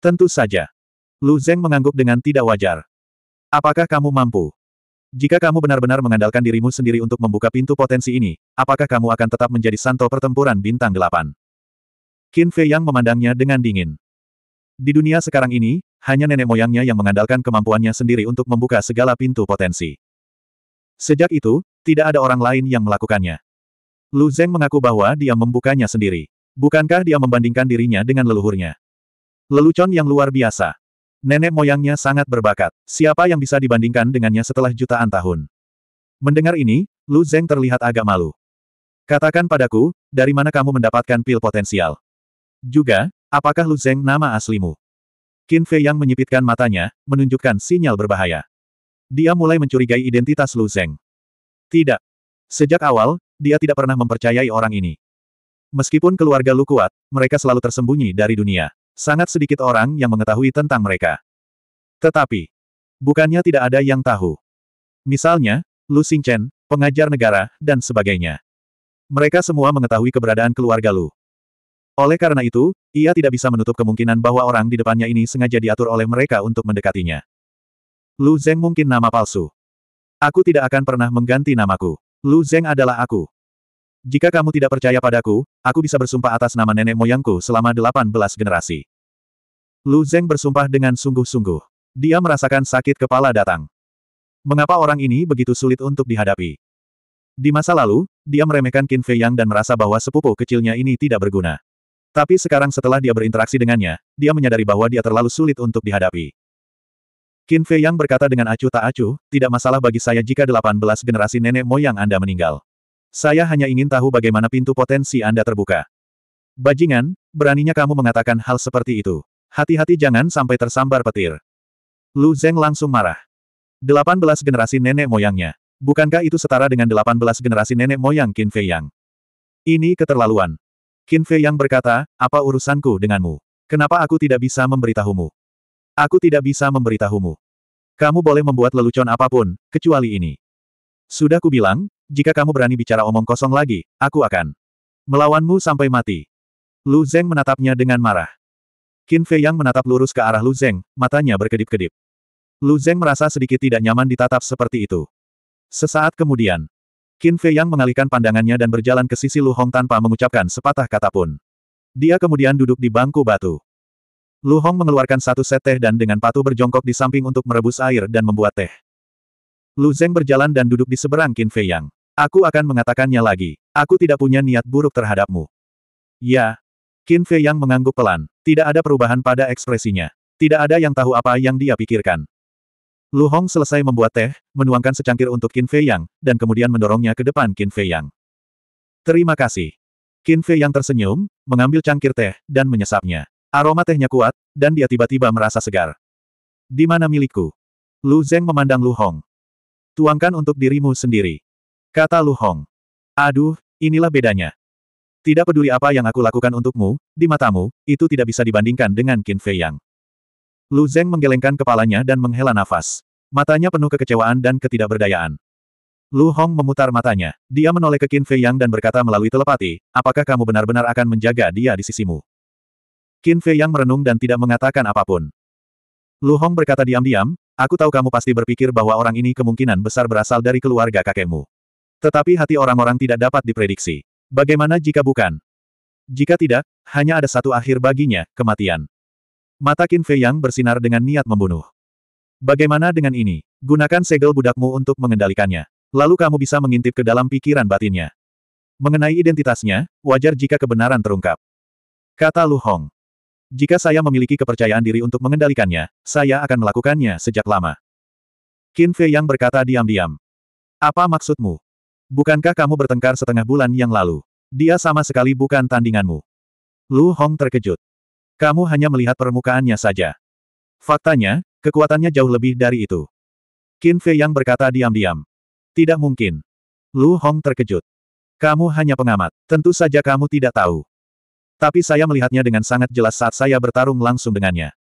Tentu saja. Lu Zeng mengangguk dengan tidak wajar. Apakah kamu mampu? Jika kamu benar-benar mengandalkan dirimu sendiri untuk membuka pintu potensi ini, apakah kamu akan tetap menjadi santo pertempuran bintang delapan? Qin Fei Yang memandangnya dengan dingin. Di dunia sekarang ini, hanya nenek moyangnya yang mengandalkan kemampuannya sendiri untuk membuka segala pintu potensi. Sejak itu, tidak ada orang lain yang melakukannya. Lu Zeng mengaku bahwa dia membukanya sendiri. Bukankah dia membandingkan dirinya dengan leluhurnya? Lelucon yang luar biasa. Nenek moyangnya sangat berbakat. Siapa yang bisa dibandingkan dengannya setelah jutaan tahun? Mendengar ini, Lu Zeng terlihat agak malu. Katakan padaku, dari mana kamu mendapatkan pil potensial? Juga, apakah Lu Zeng nama aslimu? Qin Fei yang menyipitkan matanya, menunjukkan sinyal berbahaya. Dia mulai mencurigai identitas Lu Zeng. Tidak. Sejak awal, dia tidak pernah mempercayai orang ini. Meskipun keluarga Lu kuat, mereka selalu tersembunyi dari dunia sangat sedikit orang yang mengetahui tentang mereka. Tetapi, bukannya tidak ada yang tahu. Misalnya, Lu Xingchen, pengajar negara, dan sebagainya. Mereka semua mengetahui keberadaan keluarga Lu. Oleh karena itu, ia tidak bisa menutup kemungkinan bahwa orang di depannya ini sengaja diatur oleh mereka untuk mendekatinya. Lu Zeng mungkin nama palsu. Aku tidak akan pernah mengganti namaku. Lu Zeng adalah aku. Jika kamu tidak percaya padaku, aku bisa bersumpah atas nama nenek moyangku selama 18 generasi. Lu Zeng bersumpah dengan sungguh-sungguh. Dia merasakan sakit kepala datang. Mengapa orang ini begitu sulit untuk dihadapi? Di masa lalu, dia meremehkan Qin Fei Yang dan merasa bahwa sepupu kecilnya ini tidak berguna. Tapi sekarang setelah dia berinteraksi dengannya, dia menyadari bahwa dia terlalu sulit untuk dihadapi. Qin Fei Yang berkata dengan acuh tak acuh, tidak masalah bagi saya jika 18 generasi nenek moyang Anda meninggal. Saya hanya ingin tahu bagaimana pintu potensi Anda terbuka. Bajingan, beraninya kamu mengatakan hal seperti itu. Hati-hati jangan sampai tersambar petir. Lu Zeng langsung marah. 18 generasi nenek moyangnya. Bukankah itu setara dengan 18 generasi nenek moyang Qin Fei Yang? Ini keterlaluan. Qin Fei Yang berkata, apa urusanku denganmu? Kenapa aku tidak bisa memberitahumu? Aku tidak bisa memberitahumu. Kamu boleh membuat lelucon apapun, kecuali ini. Sudah kubilang, jika kamu berani bicara omong kosong lagi, aku akan melawanmu sampai mati. Lu Zeng menatapnya dengan marah. Qin Fei Yang menatap lurus ke arah Lu Zeng, matanya berkedip-kedip. Lu Zeng merasa sedikit tidak nyaman ditatap seperti itu. Sesaat kemudian, Qin Fei Yang mengalihkan pandangannya dan berjalan ke sisi Lu Hong tanpa mengucapkan sepatah kata pun. Dia kemudian duduk di bangku batu. Lu Hong mengeluarkan satu set teh dan dengan patuh berjongkok di samping untuk merebus air dan membuat teh. Lu Zeng berjalan dan duduk di seberang Qin Fei Yang. Aku akan mengatakannya lagi. Aku tidak punya niat buruk terhadapmu. Ya. Qin Fei yang mengangguk pelan. Tidak ada perubahan pada ekspresinya. Tidak ada yang tahu apa yang dia pikirkan. Lu Hong selesai membuat teh, menuangkan secangkir untuk Qin Fei Yang, dan kemudian mendorongnya ke depan Qin Fei Yang. Terima kasih. Qin Fei Yang tersenyum, mengambil cangkir teh, dan menyesapnya. Aroma tehnya kuat, dan dia tiba-tiba merasa segar. Di mana milikku? Lu Zeng memandang Lu Hong. Tuangkan untuk dirimu sendiri. Kata Lu Hong. Aduh, inilah bedanya. Tidak peduli apa yang aku lakukan untukmu, di matamu, itu tidak bisa dibandingkan dengan Qin Fei Yang. Lu Zeng menggelengkan kepalanya dan menghela nafas. Matanya penuh kekecewaan dan ketidakberdayaan. Lu Hong memutar matanya. Dia menoleh ke Qin Fei Yang dan berkata melalui telepati, apakah kamu benar-benar akan menjaga dia di sisimu? Qin Fei Yang merenung dan tidak mengatakan apapun. Lu Hong berkata diam-diam, aku tahu kamu pasti berpikir bahwa orang ini kemungkinan besar berasal dari keluarga kakekmu. Tetapi hati orang-orang tidak dapat diprediksi. Bagaimana jika bukan? Jika tidak, hanya ada satu akhir baginya, kematian. Mata Qin Fei Yang bersinar dengan niat membunuh. Bagaimana dengan ini? Gunakan segel budakmu untuk mengendalikannya. Lalu kamu bisa mengintip ke dalam pikiran batinnya. Mengenai identitasnya, wajar jika kebenaran terungkap. Kata Lu Hong. Jika saya memiliki kepercayaan diri untuk mengendalikannya, saya akan melakukannya sejak lama. Qin Fei Yang berkata diam-diam. Apa maksudmu? Bukankah kamu bertengkar setengah bulan yang lalu? Dia sama sekali bukan tandinganmu. Lu Hong terkejut. Kamu hanya melihat permukaannya saja. Faktanya, kekuatannya jauh lebih dari itu. Qin Fei yang berkata diam-diam. Tidak mungkin. Lu Hong terkejut. Kamu hanya pengamat. Tentu saja kamu tidak tahu. Tapi saya melihatnya dengan sangat jelas saat saya bertarung langsung dengannya.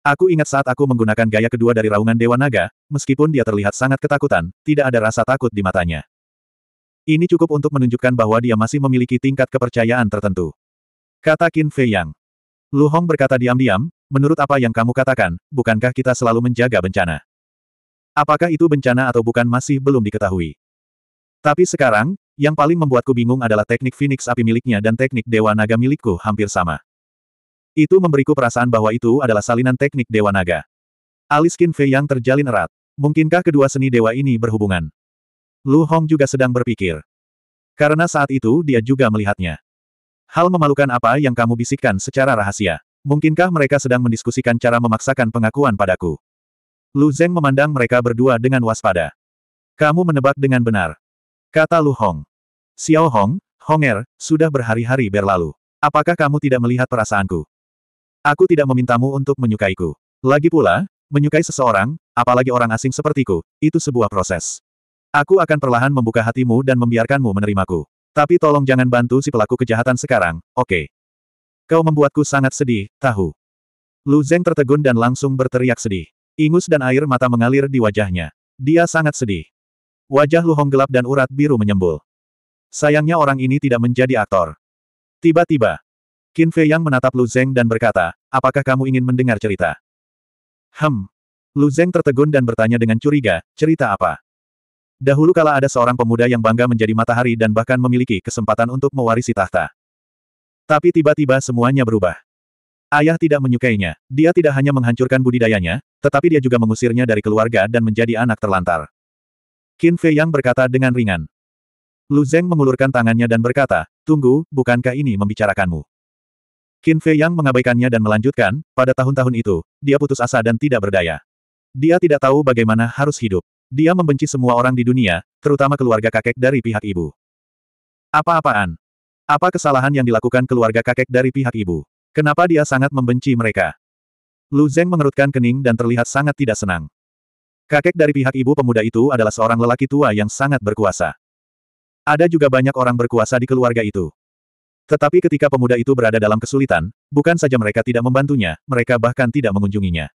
Aku ingat saat aku menggunakan gaya kedua dari raungan Dewa Naga, meskipun dia terlihat sangat ketakutan, tidak ada rasa takut di matanya. Ini cukup untuk menunjukkan bahwa dia masih memiliki tingkat kepercayaan tertentu. Kata Qin Fei Yang. Lu Hong berkata diam-diam, menurut apa yang kamu katakan, bukankah kita selalu menjaga bencana? Apakah itu bencana atau bukan masih belum diketahui. Tapi sekarang, yang paling membuatku bingung adalah teknik Phoenix api miliknya dan teknik Dewa Naga milikku hampir sama. Itu memberiku perasaan bahwa itu adalah salinan teknik Dewa Naga. Alis Qin Fei Yang terjalin erat. Mungkinkah kedua seni dewa ini berhubungan? Lu Hong juga sedang berpikir. Karena saat itu dia juga melihatnya. Hal memalukan apa yang kamu bisikkan secara rahasia? Mungkinkah mereka sedang mendiskusikan cara memaksakan pengakuan padaku? Lu Zeng memandang mereka berdua dengan waspada. Kamu menebak dengan benar. Kata Lu Hong. Xiao Hong, Honger, sudah berhari-hari berlalu. Apakah kamu tidak melihat perasaanku? Aku tidak memintamu untuk menyukaiku. Lagi pula, menyukai seseorang, apalagi orang asing sepertiku, itu sebuah proses. Aku akan perlahan membuka hatimu dan membiarkanmu menerimaku. Tapi tolong jangan bantu si pelaku kejahatan sekarang, oke? Okay. Kau membuatku sangat sedih, tahu. Lu Zeng tertegun dan langsung berteriak sedih. Ingus dan air mata mengalir di wajahnya. Dia sangat sedih. Wajah Lu Hong gelap dan urat biru menyembul. Sayangnya orang ini tidak menjadi aktor. Tiba-tiba, Qin Fei Yang menatap Lu Zeng dan berkata, apakah kamu ingin mendengar cerita? Hem. Lu Zeng tertegun dan bertanya dengan curiga, cerita apa? Dahulu kala ada seorang pemuda yang bangga menjadi matahari dan bahkan memiliki kesempatan untuk mewarisi tahta. Tapi tiba-tiba semuanya berubah. Ayah tidak menyukainya. Dia tidak hanya menghancurkan budidayanya, tetapi dia juga mengusirnya dari keluarga dan menjadi anak terlantar. Qin Fei Yang berkata dengan ringan. Lu Zeng mengulurkan tangannya dan berkata, Tunggu, bukankah ini membicarakanmu? Qin Fei Yang mengabaikannya dan melanjutkan, pada tahun-tahun itu, dia putus asa dan tidak berdaya. Dia tidak tahu bagaimana harus hidup. Dia membenci semua orang di dunia, terutama keluarga kakek dari pihak ibu. Apa-apaan? Apa kesalahan yang dilakukan keluarga kakek dari pihak ibu? Kenapa dia sangat membenci mereka? Lu Zeng mengerutkan kening dan terlihat sangat tidak senang. Kakek dari pihak ibu pemuda itu adalah seorang lelaki tua yang sangat berkuasa. Ada juga banyak orang berkuasa di keluarga itu. Tetapi ketika pemuda itu berada dalam kesulitan, bukan saja mereka tidak membantunya, mereka bahkan tidak mengunjunginya.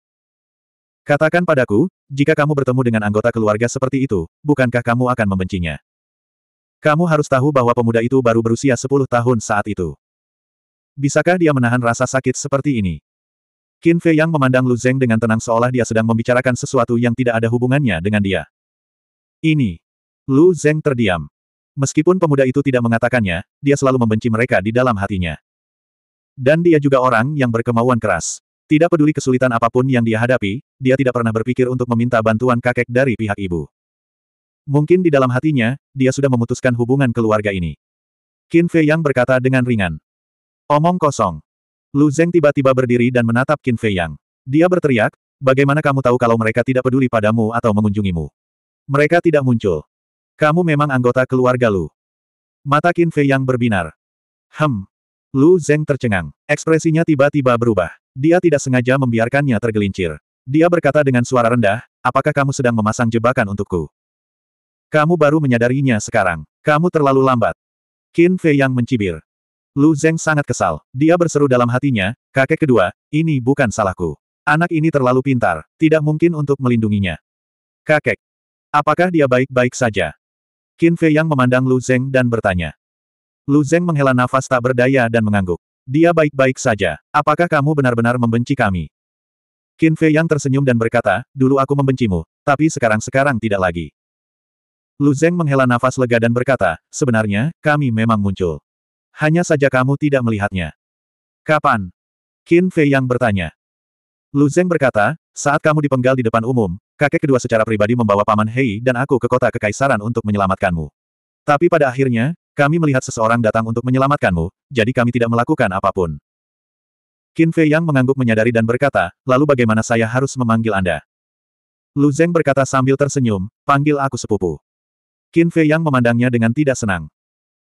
Katakan padaku, jika kamu bertemu dengan anggota keluarga seperti itu, bukankah kamu akan membencinya? Kamu harus tahu bahwa pemuda itu baru berusia 10 tahun saat itu. Bisakah dia menahan rasa sakit seperti ini? Qin Fei yang memandang Lu Zeng dengan tenang seolah dia sedang membicarakan sesuatu yang tidak ada hubungannya dengan dia. Ini. Lu Zeng terdiam. Meskipun pemuda itu tidak mengatakannya, dia selalu membenci mereka di dalam hatinya. Dan dia juga orang yang berkemauan keras. Tidak peduli kesulitan apapun yang dia hadapi, dia tidak pernah berpikir untuk meminta bantuan kakek dari pihak ibu. Mungkin di dalam hatinya, dia sudah memutuskan hubungan keluarga ini. Qin Fei Yang berkata dengan ringan. Omong kosong. Lu Zeng tiba-tiba berdiri dan menatap Qin Fei Yang. Dia berteriak, bagaimana kamu tahu kalau mereka tidak peduli padamu atau mengunjungimu? Mereka tidak muncul. Kamu memang anggota keluarga Lu. Mata Qin Fei Yang berbinar. Hem, Lu Zeng tercengang. Ekspresinya tiba-tiba berubah. Dia tidak sengaja membiarkannya tergelincir. Dia berkata dengan suara rendah, apakah kamu sedang memasang jebakan untukku? Kamu baru menyadarinya sekarang. Kamu terlalu lambat. Qin Fei yang mencibir. Lu Zeng sangat kesal. Dia berseru dalam hatinya, kakek kedua, ini bukan salahku. Anak ini terlalu pintar, tidak mungkin untuk melindunginya. Kakek, apakah dia baik-baik saja? Qin Fei yang memandang Lu Zeng dan bertanya. Lu Zeng menghela nafas tak berdaya dan mengangguk. Dia baik-baik saja. Apakah kamu benar-benar membenci kami? Qin Fei yang tersenyum dan berkata, dulu aku membencimu, tapi sekarang-sekarang tidak lagi. Lu Zeng menghela nafas lega dan berkata, sebenarnya, kami memang muncul. Hanya saja kamu tidak melihatnya. Kapan? Qin Fei yang bertanya. Lu Zeng berkata, saat kamu dipenggal di depan umum, kakek kedua secara pribadi membawa paman Hei dan aku ke kota kekaisaran untuk menyelamatkanmu. Tapi pada akhirnya, kami melihat seseorang datang untuk menyelamatkanmu, jadi kami tidak melakukan apapun. Qin Fei Yang mengangguk menyadari dan berkata, lalu bagaimana saya harus memanggil Anda? Lu Zeng berkata sambil tersenyum, panggil aku sepupu. Qin Fei Yang memandangnya dengan tidak senang.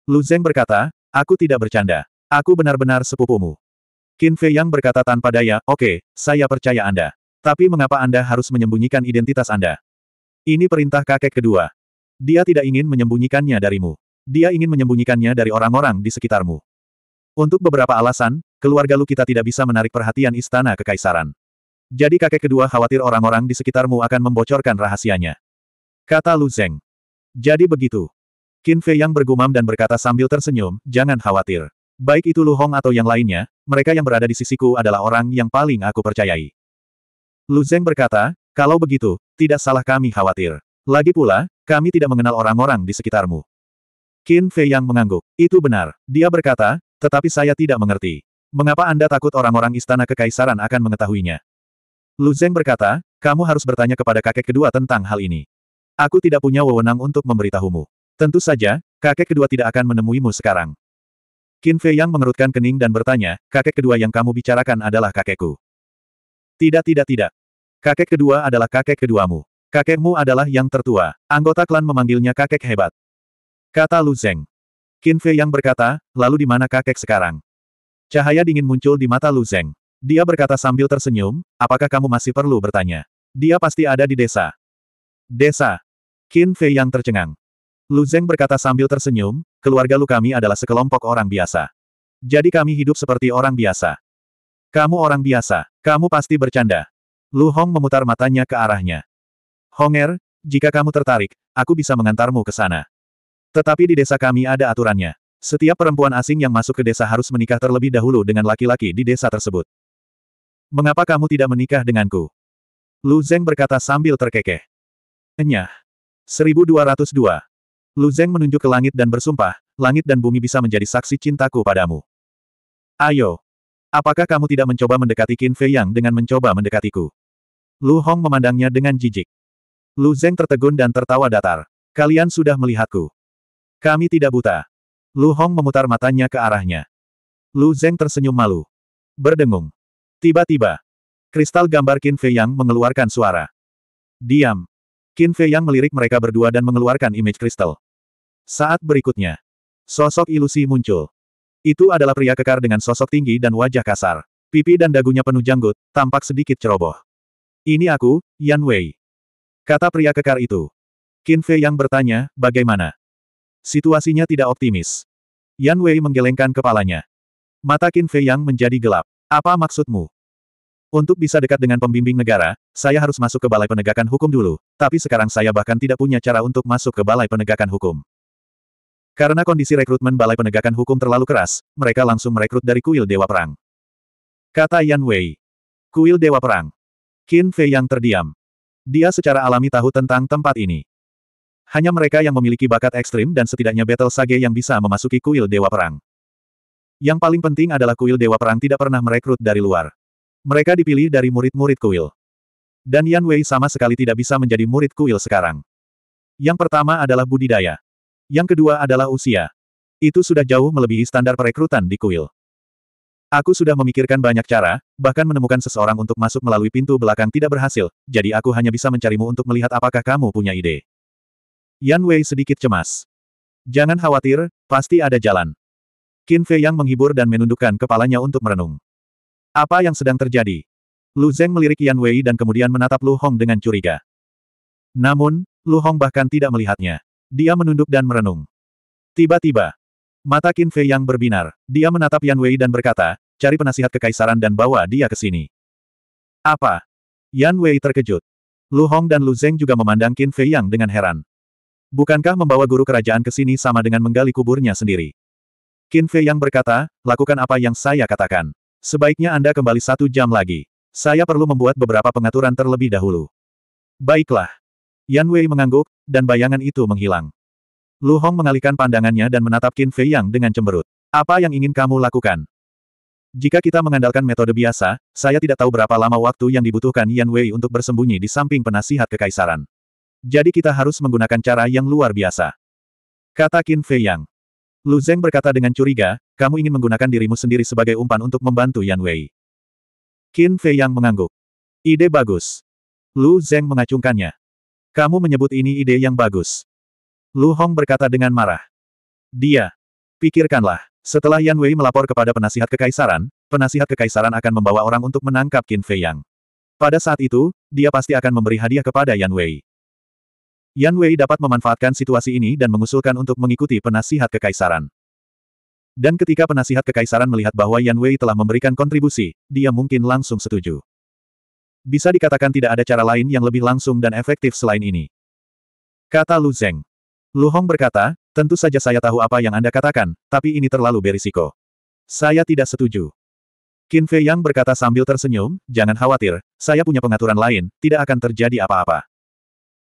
Lu Zeng berkata, aku tidak bercanda. Aku benar-benar sepupumu. Qin Fei Yang berkata tanpa daya, oke, okay, saya percaya Anda. Tapi mengapa Anda harus menyembunyikan identitas Anda? Ini perintah kakek kedua. Dia tidak ingin menyembunyikannya darimu. Dia ingin menyembunyikannya dari orang-orang di sekitarmu. Untuk beberapa alasan, keluarga Lu kita tidak bisa menarik perhatian istana kekaisaran. Jadi kakek kedua khawatir orang-orang di sekitarmu akan membocorkan rahasianya. Kata Lu Zeng. Jadi begitu. Qin Fei yang bergumam dan berkata sambil tersenyum, jangan khawatir. Baik itu Lu Hong atau yang lainnya, mereka yang berada di sisiku adalah orang yang paling aku percayai. Lu Zeng berkata, kalau begitu, tidak salah kami khawatir. Lagi pula, kami tidak mengenal orang-orang di sekitarmu. Qin Fei yang mengangguk. Itu benar. Dia berkata, tetapi saya tidak mengerti. Mengapa Anda takut orang-orang istana kekaisaran akan mengetahuinya? Lu Zeng berkata, kamu harus bertanya kepada kakek kedua tentang hal ini. Aku tidak punya wewenang untuk memberitahumu. Tentu saja, kakek kedua tidak akan menemuimu sekarang. Qin Fei Yang mengerutkan kening dan bertanya, kakek kedua yang kamu bicarakan adalah kakekku. Tidak tidak tidak. Kakek kedua adalah kakek keduamu. Kakekmu adalah yang tertua. Anggota klan memanggilnya kakek hebat. Kata Lu Zeng. Qin Fei yang berkata, lalu di mana kakek sekarang? Cahaya dingin muncul di mata Lu Zeng. Dia berkata sambil tersenyum, apakah kamu masih perlu bertanya? Dia pasti ada di desa. Desa. Qin Fei yang tercengang. Lu Zeng berkata sambil tersenyum, keluarga Lu kami adalah sekelompok orang biasa. Jadi kami hidup seperti orang biasa. Kamu orang biasa, kamu pasti bercanda. Lu Hong memutar matanya ke arahnya. Honger, jika kamu tertarik, aku bisa mengantarmu ke sana. Tetapi di desa kami ada aturannya. Setiap perempuan asing yang masuk ke desa harus menikah terlebih dahulu dengan laki-laki di desa tersebut. Mengapa kamu tidak menikah denganku? Lu Zeng berkata sambil terkekeh. Enyah. 1202. Lu Zeng menunjuk ke langit dan bersumpah, langit dan bumi bisa menjadi saksi cintaku padamu. Ayo. Apakah kamu tidak mencoba mendekati Qin Fei Yang dengan mencoba mendekatiku? Lu Hong memandangnya dengan jijik. Lu Zeng tertegun dan tertawa datar. Kalian sudah melihatku. Kami tidak buta. Lu Hong memutar matanya ke arahnya. Lu Zeng tersenyum malu. Berdengung. Tiba-tiba, kristal gambar Qin Fei Yang mengeluarkan suara. Diam. Qin Fei Yang melirik mereka berdua dan mengeluarkan image kristal. Saat berikutnya, sosok ilusi muncul. Itu adalah pria kekar dengan sosok tinggi dan wajah kasar. Pipi dan dagunya penuh janggut, tampak sedikit ceroboh. Ini aku, Yan Wei. Kata pria kekar itu. Qin Fei yang bertanya, bagaimana? Situasinya tidak optimis. Yan Wei menggelengkan kepalanya. Mata Qin Fei Yang menjadi gelap. Apa maksudmu? Untuk bisa dekat dengan pembimbing negara, saya harus masuk ke Balai Penegakan Hukum dulu, tapi sekarang saya bahkan tidak punya cara untuk masuk ke Balai Penegakan Hukum. Karena kondisi rekrutmen Balai Penegakan Hukum terlalu keras, mereka langsung merekrut dari kuil Dewa Perang. Kata Yan Wei. Kuil Dewa Perang. Qin Fei yang terdiam. Dia secara alami tahu tentang tempat ini. Hanya mereka yang memiliki bakat ekstrim dan setidaknya Battle Sage yang bisa memasuki kuil Dewa Perang. Yang paling penting adalah kuil Dewa Perang tidak pernah merekrut dari luar. Mereka dipilih dari murid-murid kuil. Dan Yan Wei sama sekali tidak bisa menjadi murid kuil sekarang. Yang pertama adalah budidaya. Yang kedua adalah usia. Itu sudah jauh melebihi standar perekrutan di kuil. Aku sudah memikirkan banyak cara, bahkan menemukan seseorang untuk masuk melalui pintu belakang tidak berhasil, jadi aku hanya bisa mencarimu untuk melihat apakah kamu punya ide. Yan Wei sedikit cemas. Jangan khawatir, pasti ada jalan. Qin Fei yang menghibur dan menundukkan kepalanya untuk merenung. Apa yang sedang terjadi? Lu Zeng melirik Yan Wei dan kemudian menatap Lu Hong dengan curiga. Namun, Lu Hong bahkan tidak melihatnya. Dia menunduk dan merenung. Tiba-tiba, mata Qin Fei yang berbinar. Dia menatap Yan Wei dan berkata, cari penasihat kekaisaran dan bawa dia ke sini. Apa? Yan Wei terkejut. Lu Hong dan Lu Zeng juga memandang Qin Fei Yang dengan heran. Bukankah membawa guru kerajaan ke sini sama dengan menggali kuburnya sendiri? Qin Fei yang berkata, lakukan apa yang saya katakan. Sebaiknya Anda kembali satu jam lagi. Saya perlu membuat beberapa pengaturan terlebih dahulu. Baiklah. Yan Wei mengangguk, dan bayangan itu menghilang. Lu Hong mengalihkan pandangannya dan menatap Qin Fei Yang dengan cemberut. Apa yang ingin kamu lakukan? Jika kita mengandalkan metode biasa, saya tidak tahu berapa lama waktu yang dibutuhkan Yan Wei untuk bersembunyi di samping penasihat kekaisaran. Jadi kita harus menggunakan cara yang luar biasa. Kata Qin Fei Yang. Lu Zeng berkata dengan curiga, kamu ingin menggunakan dirimu sendiri sebagai umpan untuk membantu Yan Wei. Qin Fei Yang mengangguk. Ide bagus. Lu Zeng mengacungkannya. Kamu menyebut ini ide yang bagus. Lu Hong berkata dengan marah. Dia. Pikirkanlah. Setelah Yan Wei melapor kepada penasihat kekaisaran, penasihat kekaisaran akan membawa orang untuk menangkap Qin Fei Yang. Pada saat itu, dia pasti akan memberi hadiah kepada Yan Wei. Yan Wei dapat memanfaatkan situasi ini dan mengusulkan untuk mengikuti penasihat kekaisaran. Dan ketika penasihat kekaisaran melihat bahwa Yan Wei telah memberikan kontribusi, dia mungkin langsung setuju. Bisa dikatakan tidak ada cara lain yang lebih langsung dan efektif selain ini. Kata Lu Zeng. Lu Hong berkata, tentu saja saya tahu apa yang Anda katakan, tapi ini terlalu berisiko. Saya tidak setuju. Qin Fei Yang berkata sambil tersenyum, jangan khawatir, saya punya pengaturan lain, tidak akan terjadi apa-apa.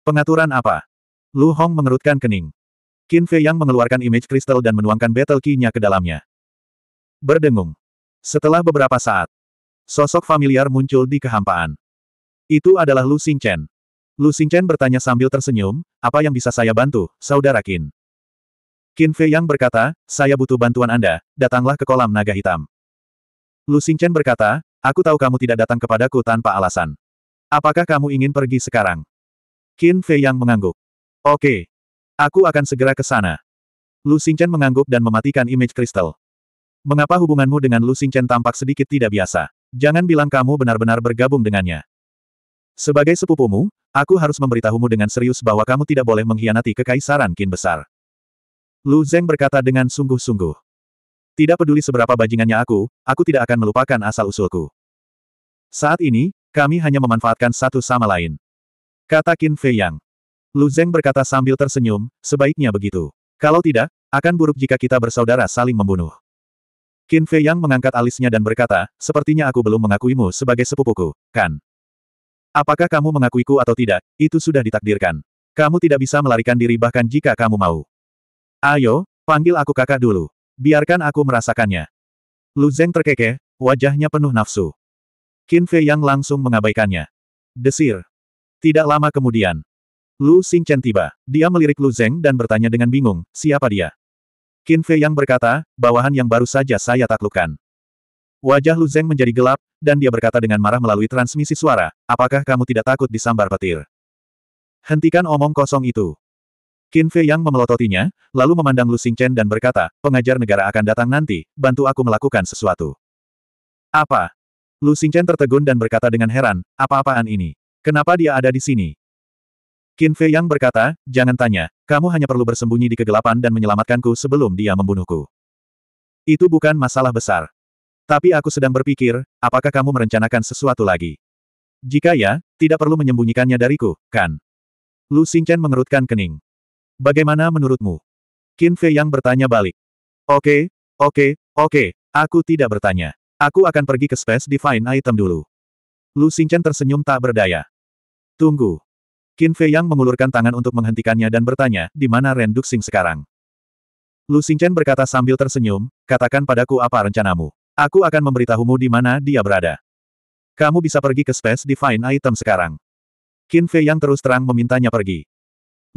Pengaturan apa? Lu Hong mengerutkan kening. Qin Fei yang mengeluarkan image kristal dan menuangkan battle key-nya ke dalamnya. Berdengung. Setelah beberapa saat, sosok familiar muncul di kehampaan. Itu adalah Lu Xingchen. Lu Xingchen bertanya sambil tersenyum, apa yang bisa saya bantu, saudara Qin? Qin Fei yang berkata, saya butuh bantuan Anda, datanglah ke kolam naga hitam. Lu Xingchen berkata, aku tahu kamu tidak datang kepadaku tanpa alasan. Apakah kamu ingin pergi sekarang? Qin Fei yang mengangguk. Oke. Aku akan segera ke sana. Lu Xingchen mengangguk dan mematikan image kristal. Mengapa hubunganmu dengan Lu Xingchen tampak sedikit tidak biasa? Jangan bilang kamu benar-benar bergabung dengannya. Sebagai sepupumu, aku harus memberitahumu dengan serius bahwa kamu tidak boleh mengkhianati kekaisaran Qin besar. Lu Zeng berkata dengan sungguh-sungguh. Tidak peduli seberapa bajingannya aku, aku tidak akan melupakan asal-usulku. Saat ini, kami hanya memanfaatkan satu sama lain. Kata Qin Fei Yang. Lu Zeng berkata sambil tersenyum, sebaiknya begitu. Kalau tidak, akan buruk jika kita bersaudara saling membunuh. Qin Fei Yang mengangkat alisnya dan berkata, sepertinya aku belum mengakuimu sebagai sepupuku, kan? Apakah kamu mengakuiku atau tidak, itu sudah ditakdirkan. Kamu tidak bisa melarikan diri bahkan jika kamu mau. Ayo, panggil aku kakak dulu. Biarkan aku merasakannya. Lu Zeng terkekeh, wajahnya penuh nafsu. Qin Fei Yang langsung mengabaikannya. Desir, tidak lama kemudian, Lu Xingchen tiba. Dia melirik Lu Zeng dan bertanya dengan bingung, siapa dia? Qin Fei yang berkata, bawahan yang baru saja saya taklukkan. Wajah Lu Zeng menjadi gelap, dan dia berkata dengan marah melalui transmisi suara, apakah kamu tidak takut disambar petir? Hentikan omong kosong itu. Qin Fei yang memelototinya, lalu memandang Lu Xingchen dan berkata, pengajar negara akan datang nanti, bantu aku melakukan sesuatu. Apa? Lu Xingchen tertegun dan berkata dengan heran, apa-apaan ini? Kenapa dia ada di sini? Qin Fei Yang berkata, jangan tanya, kamu hanya perlu bersembunyi di kegelapan dan menyelamatkanku sebelum dia membunuhku. Itu bukan masalah besar. Tapi aku sedang berpikir, apakah kamu merencanakan sesuatu lagi? Jika ya, tidak perlu menyembunyikannya dariku, kan? Lu Xingchen mengerutkan kening. Bagaimana menurutmu? Qin Fei Yang bertanya balik. Oke, oke, oke, aku tidak bertanya. Aku akan pergi ke Space Divine Item dulu. Lu Xingchen tersenyum tak berdaya. Tunggu. Qin Fei Yang mengulurkan tangan untuk menghentikannya dan bertanya, di mana Ren Duxing sekarang? Lu Xingchen berkata sambil tersenyum, katakan padaku apa rencanamu. Aku akan memberitahumu di mana dia berada. Kamu bisa pergi ke Space Divine Item sekarang. Qin Fei Yang terus terang memintanya pergi.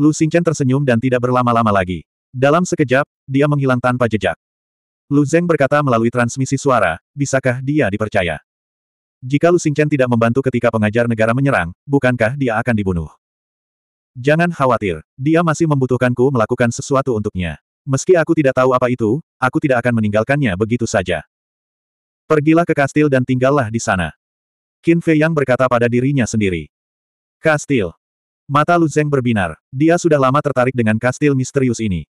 Lu Xingchen tersenyum dan tidak berlama-lama lagi. Dalam sekejap, dia menghilang tanpa jejak. Lu Zeng berkata melalui transmisi suara, bisakah dia dipercaya? Jika Lu Xingchen tidak membantu ketika pengajar negara menyerang, bukankah dia akan dibunuh? Jangan khawatir, dia masih membutuhkanku melakukan sesuatu untuknya. Meski aku tidak tahu apa itu, aku tidak akan meninggalkannya begitu saja. Pergilah ke kastil dan tinggallah di sana. Qin Fei Yang berkata pada dirinya sendiri. Kastil. Mata Lu Zeng berbinar. Dia sudah lama tertarik dengan kastil misterius ini.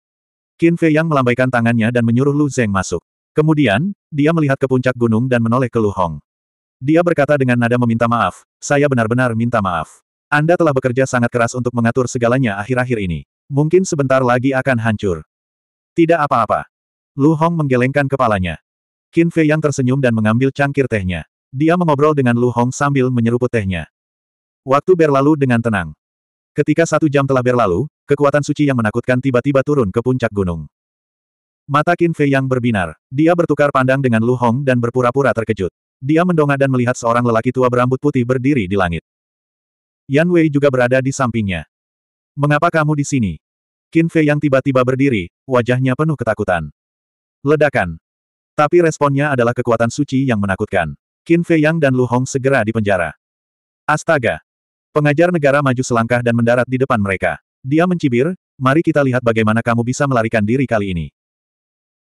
Qin Fei Yang melambaikan tangannya dan menyuruh Lu Zeng masuk. Kemudian, dia melihat ke puncak gunung dan menoleh ke Lu Hong. Dia berkata dengan nada meminta maaf, saya benar-benar minta maaf. Anda telah bekerja sangat keras untuk mengatur segalanya akhir-akhir ini. Mungkin sebentar lagi akan hancur. Tidak apa-apa. Lu Hong menggelengkan kepalanya. Qin Fei yang tersenyum dan mengambil cangkir tehnya. Dia mengobrol dengan Lu Hong sambil menyeruput tehnya. Waktu berlalu dengan tenang. Ketika satu jam telah berlalu, kekuatan suci yang menakutkan tiba-tiba turun ke puncak gunung. Mata Qin Fei yang berbinar. Dia bertukar pandang dengan Lu Hong dan berpura-pura terkejut. Dia mendongak dan melihat seorang lelaki tua berambut putih berdiri di langit. Yan Wei juga berada di sampingnya. Mengapa kamu di sini? Qin Fei yang tiba-tiba berdiri, wajahnya penuh ketakutan. Ledakan. Tapi responnya adalah kekuatan suci yang menakutkan. Qin Fei Yang dan Lu Hong segera dipenjara. Astaga! Pengajar negara maju selangkah dan mendarat di depan mereka. Dia mencibir, mari kita lihat bagaimana kamu bisa melarikan diri kali ini.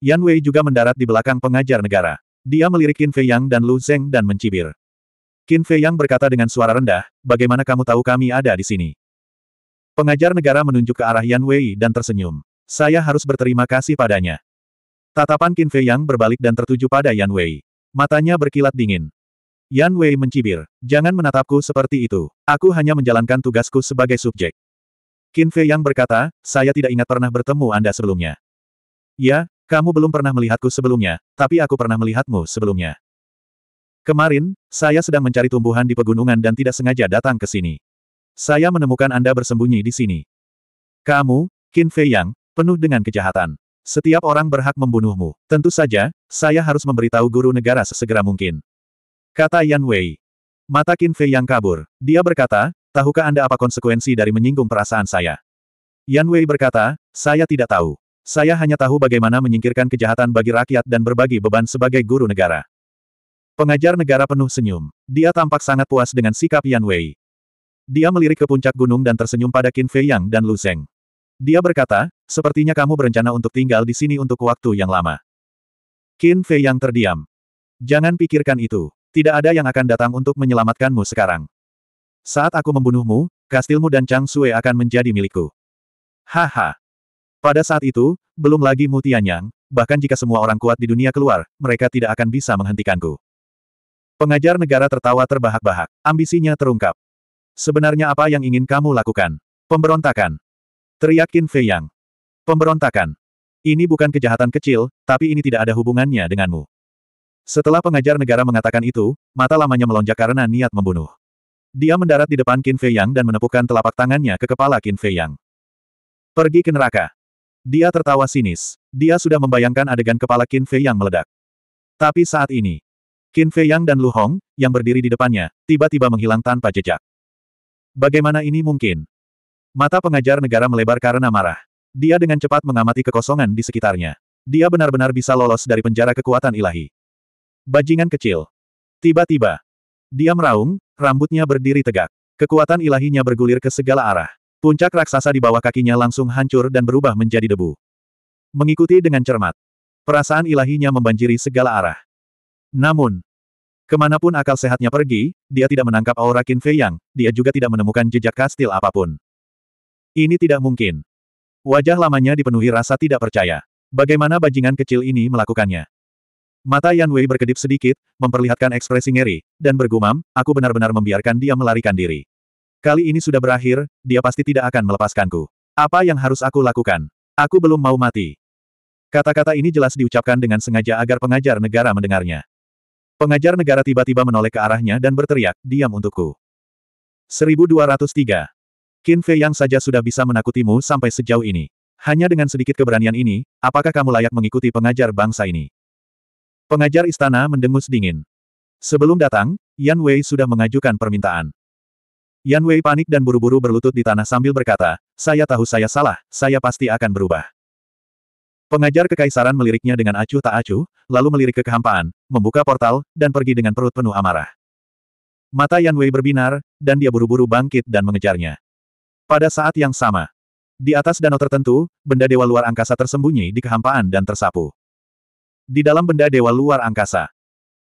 Yan Wei juga mendarat di belakang pengajar negara. Dia melirik Qin Fei Yang dan Lu Zeng dan mencibir. Qin Fei Yang berkata dengan suara rendah, bagaimana kamu tahu kami ada di sini? Pengajar negara menunjuk ke arah Yan Wei dan tersenyum. Saya harus berterima kasih padanya. Tatapan Qin Fei Yang berbalik dan tertuju pada Yan Wei. Matanya berkilat dingin. Yan Wei mencibir. Jangan menatapku seperti itu. Aku hanya menjalankan tugasku sebagai subjek. Qin Fei Yang berkata, saya tidak ingat pernah bertemu Anda sebelumnya. Ya, kamu belum pernah melihatku sebelumnya, tapi aku pernah melihatmu sebelumnya. Kemarin, saya sedang mencari tumbuhan di pegunungan dan tidak sengaja datang ke sini. Saya menemukan Anda bersembunyi di sini. Kamu, Qin Fei Yang, penuh dengan kejahatan. Setiap orang berhak membunuhmu. Tentu saja, saya harus memberitahu guru negara sesegera mungkin. Kata Yan Wei. Mata Qin Fei Yang kabur. Dia berkata, tahukah Anda apa konsekuensi dari menyinggung perasaan saya? Yan Wei berkata, saya tidak tahu. Saya hanya tahu bagaimana menyingkirkan kejahatan bagi rakyat dan berbagi beban sebagai guru negara. Pengajar negara penuh senyum. Dia tampak sangat puas dengan sikap Yan Wei. Dia melirik ke puncak gunung dan tersenyum pada Qin Fei Yang dan Lu Zeng. Dia berkata, sepertinya kamu berencana untuk tinggal di sini untuk waktu yang lama. Qin Fei Yang terdiam. Jangan pikirkan itu. Tidak ada yang akan datang untuk menyelamatkanmu sekarang. Saat aku membunuhmu, kastilmu dan Chang Sue akan menjadi milikku. Haha, pada saat itu, belum lagi Mutianyang, bahkan jika semua orang kuat di dunia keluar, mereka tidak akan bisa menghentikanku. Pengajar negara tertawa terbahak-bahak, ambisinya terungkap. Sebenarnya apa yang ingin kamu lakukan? Pemberontakan. Teriak Qin Fei Yang. Pemberontakan. Ini bukan kejahatan kecil, tapi ini tidak ada hubungannya denganmu. Setelah pengajar negara mengatakan itu, mata lamanya melonjak karena niat membunuh. Dia mendarat di depan Qin Fei Yang dan menepukkan telapak tangannya ke kepala Qin Fei Yang. Pergi ke neraka. Dia tertawa sinis. Dia sudah membayangkan adegan kepala Qin Fei yang meledak. Tapi saat ini, Qin Fei Yang dan Lu Hong, yang berdiri di depannya, tiba-tiba menghilang tanpa jejak. Bagaimana ini mungkin? Mata pengajar negara melebar karena marah. Dia dengan cepat mengamati kekosongan di sekitarnya. Dia benar-benar bisa lolos dari penjara kekuatan ilahi. Bajingan kecil. Tiba-tiba. Dia meraung, rambutnya berdiri tegak. Kekuatan ilahinya bergulir ke segala arah. Puncak raksasa di bawah kakinya langsung hancur dan berubah menjadi debu. Mengikuti dengan cermat. Perasaan ilahinya membanjiri segala arah. Namun, kemanapun akal sehatnya pergi, dia tidak menangkap aura Qin Fei Yang, dia juga tidak menemukan jejak kastil apapun. Ini tidak mungkin. Wajah lamanya dipenuhi rasa tidak percaya. Bagaimana bajingan kecil ini melakukannya? Mata Yan Wei berkedip sedikit, memperlihatkan ekspresi ngeri, dan bergumam, aku benar-benar membiarkan dia melarikan diri. Kali ini sudah berakhir, dia pasti tidak akan melepaskanku. Apa yang harus aku lakukan? Aku belum mau mati. Kata-kata ini jelas diucapkan dengan sengaja agar pengajar negara mendengarnya. Pengajar negara tiba-tiba menoleh ke arahnya dan berteriak, diam untukku. 1203. Qin Fei yang saja sudah bisa menakutimu sampai sejauh ini. Hanya dengan sedikit keberanian ini, apakah kamu layak mengikuti pengajar bangsa ini? Pengajar istana mendengus dingin. Sebelum datang, Yan Wei sudah mengajukan permintaan. Yan Wei panik dan buru-buru berlutut di tanah sambil berkata, saya tahu saya salah, saya pasti akan berubah. Pengajar kekaisaran meliriknya dengan acuh tak acuh, lalu melirik ke kehampaan, membuka portal, dan pergi dengan perut penuh amarah. Mata Yan Wei berbinar, dan dia buru-buru bangkit dan mengejarnya. Pada saat yang sama, di atas danau tertentu, benda dewa luar angkasa tersembunyi di kehampaan dan tersapu. Di dalam benda dewa luar angkasa,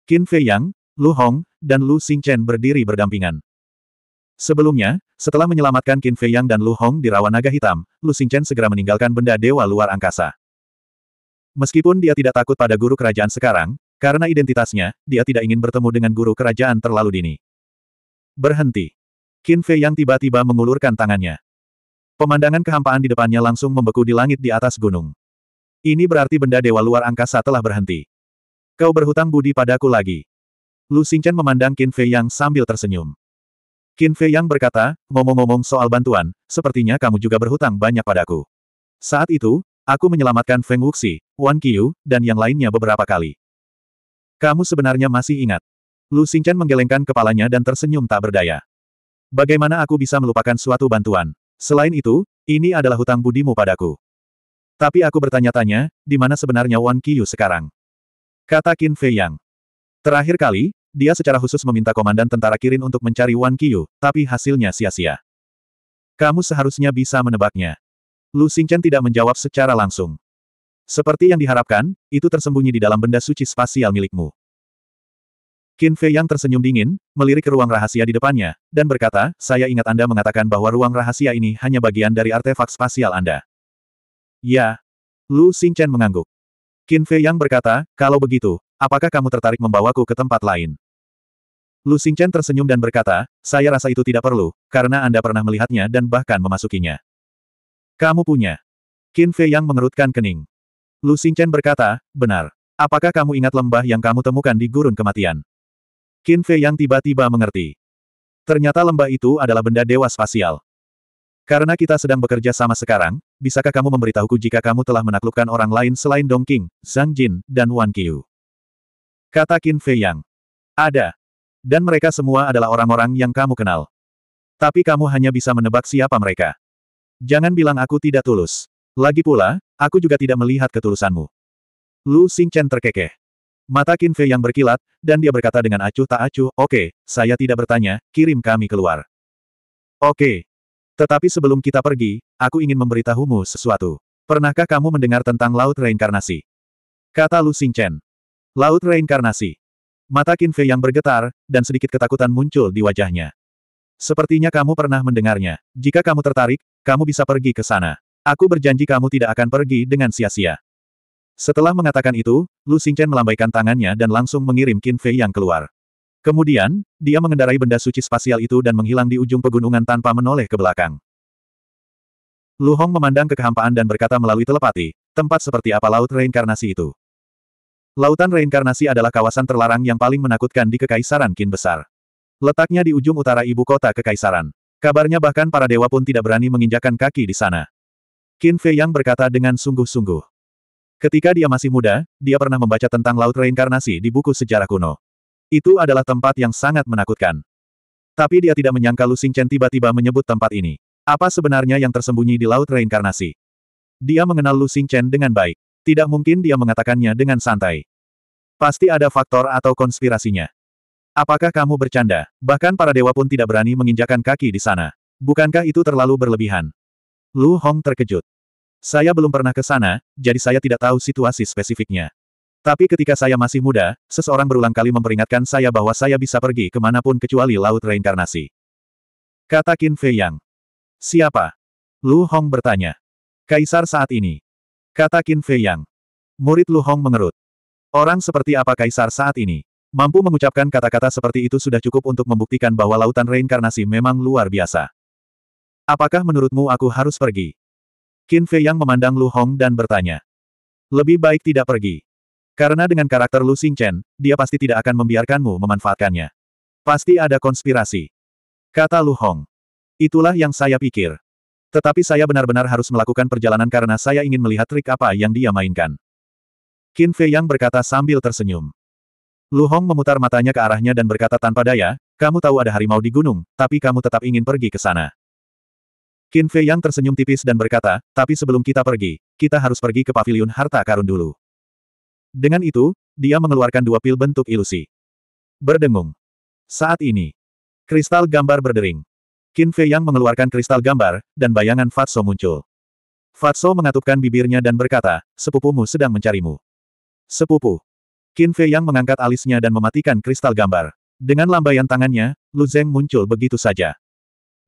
Qin Fei Yang, Lu Hong, dan Lu Xingchen berdiri berdampingan. Sebelumnya, setelah menyelamatkan Qin Fei Yang dan Lu Hong di rawa naga hitam, Lu Xingchen segera meninggalkan benda dewa luar angkasa. Meskipun dia tidak takut pada guru kerajaan sekarang, karena identitasnya, dia tidak ingin bertemu dengan guru kerajaan terlalu dini. Berhenti. Qin Fei Yang tiba-tiba mengulurkan tangannya. Pemandangan kehampaan di depannya langsung membeku di langit di atas gunung. Ini berarti benda dewa luar angkasa telah berhenti. Kau berhutang budi padaku lagi. Lu Xingchen memandang Qin Fei Yang sambil tersenyum. Qin Fei Yang berkata, ngomong-ngomong soal bantuan, sepertinya kamu juga berhutang banyak padaku. Saat itu, aku menyelamatkan Feng Wuxi, Wan Qiu, dan yang lainnya beberapa kali. Kamu sebenarnya masih ingat. Lu Xingchen menggelengkan kepalanya dan tersenyum tak berdaya. Bagaimana aku bisa melupakan suatu bantuan? Selain itu, ini adalah hutang budimu padaku. Tapi aku bertanya-tanya, di mana sebenarnya Wan Qiu sekarang? Kata Qin Fei Yang. Terakhir kali, dia secara khusus meminta komandan tentara Kirin untuk mencari Wan Qiyu, tapi hasilnya sia-sia. Kamu seharusnya bisa menebaknya. Lu Xingchen tidak menjawab secara langsung. Seperti yang diharapkan, itu tersembunyi di dalam benda suci spasial milikmu. Qin Fei yang tersenyum dingin, melirik ke ruang rahasia di depannya, dan berkata, saya ingat Anda mengatakan bahwa ruang rahasia ini hanya bagian dari artefak spasial Anda. Ya. Lu Xingchen mengangguk. Qin Fei yang berkata, kalau begitu, apakah kamu tertarik membawaku ke tempat lain? Lu Xingchen tersenyum dan berkata, saya rasa itu tidak perlu, karena Anda pernah melihatnya dan bahkan memasukinya. Kamu punya. Qin Fei yang mengerutkan kening. Lu Xingchen berkata, benar. Apakah kamu ingat lembah yang kamu temukan di gurun kematian? Qin Fei yang tiba-tiba mengerti. Ternyata lembah itu adalah benda dewa spasial. Karena kita sedang bekerja sama sekarang, bisakah kamu memberitahuku jika kamu telah menaklukkan orang lain selain Dong King, Zhang Jin, dan Wan Qiu? Kata Qin Fei Yang. Ada, dan mereka semua adalah orang-orang yang kamu kenal. Tapi kamu hanya bisa menebak siapa mereka. Jangan bilang aku tidak tulus. Lagi pula, aku juga tidak melihat ketulusanmu. Lu Xingchen terkekeh. Mata Qin Fei yang berkilat, dan dia berkata dengan acuh tak acuh, oke, okay, saya tidak bertanya, kirim kami keluar. Oke. Okay. Tetapi sebelum kita pergi, aku ingin memberitahumu sesuatu. Pernahkah kamu mendengar tentang Laut Reinkarnasi? Kata Lu Xingchen. Laut Reinkarnasi. Mata Qin Fei yang bergetar, dan sedikit ketakutan muncul di wajahnya. Sepertinya kamu pernah mendengarnya. Jika kamu tertarik, kamu bisa pergi ke sana. Aku berjanji kamu tidak akan pergi dengan sia-sia. Setelah mengatakan itu, Lu Xingchen melambaikan tangannya dan langsung mengirim Qin Fei yang keluar. Kemudian, dia mengendarai benda suci spasial itu dan menghilang di ujung pegunungan tanpa menoleh ke belakang. Lu Hong memandang kekehampaan dan berkata melalui telepati, tempat seperti apa laut reinkarnasi itu. Lautan reinkarnasi adalah kawasan terlarang yang paling menakutkan di Kekaisaran Qin Besar. Letaknya di ujung utara ibu kota Kekaisaran. Kabarnya bahkan para dewa pun tidak berani menginjakan kaki di sana. Qin Fei Yang berkata dengan sungguh-sungguh. Ketika dia masih muda, dia pernah membaca tentang laut reinkarnasi di buku sejarah kuno. Itu adalah tempat yang sangat menakutkan. Tapi dia tidak menyangka Lu Xingchen tiba-tiba menyebut tempat ini. Apa sebenarnya yang tersembunyi di laut reinkarnasi? Dia mengenal Lu Xingchen dengan baik. Tidak mungkin dia mengatakannya dengan santai. Pasti ada faktor atau konspirasinya. Apakah kamu bercanda? Bahkan para dewa pun tidak berani menginjakan kaki di sana. Bukankah itu terlalu berlebihan? Lu Hong terkejut. Saya belum pernah ke sana, jadi saya tidak tahu situasi spesifiknya. Tapi ketika saya masih muda, seseorang berulang kali memperingatkan saya bahwa saya bisa pergi kemanapun kecuali Laut Reinkarnasi. Kata Qin Fei Yang. Siapa? Lu Hong bertanya. Kaisar saat ini. Kata Qin Fei Yang. Murid Lu Hong mengerut. Orang seperti apa kaisar saat ini? Mampu mengucapkan kata-kata seperti itu sudah cukup untuk membuktikan bahwa lautan reinkarnasi memang luar biasa. Apakah menurutmu aku harus pergi? Qin Fei Yang memandang Lu Hong dan bertanya. Lebih baik tidak pergi. Karena dengan karakter Lu Xing Chen, dia pasti tidak akan membiarkanmu memanfaatkannya. Pasti ada konspirasi. Kata Lu Hong. Itulah yang saya pikir. Tetapi saya benar-benar harus melakukan perjalanan karena saya ingin melihat trik apa yang dia mainkan. Qin Fei Yang berkata sambil tersenyum. Lu Hong memutar matanya ke arahnya dan berkata tanpa daya, kamu tahu ada harimau di gunung, tapi kamu tetap ingin pergi ke sana. Qin Fei Yang tersenyum tipis dan berkata, tapi sebelum kita pergi, kita harus pergi ke paviliun harta karun dulu. Dengan itu, dia mengeluarkan dua pil bentuk ilusi. Berdengung. Saat ini, kristal gambar berdering. Qin Fei Yang mengeluarkan kristal gambar, dan bayangan Fatso muncul. Fatso mengatupkan bibirnya dan berkata, sepupumu sedang mencarimu. Sepupu. Qin Fei Yang mengangkat alisnya dan mematikan kristal gambar. Dengan lambaian tangannya, Lu Zeng muncul begitu saja.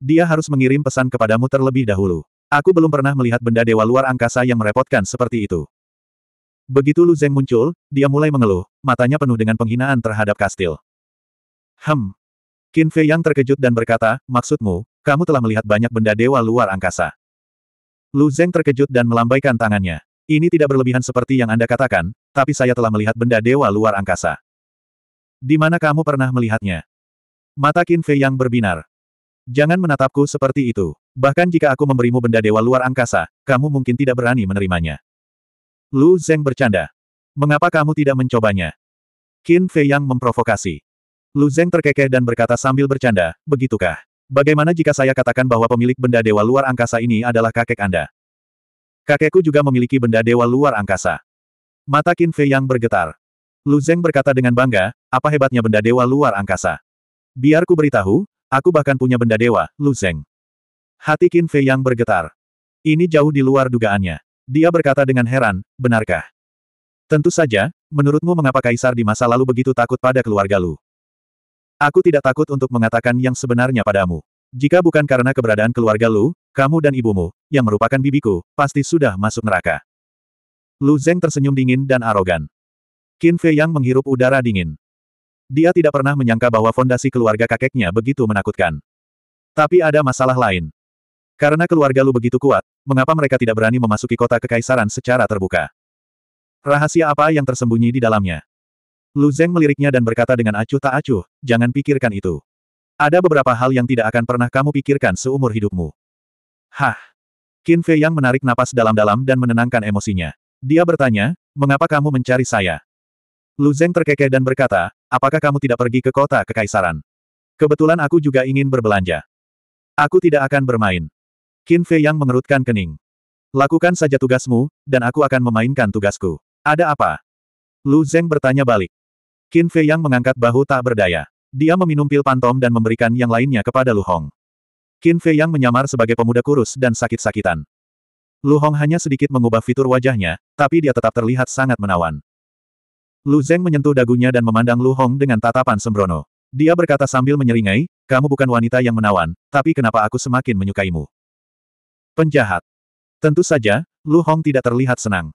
Dia harus mengirim pesan kepadamu terlebih dahulu. Aku belum pernah melihat benda dewa luar angkasa yang merepotkan seperti itu. Begitu Lu Zeng muncul, dia mulai mengeluh, matanya penuh dengan penghinaan terhadap kastil. Hem, Qin Fei yang terkejut dan berkata, maksudmu, kamu telah melihat banyak benda dewa luar angkasa. Lu Zeng terkejut dan melambaikan tangannya. Ini tidak berlebihan seperti yang Anda katakan, tapi saya telah melihat benda dewa luar angkasa. Di mana kamu pernah melihatnya? Mata Qin Fei yang berbinar. Jangan menatapku seperti itu. Bahkan jika aku memberimu benda dewa luar angkasa, kamu mungkin tidak berani menerimanya. Lu Zeng bercanda. Mengapa kamu tidak mencobanya? Qin Fei yang memprovokasi. Lu Zeng terkekeh dan berkata sambil bercanda, begitukah? Bagaimana jika saya katakan bahwa pemilik benda dewa luar angkasa ini adalah kakek Anda? Kakekku juga memiliki benda dewa luar angkasa. Mata Qin Fei yang bergetar. Lu Zeng berkata dengan bangga, apa hebatnya benda dewa luar angkasa? Biar ku beritahu, aku bahkan punya benda dewa, Lu Zeng. Hati Qin Fei yang bergetar. Ini jauh di luar dugaannya. Dia berkata dengan heran, benarkah? Tentu saja, menurutmu mengapa kaisar di masa lalu begitu takut pada keluarga Lu? Aku tidak takut untuk mengatakan yang sebenarnya padamu. Jika bukan karena keberadaan keluarga Lu, kamu dan ibumu, yang merupakan bibiku, pasti sudah masuk neraka. Lu Zeng tersenyum dingin dan arogan. Qin Fei Yang menghirup udara dingin. Dia tidak pernah menyangka bahwa fondasi keluarga kakeknya begitu menakutkan. Tapi ada masalah lain. Karena keluarga Lu begitu kuat, mengapa mereka tidak berani memasuki kota kekaisaran secara terbuka? Rahasia apa yang tersembunyi di dalamnya? Lu Zeng meliriknya dan berkata dengan acuh tak acuh, jangan pikirkan itu. Ada beberapa hal yang tidak akan pernah kamu pikirkan seumur hidupmu. Hah! Qin Fei Yang menarik napas dalam-dalam dan menenangkan emosinya. Dia bertanya, mengapa kamu mencari saya? Lu Zeng terkekeh dan berkata, apakah kamu tidak pergi ke kota kekaisaran? Kebetulan aku juga ingin berbelanja. Aku tidak akan bermain. Qin Fei Yang mengerutkan kening. Lakukan saja tugasmu, dan aku akan memainkan tugasku. Ada apa? Lu Zeng bertanya balik. Qin Fei Yang mengangkat bahu tak berdaya. Dia meminum pil pantom dan memberikan yang lainnya kepada Lu Hong. Qin Fei Yang menyamar sebagai pemuda kurus dan sakit-sakitan. Lu Hong hanya sedikit mengubah fitur wajahnya, tapi dia tetap terlihat sangat menawan. Lu Zeng menyentuh dagunya dan memandang Lu Hong dengan tatapan sembrono. Dia berkata sambil menyeringai, kamu bukan wanita yang menawan, tapi kenapa aku semakin menyukaimu? Penjahat. Tentu saja, Lu Hong tidak terlihat senang.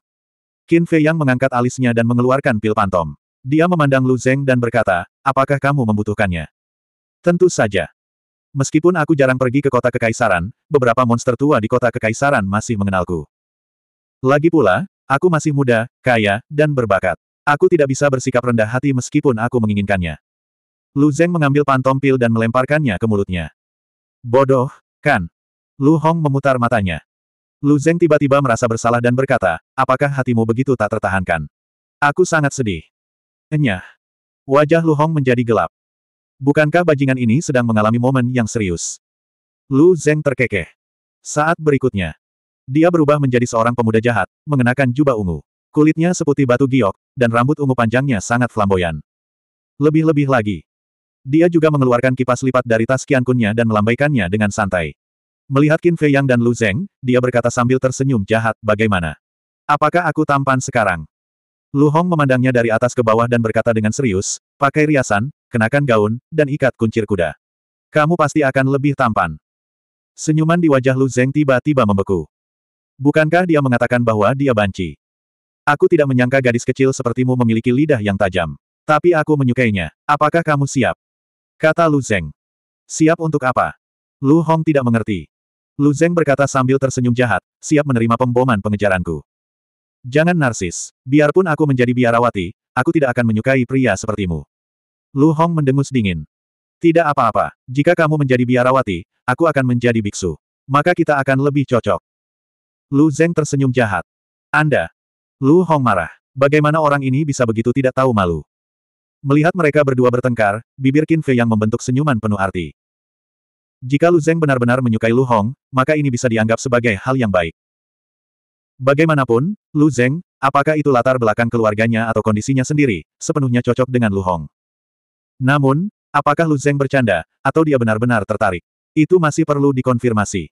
Qin Fei Yang mengangkat alisnya dan mengeluarkan pil pantom. Dia memandang Lu Zeng dan berkata, apakah kamu membutuhkannya? Tentu saja. Meskipun aku jarang pergi ke kota kekaisaran, beberapa monster tua di kota kekaisaran masih mengenalku. Lagi pula, aku masih muda, kaya, dan berbakat. Aku tidak bisa bersikap rendah hati meskipun aku menginginkannya. Lu Zeng mengambil pantom pil dan melemparkannya ke mulutnya. Bodoh, kan? Lu Hong memutar matanya. Lu Zeng tiba-tiba merasa bersalah dan berkata, apakah hatimu begitu tak tertahankan? Aku sangat sedih. Enyah. Wajah Lu Hong menjadi gelap. Bukankah bajingan ini sedang mengalami momen yang serius? Lu Zeng terkekeh. Saat berikutnya, dia berubah menjadi seorang pemuda jahat, mengenakan jubah ungu. Kulitnya seputih batu giok, dan rambut ungu panjangnya sangat flamboyan. Lebih-lebih lagi, dia juga mengeluarkan kipas lipat dari tas kiankunnya dan melambaikannya dengan santai. Melihat Qin Fei Yang dan Lu Zeng, dia berkata sambil tersenyum jahat, bagaimana? Apakah aku tampan sekarang? Lu Hong memandangnya dari atas ke bawah dan berkata dengan serius, pakai riasan, kenakan gaun, dan ikat kuncir kuda. Kamu pasti akan lebih tampan. Senyuman di wajah Lu Zeng tiba-tiba membeku. Bukankah dia mengatakan bahwa dia banci? Aku tidak menyangka gadis kecil sepertimu memiliki lidah yang tajam. Tapi aku menyukainya. Apakah kamu siap? Kata Lu Zeng. Siap untuk apa? Lu Hong tidak mengerti. Lu Zeng berkata sambil tersenyum jahat, siap menerima pemboman pengejaranku. Jangan narsis. Biarpun aku menjadi biarawati, aku tidak akan menyukai pria sepertimu. Lu Hong mendengus dingin. Tidak apa-apa. Jika kamu menjadi biarawati, aku akan menjadi biksu. Maka kita akan lebih cocok. Lu Zeng tersenyum jahat. Anda. Lu Hong marah. Bagaimana orang ini bisa begitu tidak tahu malu? Melihat mereka berdua bertengkar, bibir Qin Fei yang membentuk senyuman penuh arti. Jika Lu Zeng benar-benar menyukai Lu Hong, maka ini bisa dianggap sebagai hal yang baik. Bagaimanapun, Lu Zeng, apakah itu latar belakang keluarganya atau kondisinya sendiri, sepenuhnya cocok dengan Lu Hong. Namun, apakah Lu Zeng bercanda, atau dia benar-benar tertarik? Itu masih perlu dikonfirmasi.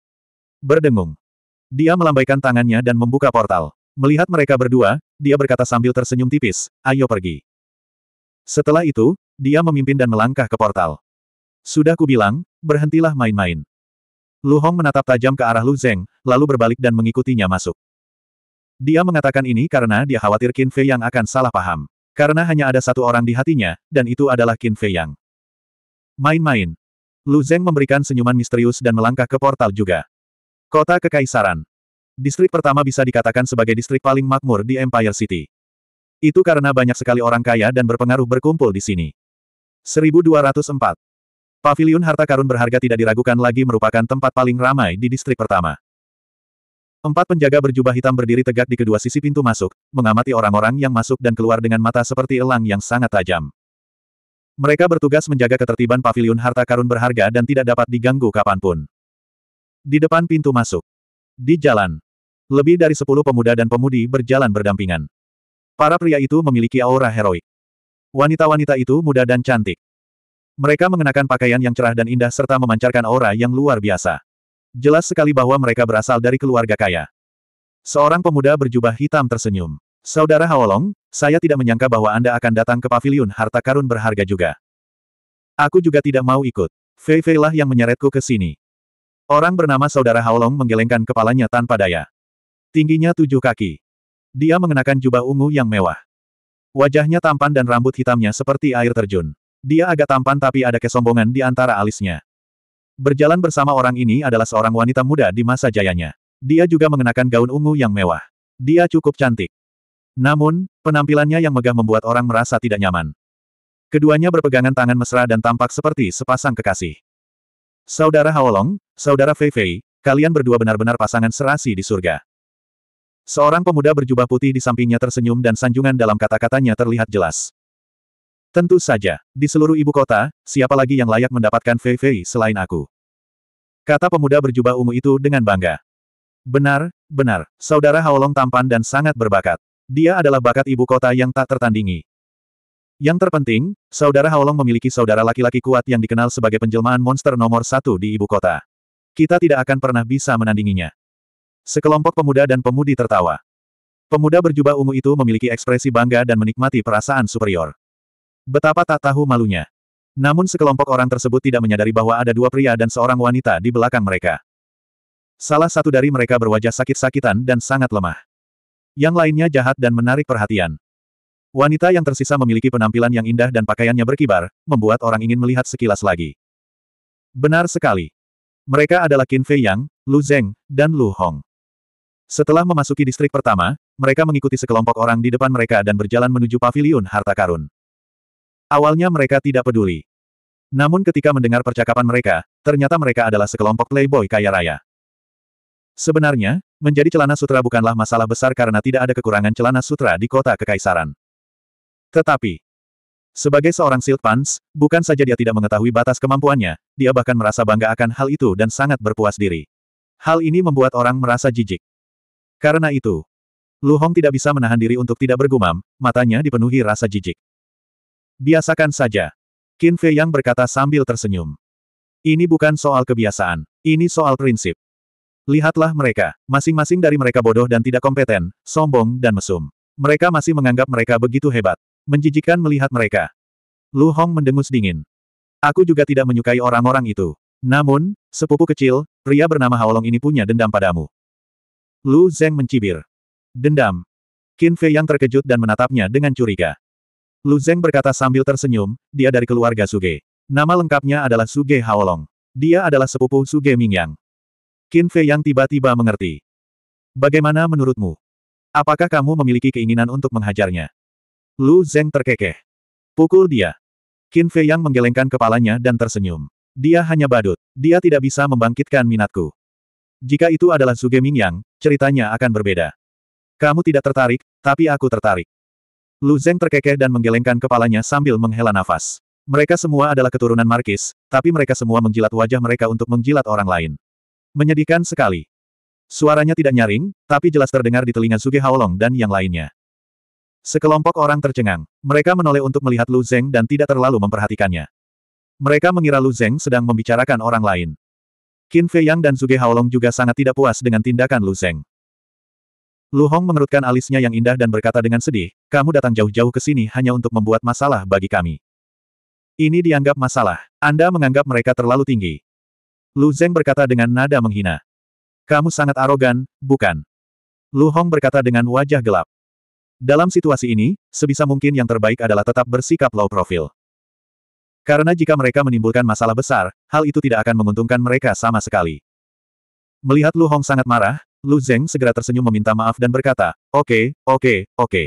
Berdengung. Dia melambaikan tangannya dan membuka portal. Melihat mereka berdua, dia berkata sambil tersenyum tipis, ayo pergi. Setelah itu, dia memimpin dan melangkah ke portal. Sudah kubilang, berhentilah main-main. Lu Hong menatap tajam ke arah Lu Zeng, lalu berbalik dan mengikutinya masuk. Dia mengatakan ini karena dia khawatir Qin Fei yang akan salah paham. Karena hanya ada satu orang di hatinya, dan itu adalah Qin Fei yang. Main-main. Lu Zeng memberikan senyuman misterius dan melangkah ke portal juga. Kota Kekaisaran. Distrik pertama bisa dikatakan sebagai distrik paling makmur di Empire City. Itu karena banyak sekali orang kaya dan berpengaruh berkumpul di sini. 1204. Paviliun harta karun berharga tidak diragukan lagi merupakan tempat paling ramai di distrik pertama. Empat penjaga berjubah hitam berdiri tegak di kedua sisi pintu masuk, mengamati orang-orang yang masuk dan keluar dengan mata seperti elang yang sangat tajam. Mereka bertugas menjaga ketertiban paviliun harta karun berharga dan tidak dapat diganggu kapanpun. Di depan pintu masuk. Di jalan. Lebih dari sepuluh pemuda dan pemudi berjalan berdampingan. Para pria itu memiliki aura heroik. Wanita-wanita itu muda dan cantik. Mereka mengenakan pakaian yang cerah dan indah serta memancarkan aura yang luar biasa. Jelas sekali bahwa mereka berasal dari keluarga kaya. Seorang pemuda berjubah hitam tersenyum. Saudara Haolong, saya tidak menyangka bahwa Anda akan datang ke paviliun harta karun berharga juga. Aku juga tidak mau ikut. Fei Fei lah yang menyeretku ke sini. Orang bernama saudara Haolong menggelengkan kepalanya tanpa daya. Tingginya tujuh kaki. Dia mengenakan jubah ungu yang mewah. Wajahnya tampan dan rambut hitamnya seperti air terjun. Dia agak tampan tapi ada kesombongan di antara alisnya. Berjalan bersama orang ini adalah seorang wanita muda di masa jayanya. Dia juga mengenakan gaun ungu yang mewah. Dia cukup cantik. Namun, penampilannya yang megah membuat orang merasa tidak nyaman. Keduanya berpegangan tangan mesra dan tampak seperti sepasang kekasih. Saudara Haolong, Saudara Fei Fei, kalian berdua benar-benar pasangan serasi di surga. Seorang pemuda berjubah putih di sampingnya tersenyum dan sanjungan dalam kata-katanya terlihat jelas. Tentu saja, di seluruh ibu kota, siapa lagi yang layak mendapatkan Fei Fei selain aku? Kata pemuda berjubah ungu itu dengan bangga. Benar, benar, saudara Haolong tampan dan sangat berbakat. Dia adalah bakat ibu kota yang tak tertandingi. Yang terpenting, saudara Haolong memiliki saudara laki-laki kuat yang dikenal sebagai penjelmaan monster nomor satu di ibu kota. Kita tidak akan pernah bisa menandinginya. Sekelompok pemuda dan pemudi tertawa. Pemuda berjubah ungu itu memiliki ekspresi bangga dan menikmati perasaan superior. Betapa tak tahu malunya. Namun sekelompok orang tersebut tidak menyadari bahwa ada dua pria dan seorang wanita di belakang mereka. Salah satu dari mereka berwajah sakit-sakitan dan sangat lemah. Yang lainnya jahat dan menarik perhatian. Wanita yang tersisa memiliki penampilan yang indah dan pakaiannya berkibar, membuat orang ingin melihat sekilas lagi. Benar sekali. Mereka adalah Qin Fei Yang, Lu Zeng, dan Lu Hong. Setelah memasuki distrik pertama, mereka mengikuti sekelompok orang di depan mereka dan berjalan menuju paviliun harta karun. Awalnya mereka tidak peduli. Namun ketika mendengar percakapan mereka, ternyata mereka adalah sekelompok playboy kaya raya. Sebenarnya, menjadi celana sutra bukanlah masalah besar karena tidak ada kekurangan celana sutra di kota kekaisaran. Tetapi, sebagai seorang Silk Pants, bukan saja dia tidak mengetahui batas kemampuannya, dia bahkan merasa bangga akan hal itu dan sangat berpuas diri. Hal ini membuat orang merasa jijik. Karena itu, Lu Hong tidak bisa menahan diri untuk tidak bergumam, matanya dipenuhi rasa jijik. Biasakan saja. Qin Fei yang berkata sambil tersenyum. Ini bukan soal kebiasaan, ini soal prinsip. Lihatlah mereka, masing-masing dari mereka bodoh dan tidak kompeten, sombong dan mesum. Mereka masih menganggap mereka begitu hebat. Menjijikan melihat mereka. Lu Hong mendengus dingin. Aku juga tidak menyukai orang-orang itu. Namun, sepupu kecil, pria bernama Haolong ini punya dendam padamu. Lu Zeng mencibir. Dendam. Qin Fei yang terkejut dan menatapnya dengan curiga. Lu Zeng berkata sambil tersenyum, dia dari keluarga Suge. Nama lengkapnya adalah Suge Haolong. Dia adalah sepupu Suge Mingyang. Qin Fei yang tiba-tiba mengerti. Bagaimana menurutmu? Apakah kamu memiliki keinginan untuk menghajarnya? Lu Zeng terkekeh. Pukul dia. Qin Fei yang menggelengkan kepalanya dan tersenyum. Dia hanya badut. Dia tidak bisa membangkitkan minatku. Jika itu adalah Suge Mingyang, ceritanya akan berbeda. Kamu tidak tertarik, tapi aku tertarik. Lu Zeng terkekeh dan menggelengkan kepalanya sambil menghela nafas. Mereka semua adalah keturunan Markis, tapi mereka semua menjilat wajah mereka untuk menjilat orang lain. Menyedihkan sekali. Suaranya tidak nyaring, tapi jelas terdengar di telinga Suge Haolong dan yang lainnya. Sekelompok orang tercengang. Mereka menoleh untuk melihat Lu Zeng dan tidak terlalu memperhatikannya. Mereka mengira Lu Zeng sedang membicarakan orang lain. Qin Fei Yang dan Suge Haolong juga sangat tidak puas dengan tindakan Lu Zeng. Lu Hong mengerutkan alisnya yang indah dan berkata dengan sedih, kamu datang jauh-jauh ke sini hanya untuk membuat masalah bagi kami. Ini dianggap masalah. Anda menganggap mereka terlalu tinggi. Lu Zeng berkata dengan nada menghina. Kamu sangat arogan, bukan? Lu Hong berkata dengan wajah gelap. Dalam situasi ini, sebisa mungkin yang terbaik adalah tetap bersikap low profil. Karena jika mereka menimbulkan masalah besar, hal itu tidak akan menguntungkan mereka sama sekali. Melihat Lu Hong sangat marah, Lu Zeng segera tersenyum meminta maaf dan berkata, oke, okay, oke, okay, oke. Okay.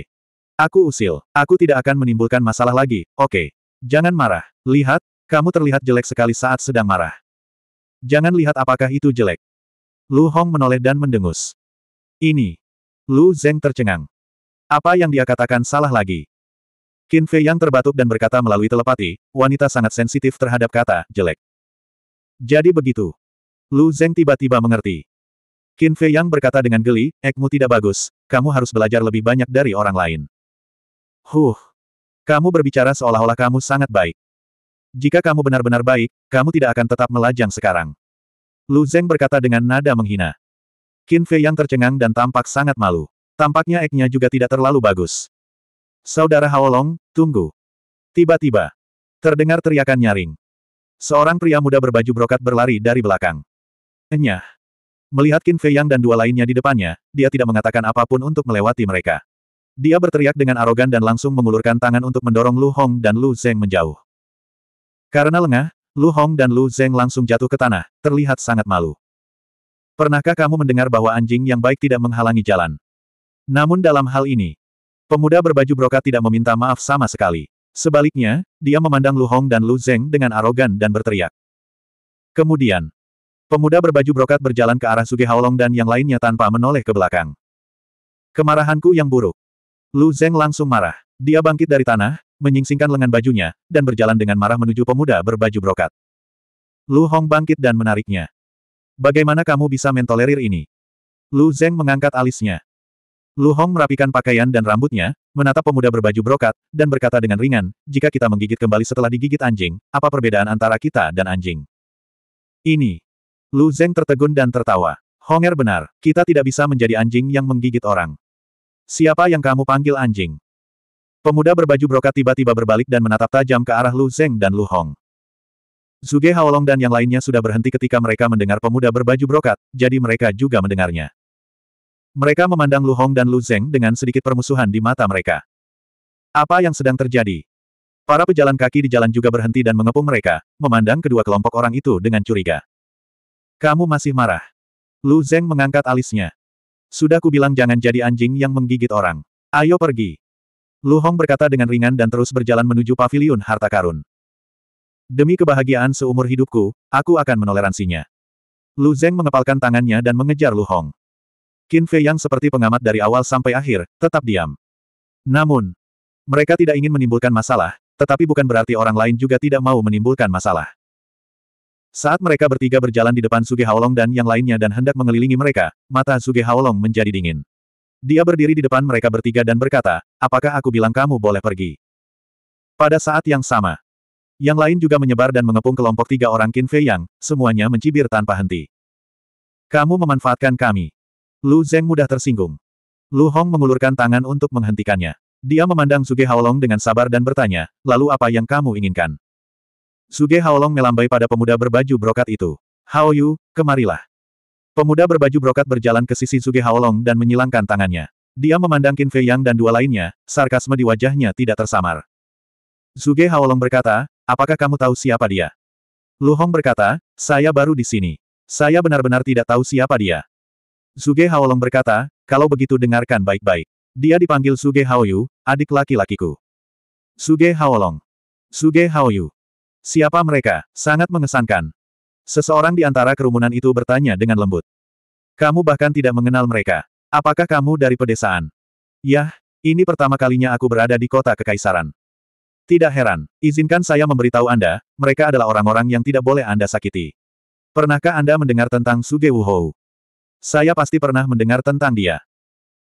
Aku usil, aku tidak akan menimbulkan masalah lagi, oke. Jangan marah, lihat, kamu terlihat jelek sekali saat sedang marah. Jangan lihat apakah itu jelek. Lu Hong menoleh dan mendengus. Ini. Lu Zeng tercengang. Apa yang dia katakan salah lagi? Qin Fei yang terbatuk dan berkata melalui telepati, wanita sangat sensitif terhadap kata, jelek. Jadi begitu. Lu Zeng tiba-tiba mengerti. Qin Fei Yang berkata dengan geli, ekmu tidak bagus, kamu harus belajar lebih banyak dari orang lain. Huh. Kamu berbicara seolah-olah kamu sangat baik. Jika kamu benar-benar baik, kamu tidak akan tetap melajang sekarang. Lu Zeng berkata dengan nada menghina. Qin Fei Yang tercengang dan tampak sangat malu. Tampaknya eknya juga tidak terlalu bagus. Saudara Haolong, tunggu. Tiba-tiba, terdengar teriakan nyaring. Seorang pria muda berbaju brokat berlari dari belakang. Enyah. Melihat Qin Fei Yang dan dua lainnya di depannya, dia tidak mengatakan apapun untuk melewati mereka. Dia berteriak dengan arogan dan langsung mengulurkan tangan untuk mendorong Lu Hong dan Lu Zeng menjauh. Karena lengah, Lu Hong dan Lu Zeng langsung jatuh ke tanah, terlihat sangat malu. Pernahkah kamu mendengar bahwa anjing yang baik tidak menghalangi jalan? Namun dalam hal ini, pemuda berbaju brokat tidak meminta maaf sama sekali. Sebaliknya, dia memandang Lu Hong dan Lu Zeng dengan arogan dan berteriak. Kemudian, Pemuda berbaju brokat berjalan ke arah Suge Haolong dan yang lainnya tanpa menoleh ke belakang. Kemarahanku yang buruk. Lu Zeng langsung marah. Dia bangkit dari tanah, menyingsingkan lengan bajunya, dan berjalan dengan marah menuju pemuda berbaju brokat. Lu Hong bangkit dan menariknya. Bagaimana kamu bisa mentolerir ini? Lu Zeng mengangkat alisnya. Lu Hong merapikan pakaian dan rambutnya, menatap pemuda berbaju brokat, dan berkata dengan ringan, jika kita menggigit kembali setelah digigit anjing, apa perbedaan antara kita dan anjing? Ini, Lu Zeng tertegun dan tertawa. Honger benar, kita tidak bisa menjadi anjing yang menggigit orang. Siapa yang kamu panggil anjing? Pemuda berbaju brokat tiba-tiba berbalik dan menatap tajam ke arah Lu Zeng dan Lu Hong. Zuge Haolong dan yang lainnya sudah berhenti ketika mereka mendengar pemuda berbaju brokat, jadi mereka juga mendengarnya. Mereka memandang Lu Hong dan Lu Zeng dengan sedikit permusuhan di mata mereka. Apa yang sedang terjadi? Para pejalan kaki di jalan juga berhenti dan mengepung mereka, memandang kedua kelompok orang itu dengan curiga. Kamu masih marah. Lu Zeng mengangkat alisnya. Sudah kubilang jangan jadi anjing yang menggigit orang. Ayo pergi. Lu Hong berkata dengan ringan dan terus berjalan menuju paviliun harta karun. Demi kebahagiaan seumur hidupku, aku akan menoleransinya. Lu Zeng mengepalkan tangannya dan mengejar Lu Hong. Qin Fei yang seperti pengamat dari awal sampai akhir, tetap diam. Namun, mereka tidak ingin menimbulkan masalah, tetapi bukan berarti orang lain juga tidak mau menimbulkan masalah. Saat mereka bertiga berjalan di depan Suge Haolong dan yang lainnya dan hendak mengelilingi mereka, mata Suge Haolong menjadi dingin. Dia berdiri di depan mereka bertiga dan berkata, apakah aku bilang kamu boleh pergi? Pada saat yang sama, yang lain juga menyebar dan mengepung kelompok tiga orang Qin Fei Yang, semuanya mencibir tanpa henti. Kamu memanfaatkan kami. Lu Zeng mudah tersinggung. Lu Hong mengulurkan tangan untuk menghentikannya. Dia memandang Suge Haolong dengan sabar dan bertanya, lalu apa yang kamu inginkan? Suge Haolong melambai pada pemuda berbaju brokat itu. Hao Yu, kemarilah. Pemuda berbaju brokat berjalan ke sisi Suge Haolong dan menyilangkan tangannya. Dia memandang Qin Fei Yang dan dua lainnya, sarkasme di wajahnya tidak tersamar. Suge Haolong berkata, apakah kamu tahu siapa dia? Lu Hong berkata, saya baru di sini. Saya benar-benar tidak tahu siapa dia. Suge Haolong berkata, kalau begitu dengarkan baik-baik. Dia dipanggil Suge Haoyu, adik laki-lakiku. Suge Haolong. Suge Haoyu. Siapa mereka? Sangat mengesankan. Seseorang di antara kerumunan itu bertanya dengan lembut. Kamu bahkan tidak mengenal mereka. Apakah kamu dari pedesaan? Yah, ini pertama kalinya aku berada di kota kekaisaran. Tidak heran, izinkan saya memberitahu Anda, mereka adalah orang-orang yang tidak boleh Anda sakiti. Pernahkah Anda mendengar tentang Suge Wuhou? Saya pasti pernah mendengar tentang dia.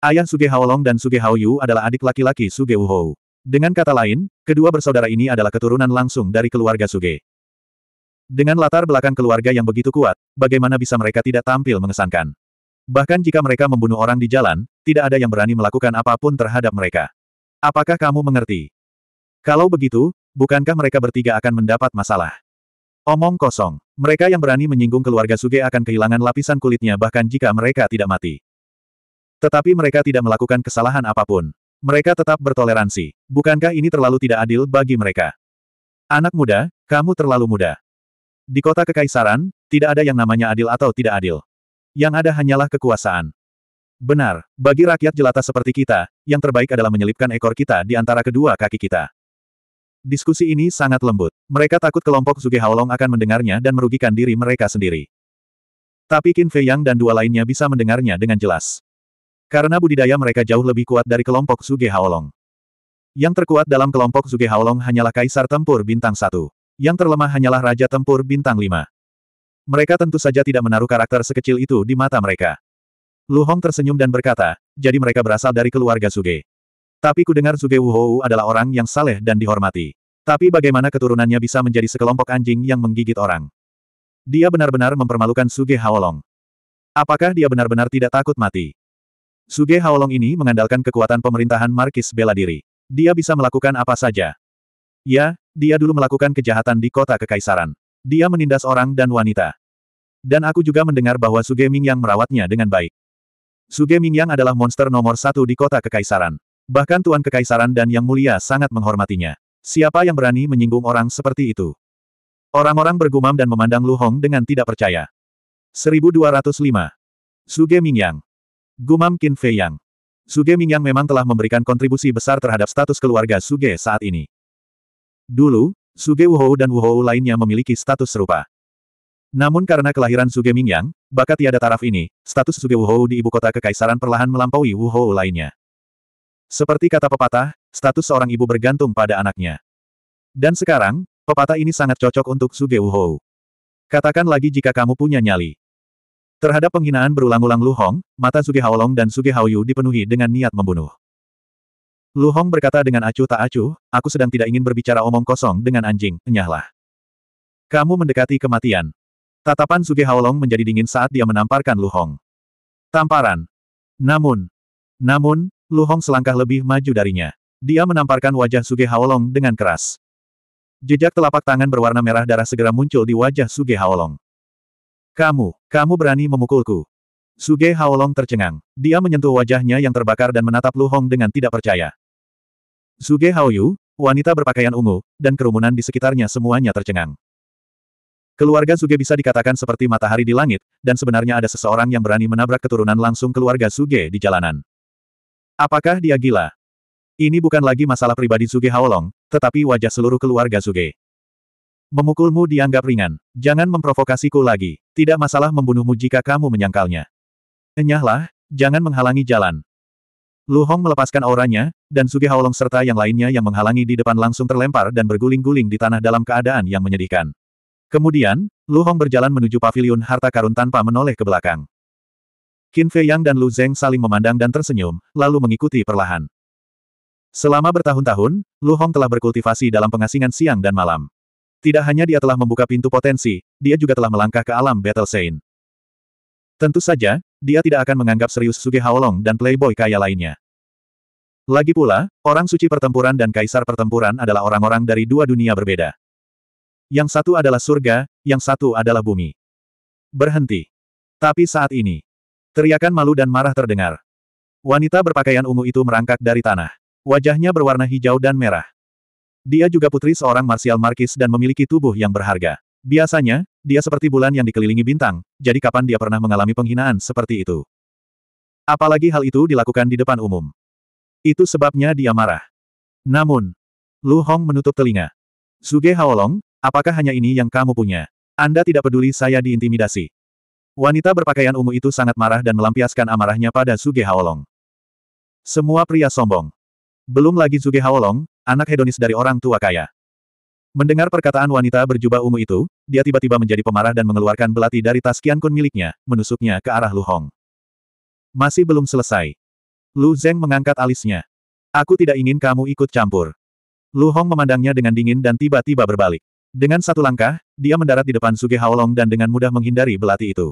Ayah Suge Haolong dan Suge Haoyu adalah adik laki-laki Suge Wuhou. Dengan kata lain, kedua bersaudara ini adalah keturunan langsung dari keluarga Suge. Dengan latar belakang keluarga yang begitu kuat, bagaimana bisa mereka tidak tampil mengesankan? Bahkan jika mereka membunuh orang di jalan, tidak ada yang berani melakukan apapun terhadap mereka. Apakah kamu mengerti? Kalau begitu, bukankah mereka bertiga akan mendapat masalah? Omong kosong. Mereka yang berani menyinggung keluarga Suge akan kehilangan lapisan kulitnya bahkan jika mereka tidak mati. Tetapi mereka tidak melakukan kesalahan apapun. Mereka tetap bertoleransi. Bukankah ini terlalu tidak adil bagi mereka? Anak muda, kamu terlalu muda. Di kota kekaisaran, tidak ada yang namanya adil atau tidak adil. Yang ada hanyalah kekuasaan. Benar, bagi rakyat jelata seperti kita, yang terbaik adalah menyelipkan ekor kita di antara kedua kaki kita. Diskusi ini sangat lembut. Mereka takut kelompok Zuge Haolong akan mendengarnya dan merugikan diri mereka sendiri. Tapi Qin Fei Yang dan dua lainnya bisa mendengarnya dengan jelas. Karena budidaya mereka jauh lebih kuat dari kelompok Suge Haolong. Yang terkuat dalam kelompok Suge Haolong hanyalah Kaisar Tempur Bintang Satu, Yang terlemah hanyalah Raja Tempur Bintang Lima. Mereka tentu saja tidak menaruh karakter sekecil itu di mata mereka. Lu Hong tersenyum dan berkata, jadi mereka berasal dari keluarga Suge. Tapi kudengar Suge Wuhou adalah orang yang saleh dan dihormati. Tapi bagaimana keturunannya bisa menjadi sekelompok anjing yang menggigit orang? Dia benar-benar mempermalukan Suge Haolong. Apakah dia benar-benar tidak takut mati? Suge Haolong ini mengandalkan kekuatan pemerintahan Markis bela diri. Dia bisa melakukan apa saja. Ya, dia dulu melakukan kejahatan di kota kekaisaran. Dia menindas orang dan wanita. Dan aku juga mendengar bahwa Suge Mingyang merawatnya dengan baik. Suge Mingyang adalah monster nomor satu di kota kekaisaran. Bahkan Tuan Kekaisaran dan Yang Mulia sangat menghormatinya. Siapa yang berani menyinggung orang seperti itu? Orang-orang bergumam dan memandang Lu Hong dengan tidak percaya. 1205. Suge Mingyang. Gumam Qin Fei Yang. Suge Mingyang memang telah memberikan kontribusi besar terhadap status keluarga Suge saat ini. Dulu, Suge Wuhou dan Wuhou lainnya memiliki status serupa. Namun karena kelahiran Suge Mingyang, bakat tiada taraf ini, status Suge Wuhou di ibu kota kekaisaran perlahan melampaui Wuhou lainnya. Seperti kata pepatah, status seorang ibu bergantung pada anaknya. Dan sekarang, pepatah ini sangat cocok untuk Suge Wuhou. Katakan lagi jika kamu punya nyali. Terhadap penghinaan berulang-ulang Lu Hong, mata Suge Haolong dan Suge Haoyu dipenuhi dengan niat membunuh. Lu Hong berkata dengan acuh tak acuh, aku sedang tidak ingin berbicara omong kosong dengan anjing, enyahlah. Kamu mendekati kematian. Tatapan Suge Haolong menjadi dingin saat dia menamparkan Lu Hong. Tamparan. Namun. Namun, Lu Hong selangkah lebih maju darinya. Dia menamparkan wajah Suge Haolong dengan keras. Jejak telapak tangan berwarna merah darah segera muncul di wajah Suge Haolong. Kamu, kamu berani memukulku. Suge Haolong tercengang. Dia menyentuh wajahnya yang terbakar dan menatap Lu Hong dengan tidak percaya. Suge Haoyu, wanita berpakaian ungu, dan kerumunan di sekitarnya semuanya tercengang. Keluarga Suge bisa dikatakan seperti matahari di langit, dan sebenarnya ada seseorang yang berani menabrak keturunan langsung keluarga Suge di jalanan. Apakah dia gila? Ini bukan lagi masalah pribadi Suge Haolong, tetapi wajah seluruh keluarga Suge. Memukulmu dianggap ringan. Jangan memprovokasiku lagi. Tidak masalah membunuhmu jika kamu menyangkalnya. Enyahlah, jangan menghalangi jalan. Lu Hong melepaskan auranya, dan Suge Haolong serta yang lainnya yang menghalangi di depan langsung terlempar dan berguling-guling di tanah dalam keadaan yang menyedihkan. Kemudian, Lu Hong berjalan menuju pavilion harta karun tanpa menoleh ke belakang. Qin Fei Yang dan Lu Zeng saling memandang dan tersenyum, lalu mengikuti perlahan. Selama bertahun-tahun, Lu Hong telah berkultivasi dalam pengasingan siang dan malam. Tidak hanya dia telah membuka pintu potensi, dia juga telah melangkah ke alam Battle Saint. Tentu saja, dia tidak akan menganggap serius Suge Haolong dan playboy kaya lainnya. Lagi pula, orang suci pertempuran dan kaisar pertempuran adalah orang-orang dari dua dunia berbeda. Yang satu adalah surga, yang satu adalah bumi. Berhenti. Tapi saat ini, teriakan malu dan marah terdengar. Wanita berpakaian ungu itu merangkak dari tanah. Wajahnya berwarna hijau dan merah. Dia juga putri seorang martial markis dan memiliki tubuh yang berharga. Biasanya, dia seperti bulan yang dikelilingi bintang, jadi kapan dia pernah mengalami penghinaan seperti itu? Apalagi hal itu dilakukan di depan umum. Itu sebabnya dia marah. Namun, Lu Hong menutup telinga. Suge Haolong, apakah hanya ini yang kamu punya? Anda tidak peduli saya diintimidasi. Wanita berpakaian ungu itu sangat marah dan melampiaskan amarahnya pada Suge Haolong. Semua pria sombong. Belum lagi Suge Haolong, Anak hedonis dari orang tua kaya. Mendengar perkataan wanita berjubah ungu itu, dia tiba-tiba menjadi pemarah dan mengeluarkan belati dari tas kian Kun miliknya, menusuknya ke arah Lu Hong. Masih belum selesai. Lu Zeng mengangkat alisnya. Aku tidak ingin kamu ikut campur. Lu Hong memandangnya dengan dingin dan tiba-tiba berbalik. Dengan satu langkah, dia mendarat di depan Suge Haolong dan dengan mudah menghindari belati itu.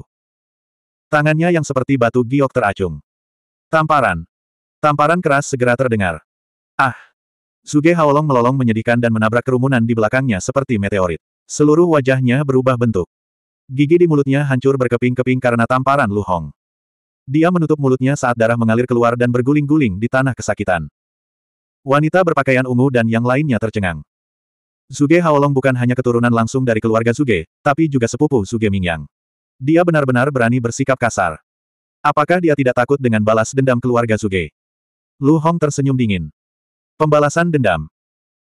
Tangannya yang seperti batu giok teracung. Tamparan. Tamparan keras segera terdengar. Ah! Zuge Haolong melolong menyedihkan dan menabrak kerumunan di belakangnya seperti meteorit. Seluruh wajahnya berubah bentuk. Gigi di mulutnya hancur berkeping-keping karena tamparan Lu Hong. Dia menutup mulutnya saat darah mengalir keluar dan berguling-guling di tanah kesakitan. Wanita berpakaian ungu dan yang lainnya tercengang. Zuge Haolong bukan hanya keturunan langsung dari keluarga Suge, tapi juga sepupu Suge Mingyang. Dia benar-benar berani bersikap kasar. Apakah dia tidak takut dengan balas dendam keluarga Suge? Lu Hong tersenyum dingin. Pembalasan dendam.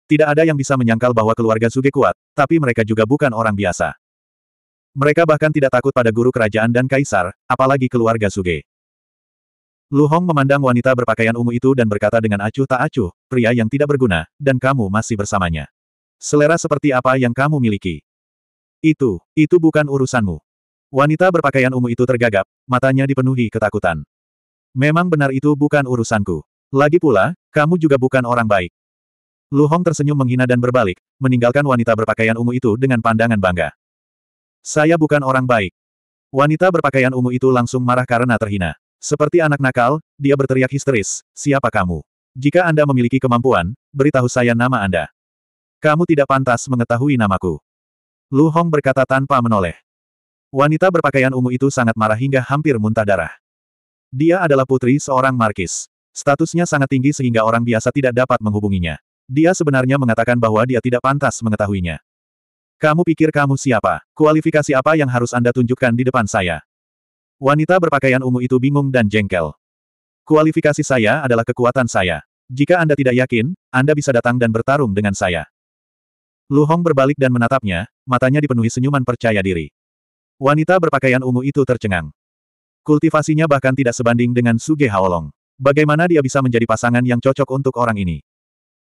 Tidak ada yang bisa menyangkal bahwa keluarga Zuge kuat, tapi mereka juga bukan orang biasa. Mereka bahkan tidak takut pada guru kerajaan dan kaisar, apalagi keluarga Zuge. Lu Hong memandang wanita berpakaian ungu itu dan berkata dengan acuh tak acuh, pria yang tidak berguna, dan kamu masih bersamanya. Selera seperti apa yang kamu miliki? Itu, itu bukan urusanmu. Wanita berpakaian ungu itu tergagap, matanya dipenuhi ketakutan. Memang benar itu bukan urusanku. Lagi pula, kamu juga bukan orang baik. Lu Hong tersenyum menghina dan berbalik, meninggalkan wanita berpakaian ungu itu dengan pandangan bangga. Saya bukan orang baik. Wanita berpakaian ungu itu langsung marah karena terhina. Seperti anak nakal, dia berteriak histeris, siapa kamu? Jika Anda memiliki kemampuan, beritahu saya nama Anda. Kamu tidak pantas mengetahui namaku. Lu Hong berkata tanpa menoleh. Wanita berpakaian ungu itu sangat marah hingga hampir muntah darah. Dia adalah putri seorang markis. Statusnya sangat tinggi sehingga orang biasa tidak dapat menghubunginya. Dia sebenarnya mengatakan bahwa dia tidak pantas mengetahuinya. Kamu pikir kamu siapa? Kualifikasi apa yang harus Anda tunjukkan di depan saya? Wanita berpakaian ungu itu bingung dan jengkel. Kualifikasi saya adalah kekuatan saya. Jika Anda tidak yakin, Anda bisa datang dan bertarung dengan saya. Lu Hong berbalik dan menatapnya, matanya dipenuhi senyuman percaya diri. Wanita berpakaian ungu itu tercengang. Kultivasinya bahkan tidak sebanding dengan Suge Haolong. Bagaimana dia bisa menjadi pasangan yang cocok untuk orang ini?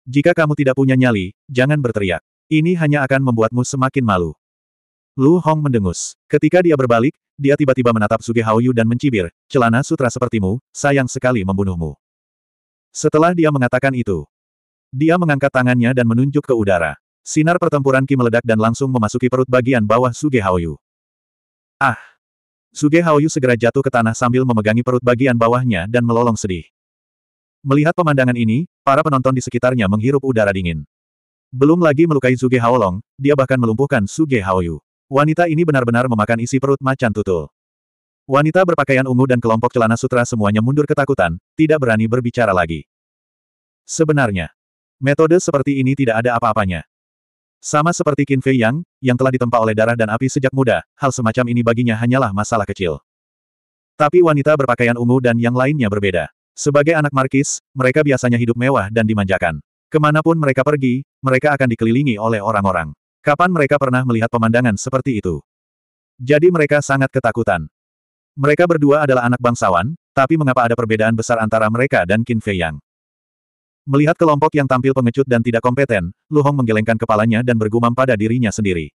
Jika kamu tidak punya nyali, jangan berteriak. Ini hanya akan membuatmu semakin malu. Lu Hong mendengus. Ketika dia berbalik, dia tiba-tiba menatap Suge Haoyu dan mencibir, celana sutra sepertimu, sayang sekali membunuhmu. Setelah dia mengatakan itu, dia mengangkat tangannya dan menunjuk ke udara. Sinar pertempuran Ki meledak dan langsung memasuki perut bagian bawah Suge Haoyu. Ah! Suge Haoyu segera jatuh ke tanah sambil memegangi perut bagian bawahnya dan melolong sedih. Melihat pemandangan ini, para penonton di sekitarnya menghirup udara dingin. Belum lagi melukai Suge Haolong, dia bahkan melumpuhkan Suge Haoyu. Wanita ini benar-benar memakan isi perut macan tutul. Wanita berpakaian ungu dan kelompok celana sutra semuanya mundur ketakutan, tidak berani berbicara lagi. Sebenarnya, metode seperti ini tidak ada apa-apanya. Sama seperti Qin Fei Yang, yang telah ditempa oleh darah dan api sejak muda, hal semacam ini baginya hanyalah masalah kecil. Tapi wanita berpakaian ungu dan yang lainnya berbeda. Sebagai anak markis, mereka biasanya hidup mewah dan dimanjakan. Kemanapun mereka pergi, mereka akan dikelilingi oleh orang-orang. Kapan mereka pernah melihat pemandangan seperti itu? Jadi mereka sangat ketakutan. Mereka berdua adalah anak bangsawan, tapi mengapa ada perbedaan besar antara mereka dan Qin Fei Yang? Melihat kelompok yang tampil pengecut dan tidak kompeten, Lu Hong menggelengkan kepalanya dan bergumam pada dirinya sendiri.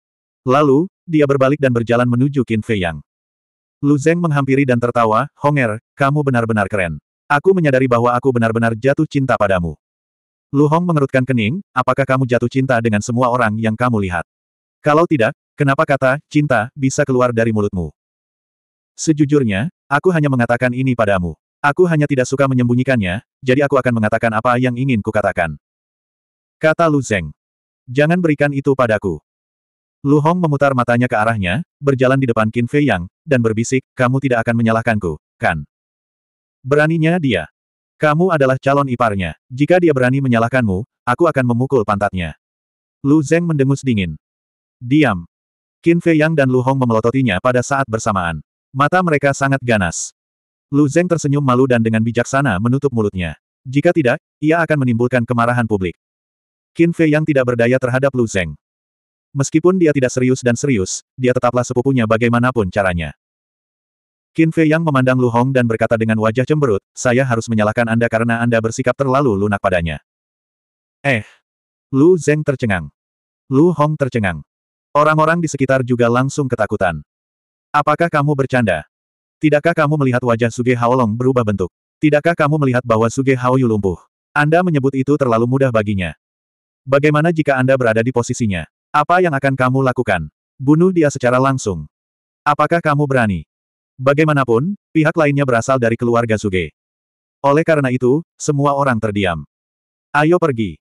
Lalu, dia berbalik dan berjalan menuju Qin Fei Yang. Lu Zeng menghampiri dan tertawa, Honger, kamu benar-benar keren. Aku menyadari bahwa aku benar-benar jatuh cinta padamu. Lu Hong mengerutkan kening, apakah kamu jatuh cinta dengan semua orang yang kamu lihat? Kalau tidak, kenapa kata, cinta, bisa keluar dari mulutmu? Sejujurnya, aku hanya mengatakan ini padamu. Aku hanya tidak suka menyembunyikannya, jadi aku akan mengatakan apa yang ingin kukatakan. Kata Lu Zeng. Jangan berikan itu padaku. Lu Hong memutar matanya ke arahnya, berjalan di depan Qin Fei Yang, dan berbisik, kamu tidak akan menyalahkanku, kan? Beraninya dia. Kamu adalah calon iparnya. Jika dia berani menyalahkanmu, aku akan memukul pantatnya. Lu Zeng mendengus dingin. Diam. Qin Fei Yang dan Lu Hong memelototinya pada saat bersamaan. Mata mereka sangat ganas. Lu Zeng tersenyum malu dan dengan bijaksana menutup mulutnya. Jika tidak, ia akan menimbulkan kemarahan publik. Qin Fei yang tidak berdaya terhadap Lu Zeng. Meskipun dia tidak serius dan serius, dia tetaplah sepupunya bagaimanapun caranya. Qin Fei yang memandang Lu Hong dan berkata dengan wajah cemberut, saya harus menyalahkan Anda karena Anda bersikap terlalu lunak padanya. Eh. Lu Zeng tercengang. Lu Hong tercengang. Orang-orang di sekitar juga langsung ketakutan. Apakah kamu bercanda? Tidakkah kamu melihat wajah Suge Haolong berubah bentuk? Tidakkah kamu melihat bahwa Suge Haoyu lumpuh? Anda menyebut itu terlalu mudah baginya. Bagaimana jika Anda berada di posisinya? Apa yang akan kamu lakukan? Bunuh dia secara langsung. Apakah kamu berani? Bagaimanapun, pihak lainnya berasal dari keluarga Suge. Oleh karena itu, semua orang terdiam. Ayo pergi.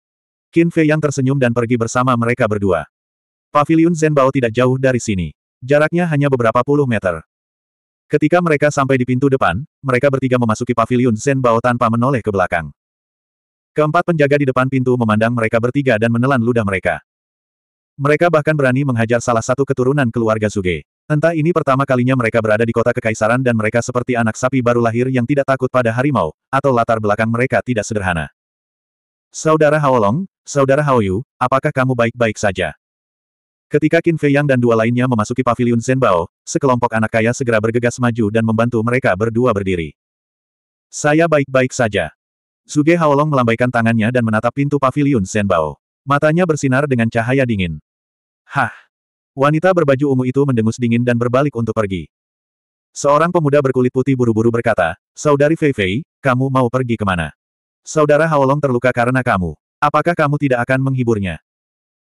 Qin Fei yang tersenyum dan pergi bersama mereka berdua. Paviliun Zenbao tidak jauh dari sini. Jaraknya hanya beberapa puluh meter. Ketika mereka sampai di pintu depan, mereka bertiga memasuki pavilion Zen Bao tanpa menoleh ke belakang. Keempat penjaga di depan pintu memandang mereka bertiga dan menelan ludah mereka. Mereka bahkan berani menghajar salah satu keturunan keluarga Zuge. Entah ini pertama kalinya mereka berada di kota kekaisaran dan mereka seperti anak sapi baru lahir yang tidak takut pada harimau, atau latar belakang mereka tidak sederhana. Saudara Haolong, Saudara Haoyu, apakah kamu baik-baik saja? Ketika Qin Fei Yang dan dua lainnya memasuki paviliun Bao, sekelompok anak kaya segera bergegas maju dan membantu mereka berdua berdiri. Saya baik-baik saja. Zuge Haolong melambaikan tangannya dan menatap pintu paviliun Bao. Matanya bersinar dengan cahaya dingin. Hah! Wanita berbaju ungu itu mendengus dingin dan berbalik untuk pergi. Seorang pemuda berkulit putih buru-buru berkata, Saudari Fei Fei, kamu mau pergi kemana? Saudara Haolong terluka karena kamu. Apakah kamu tidak akan menghiburnya?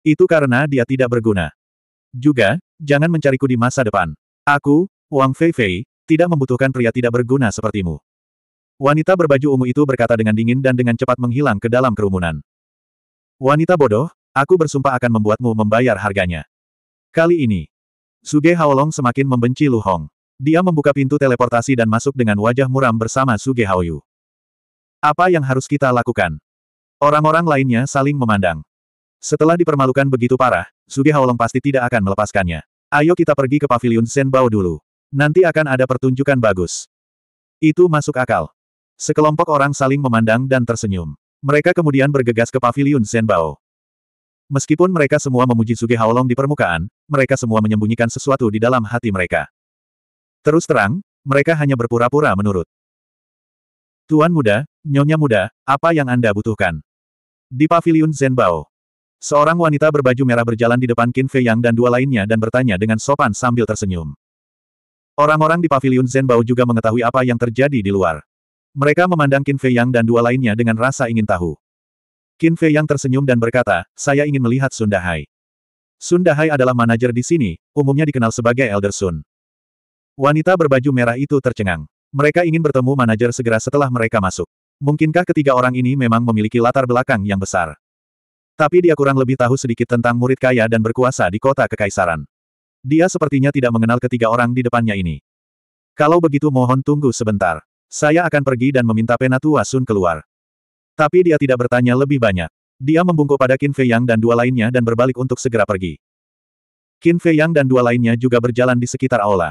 Itu karena dia tidak berguna. Juga, jangan mencariku di masa depan. Aku, Wang Fei Fei, tidak membutuhkan pria tidak berguna sepertimu. Wanita berbaju ungu itu berkata dengan dingin dan dengan cepat menghilang ke dalam kerumunan. Wanita bodoh, aku bersumpah akan membuatmu membayar harganya. Kali ini, Suge Haolong semakin membenci Lu Hong. Dia membuka pintu teleportasi dan masuk dengan wajah muram bersama Suge Haoyu. Apa yang harus kita lakukan? Orang-orang lainnya saling memandang. Setelah dipermalukan begitu parah, Sugi Haolong pasti tidak akan melepaskannya. Ayo kita pergi ke pavilion Senbao dulu. Nanti akan ada pertunjukan bagus. Itu masuk akal. Sekelompok orang saling memandang dan tersenyum. Mereka kemudian bergegas ke pavilion Senbao. Meskipun mereka semua memuji Sugi Haolong di permukaan, mereka semua menyembunyikan sesuatu di dalam hati mereka. Terus terang, mereka hanya berpura-pura menurut. Tuan muda, nyonya muda, apa yang Anda butuhkan? Di pavilion Zenbao, Seorang wanita berbaju merah berjalan di depan Qin Fei Yang dan dua lainnya dan bertanya dengan sopan sambil tersenyum. Orang-orang di paviliun Bao juga mengetahui apa yang terjadi di luar. Mereka memandang Qin Fei Yang dan dua lainnya dengan rasa ingin tahu. Qin Fei Yang tersenyum dan berkata, saya ingin melihat Sun Dahai. Sun Dahai adalah manajer di sini, umumnya dikenal sebagai Elder Sun. Wanita berbaju merah itu tercengang. Mereka ingin bertemu manajer segera setelah mereka masuk. Mungkinkah ketiga orang ini memang memiliki latar belakang yang besar? Tapi dia kurang lebih tahu sedikit tentang murid kaya dan berkuasa di kota kekaisaran. Dia sepertinya tidak mengenal ketiga orang di depannya ini. Kalau begitu mohon tunggu sebentar. Saya akan pergi dan meminta Penatua Sun keluar. Tapi dia tidak bertanya lebih banyak. Dia membungkuk pada Qin Fei Yang dan dua lainnya dan berbalik untuk segera pergi. Qin Fei Yang dan dua lainnya juga berjalan di sekitar aula.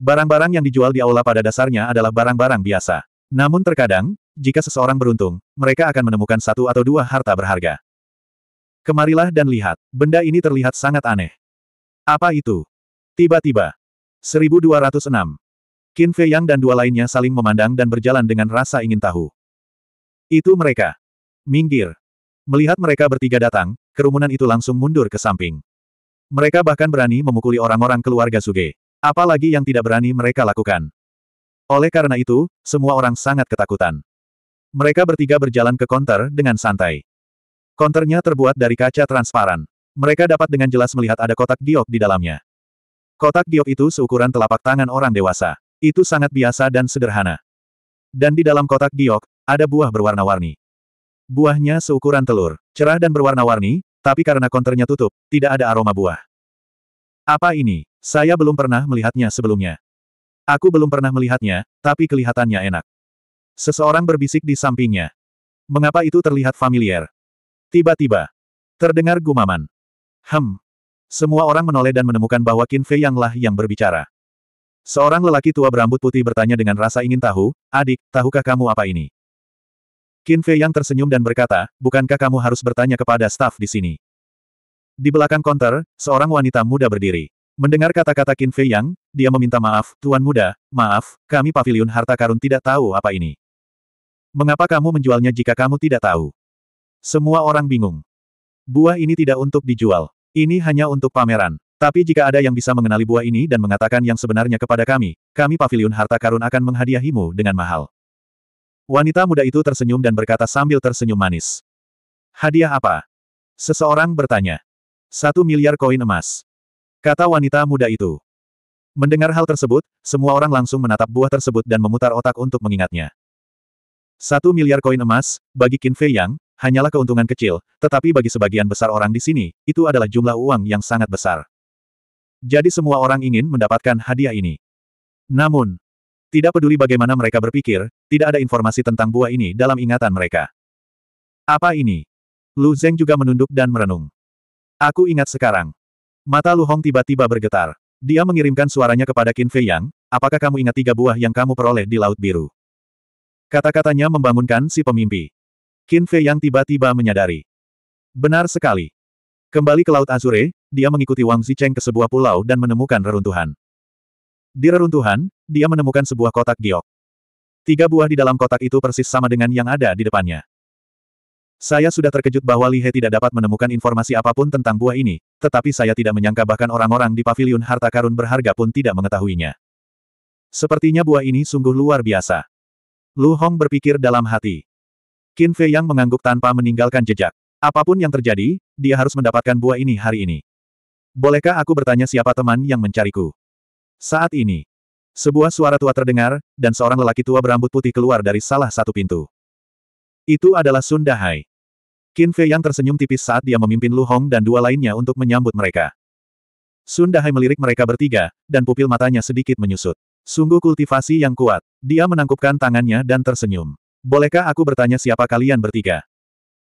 Barang-barang yang dijual di aula pada dasarnya adalah barang-barang biasa. Namun terkadang, jika seseorang beruntung, mereka akan menemukan satu atau dua harta berharga. Kemarilah dan lihat, benda ini terlihat sangat aneh. Apa itu? Tiba-tiba. 1206. Qin Fei Yang dan dua lainnya saling memandang dan berjalan dengan rasa ingin tahu. Itu mereka. Minggir. Melihat mereka bertiga datang, kerumunan itu langsung mundur ke samping. Mereka bahkan berani memukuli orang-orang keluarga Suge. Apalagi yang tidak berani mereka lakukan. Oleh karena itu, semua orang sangat ketakutan. Mereka bertiga berjalan ke konter dengan santai. Konternya terbuat dari kaca transparan. Mereka dapat dengan jelas melihat ada kotak giok di dalamnya. Kotak giok itu seukuran telapak tangan orang dewasa. Itu sangat biasa dan sederhana. Dan di dalam kotak giok, ada buah berwarna-warni. Buahnya seukuran telur, cerah dan berwarna-warni, tapi karena konternya tutup, tidak ada aroma buah. Apa ini? Saya belum pernah melihatnya sebelumnya. Aku belum pernah melihatnya, tapi kelihatannya enak. Seseorang berbisik di sampingnya. Mengapa itu terlihat familiar? Tiba-tiba, terdengar gumaman. Hem. Semua orang menoleh dan menemukan bahwa Qin Fei Yanglah yang berbicara. Seorang lelaki tua berambut putih bertanya dengan rasa ingin tahu, adik, tahukah kamu apa ini? Qin Fei Yang tersenyum dan berkata, bukankah kamu harus bertanya kepada staf di sini? Di belakang konter, seorang wanita muda berdiri. Mendengar kata-kata Qin Fei Yang, dia meminta maaf, Tuan Muda, maaf, kami pavilion harta karun tidak tahu apa ini. Mengapa kamu menjualnya jika kamu tidak tahu? Semua orang bingung. Buah ini tidak untuk dijual. Ini hanya untuk pameran. Tapi jika ada yang bisa mengenali buah ini dan mengatakan yang sebenarnya kepada kami, kami Paviliun harta karun akan menghadiahimu dengan mahal. Wanita muda itu tersenyum dan berkata sambil tersenyum manis. Hadiah apa? Seseorang bertanya. Satu miliar koin emas. Kata wanita muda itu. Mendengar hal tersebut, semua orang langsung menatap buah tersebut dan memutar otak untuk mengingatnya. Satu miliar koin emas, bagi Qin Fei Yang, hanyalah keuntungan kecil, tetapi bagi sebagian besar orang di sini, itu adalah jumlah uang yang sangat besar. Jadi semua orang ingin mendapatkan hadiah ini. Namun, tidak peduli bagaimana mereka berpikir, tidak ada informasi tentang buah ini dalam ingatan mereka. Apa ini? Lu Zeng juga menunduk dan merenung. Aku ingat sekarang. Mata Lu Hong tiba-tiba bergetar. Dia mengirimkan suaranya kepada Qin Fei Yang, apakah kamu ingat tiga buah yang kamu peroleh di Laut Biru? Kata-katanya membangunkan si pemimpi. Qin Fei yang tiba-tiba menyadari. Benar sekali. Kembali ke Laut Azure, dia mengikuti Wang Zicheng ke sebuah pulau dan menemukan reruntuhan. Di reruntuhan, dia menemukan sebuah kotak giok. Tiga buah di dalam kotak itu persis sama dengan yang ada di depannya. Saya sudah terkejut bahwa Li He tidak dapat menemukan informasi apapun tentang buah ini, tetapi saya tidak menyangka bahkan orang-orang di paviliun harta karun berharga pun tidak mengetahuinya. Sepertinya buah ini sungguh luar biasa. Lu Hong berpikir dalam hati. Qin Fei Yang mengangguk tanpa meninggalkan jejak. Apapun yang terjadi, dia harus mendapatkan buah ini hari ini. Bolehkah aku bertanya siapa teman yang mencariku? Saat ini, sebuah suara tua terdengar, dan seorang lelaki tua berambut putih keluar dari salah satu pintu. Itu adalah Sun Dahai. Qin Fei yang tersenyum tipis saat dia memimpin Lu Hong dan dua lainnya untuk menyambut mereka. Sun Dahai melirik mereka bertiga, dan pupil matanya sedikit menyusut. Sungguh kultivasi yang kuat. Dia menangkupkan tangannya dan tersenyum. Bolehkah aku bertanya siapa kalian bertiga?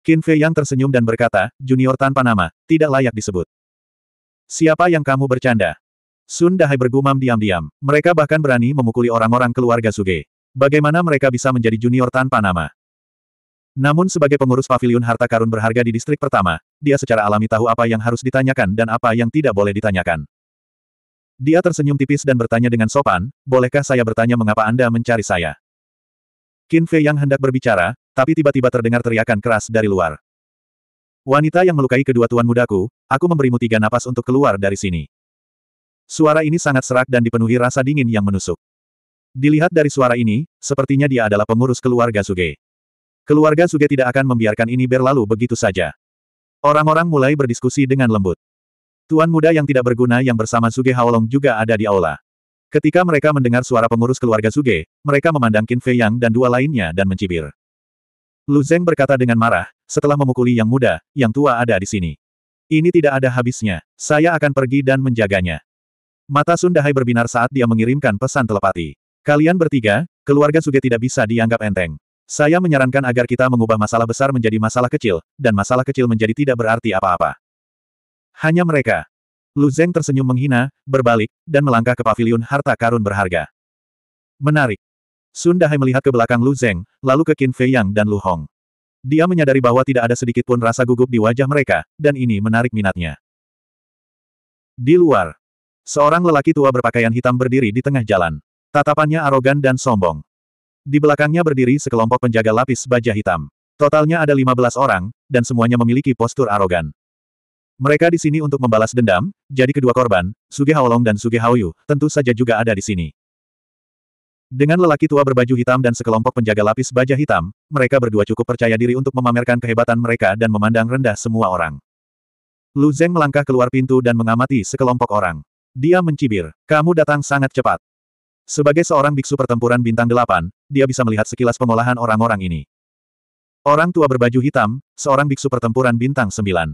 Qin Fei yang tersenyum dan berkata, junior tanpa nama, tidak layak disebut. Siapa yang kamu bercanda? Sun Dahai bergumam diam-diam. Mereka bahkan berani memukuli orang-orang keluarga Suge. Bagaimana mereka bisa menjadi junior tanpa nama? Namun sebagai pengurus pavilion harta karun berharga di distrik pertama, dia secara alami tahu apa yang harus ditanyakan dan apa yang tidak boleh ditanyakan. Dia tersenyum tipis dan bertanya dengan sopan, bolehkah saya bertanya mengapa Anda mencari saya? Qin Fei yang hendak berbicara, tapi tiba-tiba terdengar teriakan keras dari luar. Wanita yang melukai kedua tuan mudaku, aku memberimu tiga napas untuk keluar dari sini. Suara ini sangat serak dan dipenuhi rasa dingin yang menusuk. Dilihat dari suara ini, sepertinya dia adalah pengurus keluarga Suge. Keluarga Suge tidak akan membiarkan ini berlalu begitu saja. Orang-orang mulai berdiskusi dengan lembut. Tuan muda yang tidak berguna yang bersama Suge Haolong juga ada di aula. Ketika mereka mendengar suara pengurus keluarga Suge, mereka memandang Qin Fei Yang dan dua lainnya dan mencibir. Lu Zeng berkata dengan marah, setelah memukuli yang muda, yang tua ada di sini. Ini tidak ada habisnya, saya akan pergi dan menjaganya. Mata Sun Dahai berbinar saat dia mengirimkan pesan telepati. Kalian bertiga, keluarga Suge tidak bisa dianggap enteng. Saya menyarankan agar kita mengubah masalah besar menjadi masalah kecil, dan masalah kecil menjadi tidak berarti apa-apa. Hanya mereka, Lu Zeng tersenyum menghina, berbalik, dan melangkah ke pavilion harta karun berharga. Menarik. Sun Dahai melihat ke belakang Lu Zeng, lalu ke Qin Fei Yang dan Lu Hong. Dia menyadari bahwa tidak ada sedikit pun rasa gugup di wajah mereka, dan ini menarik minatnya. Di luar, seorang lelaki tua berpakaian hitam berdiri di tengah jalan. Tatapannya arogan dan sombong. Di belakangnya berdiri sekelompok penjaga lapis baja hitam. Totalnya ada 15 orang, dan semuanya memiliki postur arogan. Mereka di sini untuk membalas dendam, jadi kedua korban, Suge Haolong dan Suge Haoyu, tentu saja juga ada di sini. Dengan lelaki tua berbaju hitam dan sekelompok penjaga lapis baja hitam, mereka berdua cukup percaya diri untuk memamerkan kehebatan mereka dan memandang rendah semua orang. Lu Zeng melangkah keluar pintu dan mengamati sekelompok orang. Dia mencibir, kamu datang sangat cepat. Sebagai seorang biksu pertempuran bintang delapan, dia bisa melihat sekilas pengolahan orang-orang ini. Orang tua berbaju hitam, seorang biksu pertempuran bintang sembilan.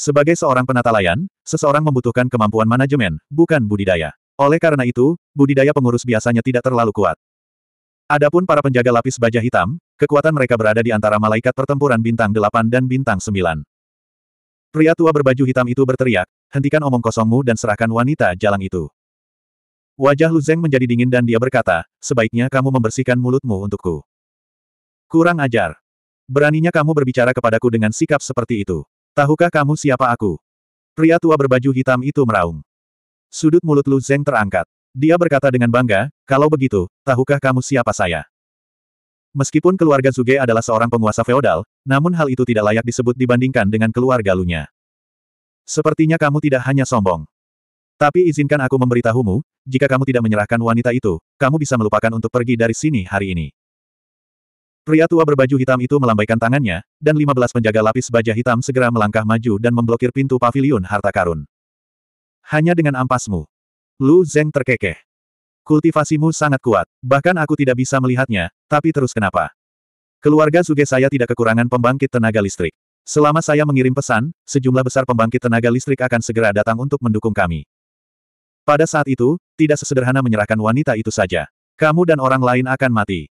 Sebagai seorang penata layan, seseorang membutuhkan kemampuan manajemen, bukan budidaya. Oleh karena itu, budidaya pengurus biasanya tidak terlalu kuat. Adapun para penjaga lapis baja hitam, kekuatan mereka berada di antara malaikat pertempuran bintang 8 dan bintang 9. Pria tua berbaju hitam itu berteriak, hentikan omong kosongmu dan serahkan wanita jalang itu. Wajah Lu Luzeng menjadi dingin dan dia berkata, sebaiknya kamu membersihkan mulutmu untukku. Kurang ajar. Beraninya kamu berbicara kepadaku dengan sikap seperti itu. Tahukah kamu siapa aku? Pria tua berbaju hitam itu meraung. Sudut mulut Lu Zeng terangkat. Dia berkata dengan bangga, kalau begitu, tahukah kamu siapa saya? Meskipun keluarga Zuge adalah seorang penguasa feodal, namun hal itu tidak layak disebut dibandingkan dengan keluarga Lunya. Sepertinya kamu tidak hanya sombong. Tapi izinkan aku memberitahumu, jika kamu tidak menyerahkan wanita itu, kamu bisa melupakan untuk pergi dari sini hari ini. Pria tua berbaju hitam itu melambaikan tangannya, dan 15 penjaga lapis baja hitam segera melangkah maju dan memblokir pintu pavilion harta karun. Hanya dengan ampasmu. Lu Zeng terkekeh. Kultivasimu sangat kuat, bahkan aku tidak bisa melihatnya, tapi terus kenapa? Keluarga Suge saya tidak kekurangan pembangkit tenaga listrik. Selama saya mengirim pesan, sejumlah besar pembangkit tenaga listrik akan segera datang untuk mendukung kami. Pada saat itu, tidak sesederhana menyerahkan wanita itu saja. Kamu dan orang lain akan mati.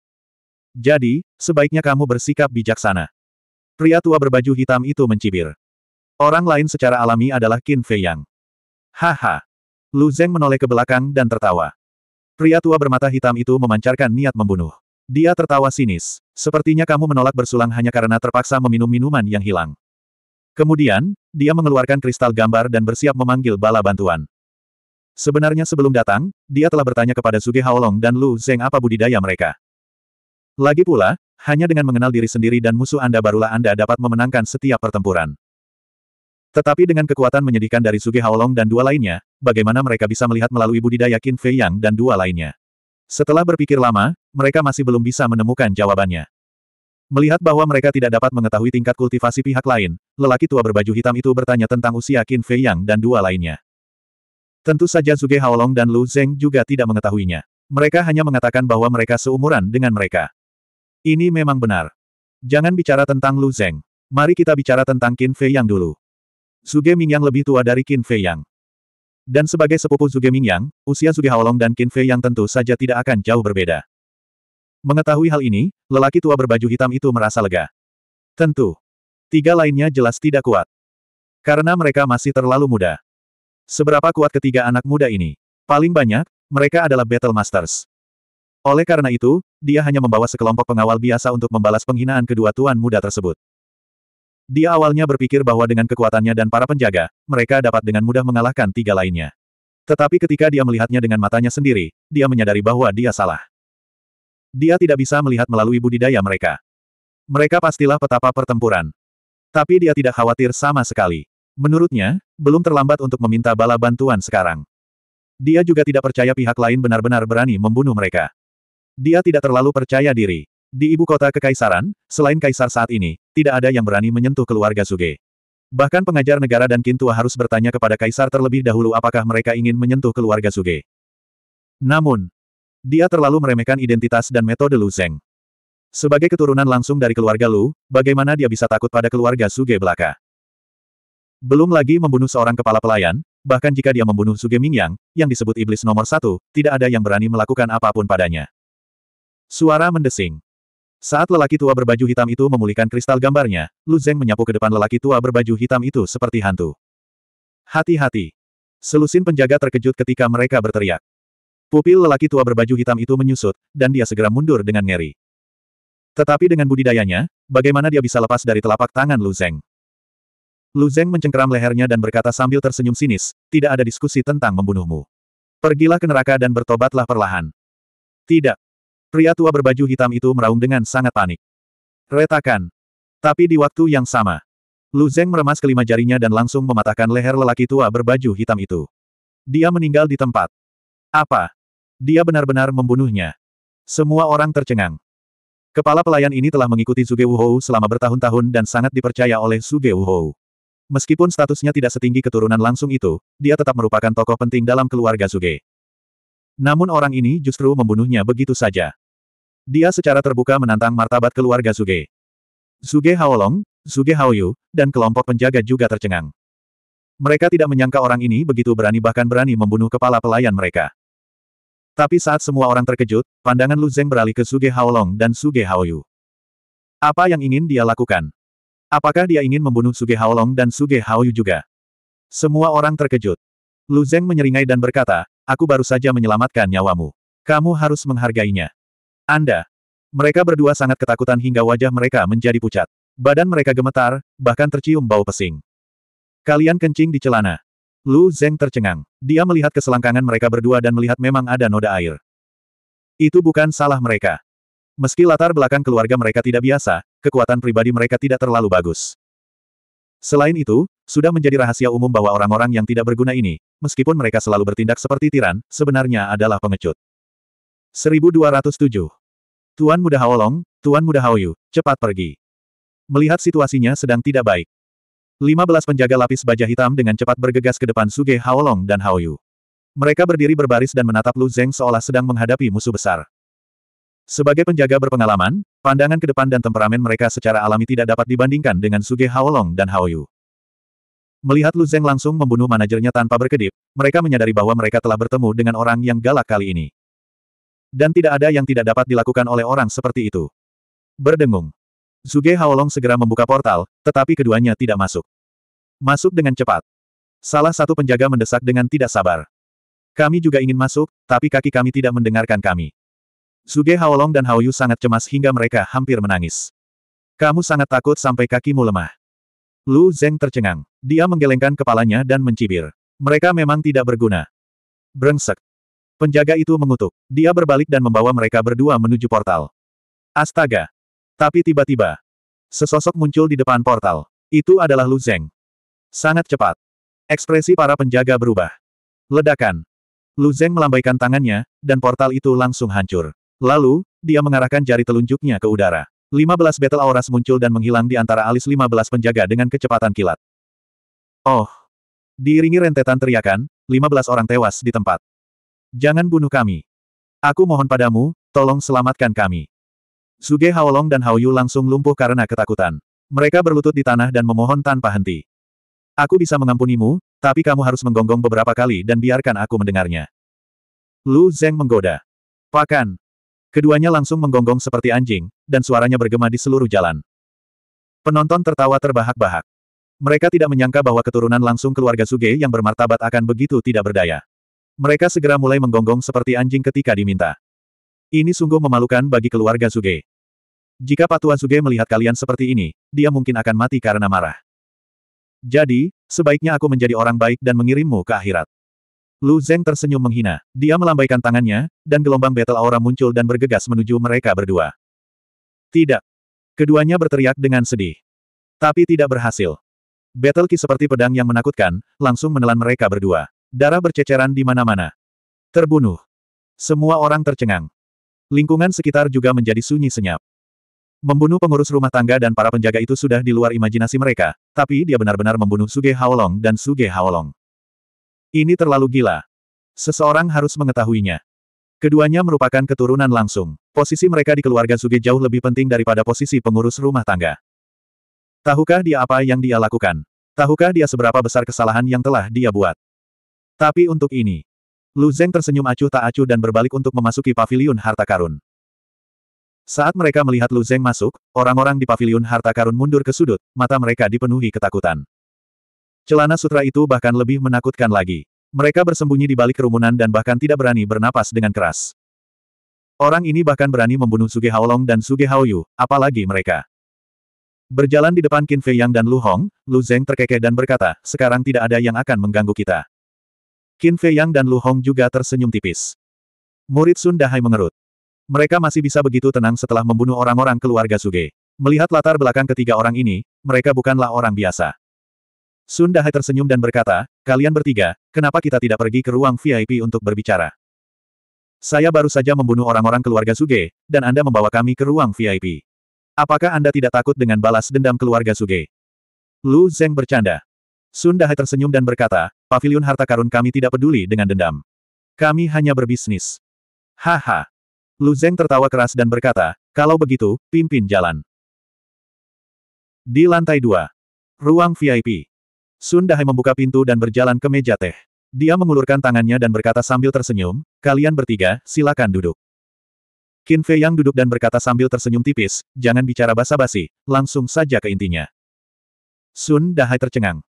Jadi, sebaiknya kamu bersikap bijaksana. Pria tua berbaju hitam itu mencibir. Orang lain secara alami adalah Qin Fei Yang. Haha. Lu Zeng menoleh ke belakang dan tertawa. Pria tua bermata hitam itu memancarkan niat membunuh. Dia tertawa sinis. Sepertinya kamu menolak bersulang hanya karena terpaksa meminum minuman yang hilang. Kemudian, dia mengeluarkan kristal gambar dan bersiap memanggil bala bantuan. Sebenarnya sebelum datang, dia telah bertanya kepada Suge Haolong dan Lu Zeng apa budidaya mereka. Lagi pula, hanya dengan mengenal diri sendiri dan musuh Anda barulah Anda dapat memenangkan setiap pertempuran. Tetapi dengan kekuatan menyedihkan dari Suge Haolong dan dua lainnya, bagaimana mereka bisa melihat melalui budidaya Qin Fei Yang dan dua lainnya. Setelah berpikir lama, mereka masih belum bisa menemukan jawabannya. Melihat bahwa mereka tidak dapat mengetahui tingkat kultivasi pihak lain, lelaki tua berbaju hitam itu bertanya tentang usia Qin Fei Yang dan dua lainnya. Tentu saja Suge Haolong dan Lu Zeng juga tidak mengetahuinya. Mereka hanya mengatakan bahwa mereka seumuran dengan mereka. Ini memang benar. Jangan bicara tentang Lu Zeng. Mari kita bicara tentang Qin Fei Yang dulu. Zuge yang lebih tua dari Qin Fei Yang. Dan sebagai sepupu Zuge yang, usia Zuge Haolong dan Qin Fei Yang tentu saja tidak akan jauh berbeda. Mengetahui hal ini, lelaki tua berbaju hitam itu merasa lega. Tentu. Tiga lainnya jelas tidak kuat. Karena mereka masih terlalu muda. Seberapa kuat ketiga anak muda ini? Paling banyak, mereka adalah Battle Masters. Oleh karena itu, dia hanya membawa sekelompok pengawal biasa untuk membalas penghinaan kedua tuan muda tersebut. Dia awalnya berpikir bahwa dengan kekuatannya dan para penjaga, mereka dapat dengan mudah mengalahkan tiga lainnya. Tetapi ketika dia melihatnya dengan matanya sendiri, dia menyadari bahwa dia salah. Dia tidak bisa melihat melalui budidaya mereka. Mereka pastilah petapa pertempuran. Tapi dia tidak khawatir sama sekali. Menurutnya, belum terlambat untuk meminta bala bantuan sekarang. Dia juga tidak percaya pihak lain benar-benar berani membunuh mereka. Dia tidak terlalu percaya diri. Di ibu kota kekaisaran, selain kaisar saat ini, tidak ada yang berani menyentuh keluarga Suge. Bahkan pengajar negara dan Kintua harus bertanya kepada kaisar terlebih dahulu apakah mereka ingin menyentuh keluarga Suge. Namun, dia terlalu meremehkan identitas dan metode Lu Zeng. Sebagai keturunan langsung dari keluarga Lu, bagaimana dia bisa takut pada keluarga Suge belaka? Belum lagi membunuh seorang kepala pelayan, bahkan jika dia membunuh Suge Mingyang, yang disebut iblis nomor satu, tidak ada yang berani melakukan apapun padanya. Suara mendesing. Saat lelaki tua berbaju hitam itu memulihkan kristal gambarnya, Lu Zeng menyapu ke depan lelaki tua berbaju hitam itu seperti hantu. Hati-hati. Selusin penjaga terkejut ketika mereka berteriak. Pupil lelaki tua berbaju hitam itu menyusut, dan dia segera mundur dengan ngeri. Tetapi dengan budidayanya, bagaimana dia bisa lepas dari telapak tangan Lu Zeng? Lu Zeng mencengkeram lehernya dan berkata sambil tersenyum sinis, tidak ada diskusi tentang membunuhmu. Pergilah ke neraka dan bertobatlah perlahan. Tidak. Pria tua berbaju hitam itu meraung dengan sangat panik. Retakan. Tapi di waktu yang sama, Lu Zeng meremas kelima jarinya dan langsung mematahkan leher lelaki tua berbaju hitam itu. Dia meninggal di tempat. Apa? Dia benar-benar membunuhnya. Semua orang tercengang. Kepala pelayan ini telah mengikuti Suge Wuhou selama bertahun-tahun dan sangat dipercaya oleh Suge Wuhou. Meskipun statusnya tidak setinggi keturunan langsung itu, dia tetap merupakan tokoh penting dalam keluarga Suge. Namun orang ini justru membunuhnya begitu saja. Dia secara terbuka menantang martabat keluarga Suge. Suge Haolong, Suge Haoyu, dan kelompok penjaga juga tercengang. Mereka tidak menyangka orang ini begitu berani bahkan berani membunuh kepala pelayan mereka. Tapi saat semua orang terkejut, pandangan Lu Zeng beralih ke Suge Haolong dan Suge Haoyu. Apa yang ingin dia lakukan? Apakah dia ingin membunuh Suge Haolong dan Suge Haoyu juga? Semua orang terkejut. Lu Zeng menyeringai dan berkata, Aku baru saja menyelamatkan nyawamu. Kamu harus menghargainya. Anda. Mereka berdua sangat ketakutan hingga wajah mereka menjadi pucat. Badan mereka gemetar, bahkan tercium bau pesing. Kalian kencing di celana. Lu Zeng tercengang. Dia melihat keselangkangan mereka berdua dan melihat memang ada noda air. Itu bukan salah mereka. Meski latar belakang keluarga mereka tidak biasa, kekuatan pribadi mereka tidak terlalu bagus. Selain itu, sudah menjadi rahasia umum bahwa orang-orang yang tidak berguna ini, meskipun mereka selalu bertindak seperti tiran, sebenarnya adalah pengecut. 1207. Tuan Muda Haolong, Tuan Muda Haoyu, cepat pergi. Melihat situasinya sedang tidak baik. 15 penjaga lapis baja hitam dengan cepat bergegas ke depan Suge Haolong dan Haoyu. Mereka berdiri berbaris dan menatap Lu Zeng seolah sedang menghadapi musuh besar. Sebagai penjaga berpengalaman, Pandangan ke depan dan temperamen mereka secara alami tidak dapat dibandingkan dengan Suge Long dan Hao Yu. Melihat Lu Zeng langsung membunuh manajernya tanpa berkedip, mereka menyadari bahwa mereka telah bertemu dengan orang yang galak kali ini. Dan tidak ada yang tidak dapat dilakukan oleh orang seperti itu. Berdengung. Suge Long segera membuka portal, tetapi keduanya tidak masuk. Masuk dengan cepat. Salah satu penjaga mendesak dengan tidak sabar. Kami juga ingin masuk, tapi kaki kami tidak mendengarkan kami. Suge Haolong dan Haoyu sangat cemas hingga mereka hampir menangis. Kamu sangat takut sampai kakimu lemah. Lu Zeng tercengang. Dia menggelengkan kepalanya dan mencibir. Mereka memang tidak berguna. Brengsek. Penjaga itu mengutuk. Dia berbalik dan membawa mereka berdua menuju portal. Astaga. Tapi tiba-tiba. Sesosok muncul di depan portal. Itu adalah Lu Zeng. Sangat cepat. Ekspresi para penjaga berubah. Ledakan. Lu Zeng melambaikan tangannya, dan portal itu langsung hancur. Lalu, dia mengarahkan jari telunjuknya ke udara. 15 battle auras muncul dan menghilang di antara alis 15 penjaga dengan kecepatan kilat. Oh! Diiringi rentetan teriakan, 15 orang tewas di tempat. Jangan bunuh kami. Aku mohon padamu, tolong selamatkan kami. Suge Haolong dan Hao langsung lumpuh karena ketakutan. Mereka berlutut di tanah dan memohon tanpa henti. Aku bisa mengampunimu, tapi kamu harus menggonggong beberapa kali dan biarkan aku mendengarnya. Lu Zeng menggoda. Pakan, Keduanya langsung menggonggong seperti anjing, dan suaranya bergema di seluruh jalan. Penonton tertawa terbahak-bahak. Mereka tidak menyangka bahwa keturunan langsung keluarga Suge yang bermartabat akan begitu tidak berdaya. Mereka segera mulai menggonggong seperti anjing ketika diminta. Ini sungguh memalukan bagi keluarga Suge. Jika Pak Suge melihat kalian seperti ini, dia mungkin akan mati karena marah. Jadi, sebaiknya aku menjadi orang baik dan mengirimmu ke akhirat. Lu Zeng tersenyum menghina. Dia melambaikan tangannya, dan gelombang battle aura muncul dan bergegas menuju mereka berdua. Tidak. Keduanya berteriak dengan sedih. Tapi tidak berhasil. Battle Ki seperti pedang yang menakutkan, langsung menelan mereka berdua. Darah berceceran di mana-mana. Terbunuh. Semua orang tercengang. Lingkungan sekitar juga menjadi sunyi senyap. Membunuh pengurus rumah tangga dan para penjaga itu sudah di luar imajinasi mereka, tapi dia benar-benar membunuh Suge Haolong dan Suge Haolong. Ini terlalu gila. Seseorang harus mengetahuinya. Keduanya merupakan keturunan langsung. Posisi mereka di keluarga Suge jauh lebih penting daripada posisi pengurus rumah tangga. Tahukah dia apa yang dia lakukan? Tahukah dia seberapa besar kesalahan yang telah dia buat? Tapi untuk ini, Lu Zeng tersenyum acuh tak acuh dan berbalik untuk memasuki paviliun harta karun. Saat mereka melihat Lu Zeng masuk, orang-orang di paviliun harta karun mundur ke sudut, mata mereka dipenuhi ketakutan. Celana sutra itu bahkan lebih menakutkan lagi. Mereka bersembunyi di balik kerumunan dan bahkan tidak berani bernapas dengan keras. Orang ini bahkan berani membunuh Suge Haolong dan Suge Haoyu, apalagi mereka. Berjalan di depan Qin Fei Yang dan Lu Hong, Lu Zeng terkekeh dan berkata, sekarang tidak ada yang akan mengganggu kita. Qin Fei Yang dan Lu Hong juga tersenyum tipis. Murid Sun Dahai mengerut. Mereka masih bisa begitu tenang setelah membunuh orang-orang keluarga Suge. Melihat latar belakang ketiga orang ini, mereka bukanlah orang biasa. Sun Dahai tersenyum dan berkata, kalian bertiga, kenapa kita tidak pergi ke ruang VIP untuk berbicara? Saya baru saja membunuh orang-orang keluarga Suge, dan Anda membawa kami ke ruang VIP. Apakah Anda tidak takut dengan balas dendam keluarga Suge? Lu Zeng bercanda. Sun Dahai tersenyum dan berkata, pavilion harta karun kami tidak peduli dengan dendam. Kami hanya berbisnis. Haha. Lu Zeng tertawa keras dan berkata, kalau begitu, pimpin jalan. Di lantai dua. Ruang VIP. Sun Dahai membuka pintu dan berjalan ke meja teh. Dia mengulurkan tangannya dan berkata sambil tersenyum, kalian bertiga, silakan duduk. Qin Fei Yang duduk dan berkata sambil tersenyum tipis, jangan bicara basa-basi, langsung saja ke intinya. Sun Dahai tercengang.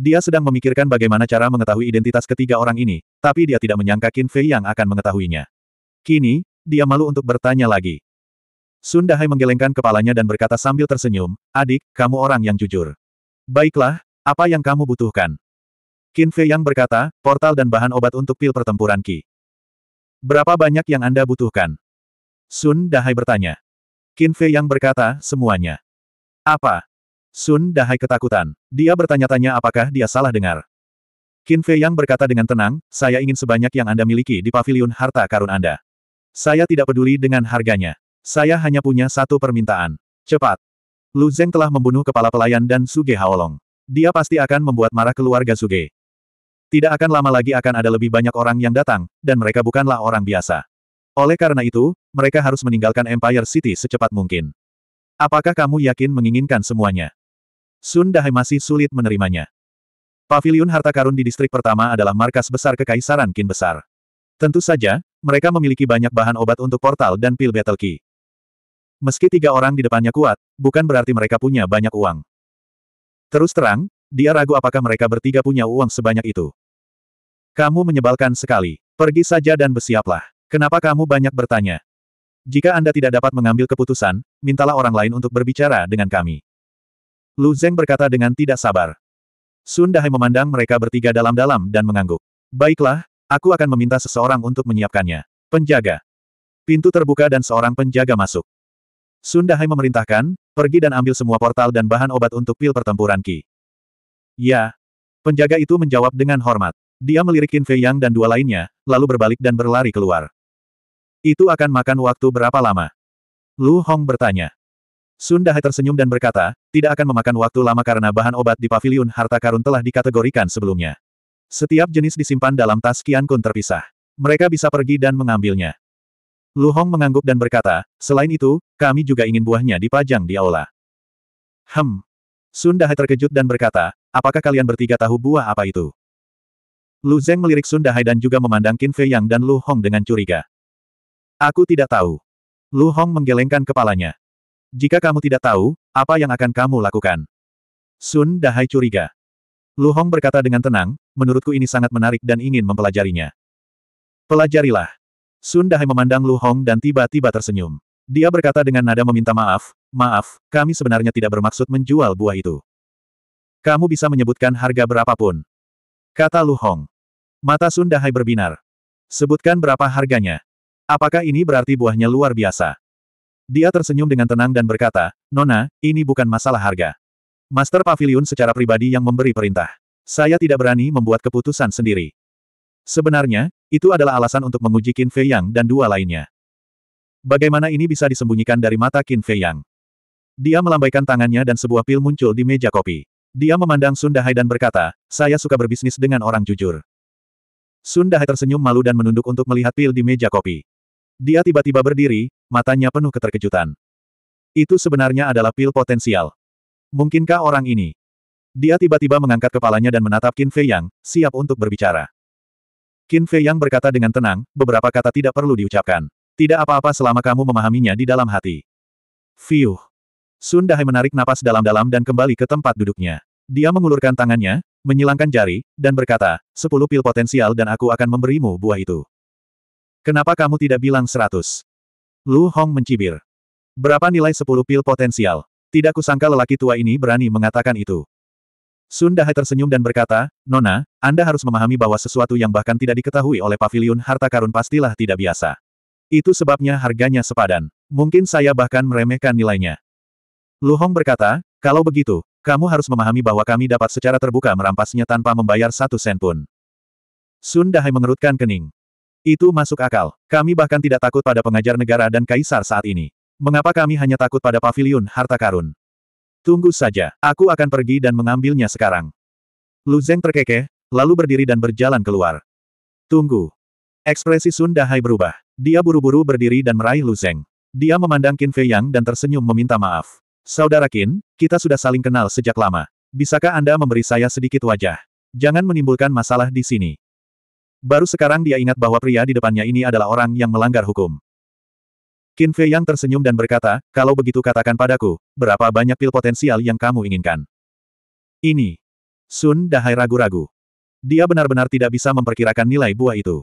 Dia sedang memikirkan bagaimana cara mengetahui identitas ketiga orang ini, tapi dia tidak menyangka Qin Fei Yang akan mengetahuinya. Kini, dia malu untuk bertanya lagi. Sun Dahai menggelengkan kepalanya dan berkata sambil tersenyum, adik, kamu orang yang jujur. Baiklah, apa yang kamu butuhkan? Qin Fei yang berkata, portal dan bahan obat untuk pil pertempuran Qi. Berapa banyak yang Anda butuhkan? Sun Dahai bertanya. Qin Fei yang berkata, semuanya. Apa? Sun Dahai ketakutan. Dia bertanya-tanya apakah dia salah dengar. Qin Fei yang berkata dengan tenang, saya ingin sebanyak yang Anda miliki di pavilion harta karun Anda. Saya tidak peduli dengan harganya. Saya hanya punya satu permintaan. Cepat. Lu Zeng telah membunuh kepala pelayan dan Suge Haolong. Dia pasti akan membuat marah keluarga Suge. Tidak akan lama lagi akan ada lebih banyak orang yang datang, dan mereka bukanlah orang biasa. Oleh karena itu, mereka harus meninggalkan Empire City secepat mungkin. Apakah kamu yakin menginginkan semuanya? Sun Dahai masih sulit menerimanya. Pavilion harta karun di distrik pertama adalah markas besar kekaisaran Kin Besar. Tentu saja, mereka memiliki banyak bahan obat untuk portal dan pil battle key. Meski tiga orang di depannya kuat, bukan berarti mereka punya banyak uang. Terus terang, dia ragu apakah mereka bertiga punya uang sebanyak itu. Kamu menyebalkan sekali. Pergi saja dan bersiaplah. Kenapa kamu banyak bertanya? Jika Anda tidak dapat mengambil keputusan, mintalah orang lain untuk berbicara dengan kami. Lu Zeng berkata dengan tidak sabar. Sun Dahai memandang mereka bertiga dalam-dalam dan mengangguk. Baiklah, aku akan meminta seseorang untuk menyiapkannya. Penjaga. Pintu terbuka dan seorang penjaga masuk. Sundahai memerintahkan, pergi dan ambil semua portal dan bahan obat untuk pil pertempuran Ki. Ya. Penjaga itu menjawab dengan hormat. Dia melirik Qin Fei Yang dan dua lainnya, lalu berbalik dan berlari keluar. Itu akan makan waktu berapa lama? Lu Hong bertanya. Sundahai tersenyum dan berkata, tidak akan memakan waktu lama karena bahan obat di Paviliun harta karun telah dikategorikan sebelumnya. Setiap jenis disimpan dalam tas Kian Kun terpisah. Mereka bisa pergi dan mengambilnya. Lu Hong mengangguk dan berkata, selain itu, kami juga ingin buahnya dipajang di aula. Hem. Sun Dahai terkejut dan berkata, apakah kalian bertiga tahu buah apa itu? Lu Zeng melirik Sun Dahai dan juga memandang Qin Fei Yang dan Lu Hong dengan curiga. Aku tidak tahu. Lu Hong menggelengkan kepalanya. Jika kamu tidak tahu, apa yang akan kamu lakukan? Sun Dahai curiga. Lu Hong berkata dengan tenang, menurutku ini sangat menarik dan ingin mempelajarinya. Pelajarilah. Sun Dahai memandang Lu Hong dan tiba-tiba tersenyum. Dia berkata dengan nada meminta maaf, maaf, kami sebenarnya tidak bermaksud menjual buah itu. Kamu bisa menyebutkan harga berapapun. Kata Lu Hong. Mata Sun Dahai berbinar. Sebutkan berapa harganya. Apakah ini berarti buahnya luar biasa? Dia tersenyum dengan tenang dan berkata, Nona, ini bukan masalah harga. Master Pavilion secara pribadi yang memberi perintah. Saya tidak berani membuat keputusan sendiri. Sebenarnya, itu adalah alasan untuk menguji Qin Fei Yang dan dua lainnya. Bagaimana ini bisa disembunyikan dari mata Qin Fei Yang? Dia melambaikan tangannya dan sebuah pil muncul di meja kopi. Dia memandang Sun Hai dan berkata, saya suka berbisnis dengan orang jujur. Sun Hai tersenyum malu dan menunduk untuk melihat pil di meja kopi. Dia tiba-tiba berdiri, matanya penuh keterkejutan. Itu sebenarnya adalah pil potensial. Mungkinkah orang ini? Dia tiba-tiba mengangkat kepalanya dan menatap Qin Fei Yang, siap untuk berbicara. Qin Fei Yang berkata dengan tenang, beberapa kata tidak perlu diucapkan. Tidak apa-apa selama kamu memahaminya di dalam hati. Fiuh. Sun Dahai menarik napas dalam-dalam dan kembali ke tempat duduknya. Dia mengulurkan tangannya, menyilangkan jari, dan berkata, sepuluh pil potensial dan aku akan memberimu buah itu. Kenapa kamu tidak bilang seratus? Lu Hong mencibir. Berapa nilai sepuluh pil potensial? Tidak kusangka lelaki tua ini berani mengatakan itu. Sun Dahai tersenyum dan berkata, Nona, Anda harus memahami bahwa sesuatu yang bahkan tidak diketahui oleh pavilion harta karun pastilah tidak biasa. Itu sebabnya harganya sepadan. Mungkin saya bahkan meremehkan nilainya. Lu Hong berkata, kalau begitu, kamu harus memahami bahwa kami dapat secara terbuka merampasnya tanpa membayar satu sen pun. Sun Dahai mengerutkan kening. Itu masuk akal. Kami bahkan tidak takut pada pengajar negara dan kaisar saat ini. Mengapa kami hanya takut pada pavilion harta karun? Tunggu saja, aku akan pergi dan mengambilnya sekarang. Lu Zeng terkekeh, lalu berdiri dan berjalan keluar. Tunggu. Ekspresi Sun Dahai berubah. Dia buru-buru berdiri dan meraih Lu Zeng. Dia memandang Qin Fei Yang dan tersenyum meminta maaf. Saudara Qin, kita sudah saling kenal sejak lama. Bisakah Anda memberi saya sedikit wajah? Jangan menimbulkan masalah di sini. Baru sekarang dia ingat bahwa pria di depannya ini adalah orang yang melanggar hukum. Qin Fei Yang tersenyum dan berkata, kalau begitu katakan padaku, berapa banyak pil potensial yang kamu inginkan? Ini. Sun Dahai ragu-ragu. Dia benar-benar tidak bisa memperkirakan nilai buah itu.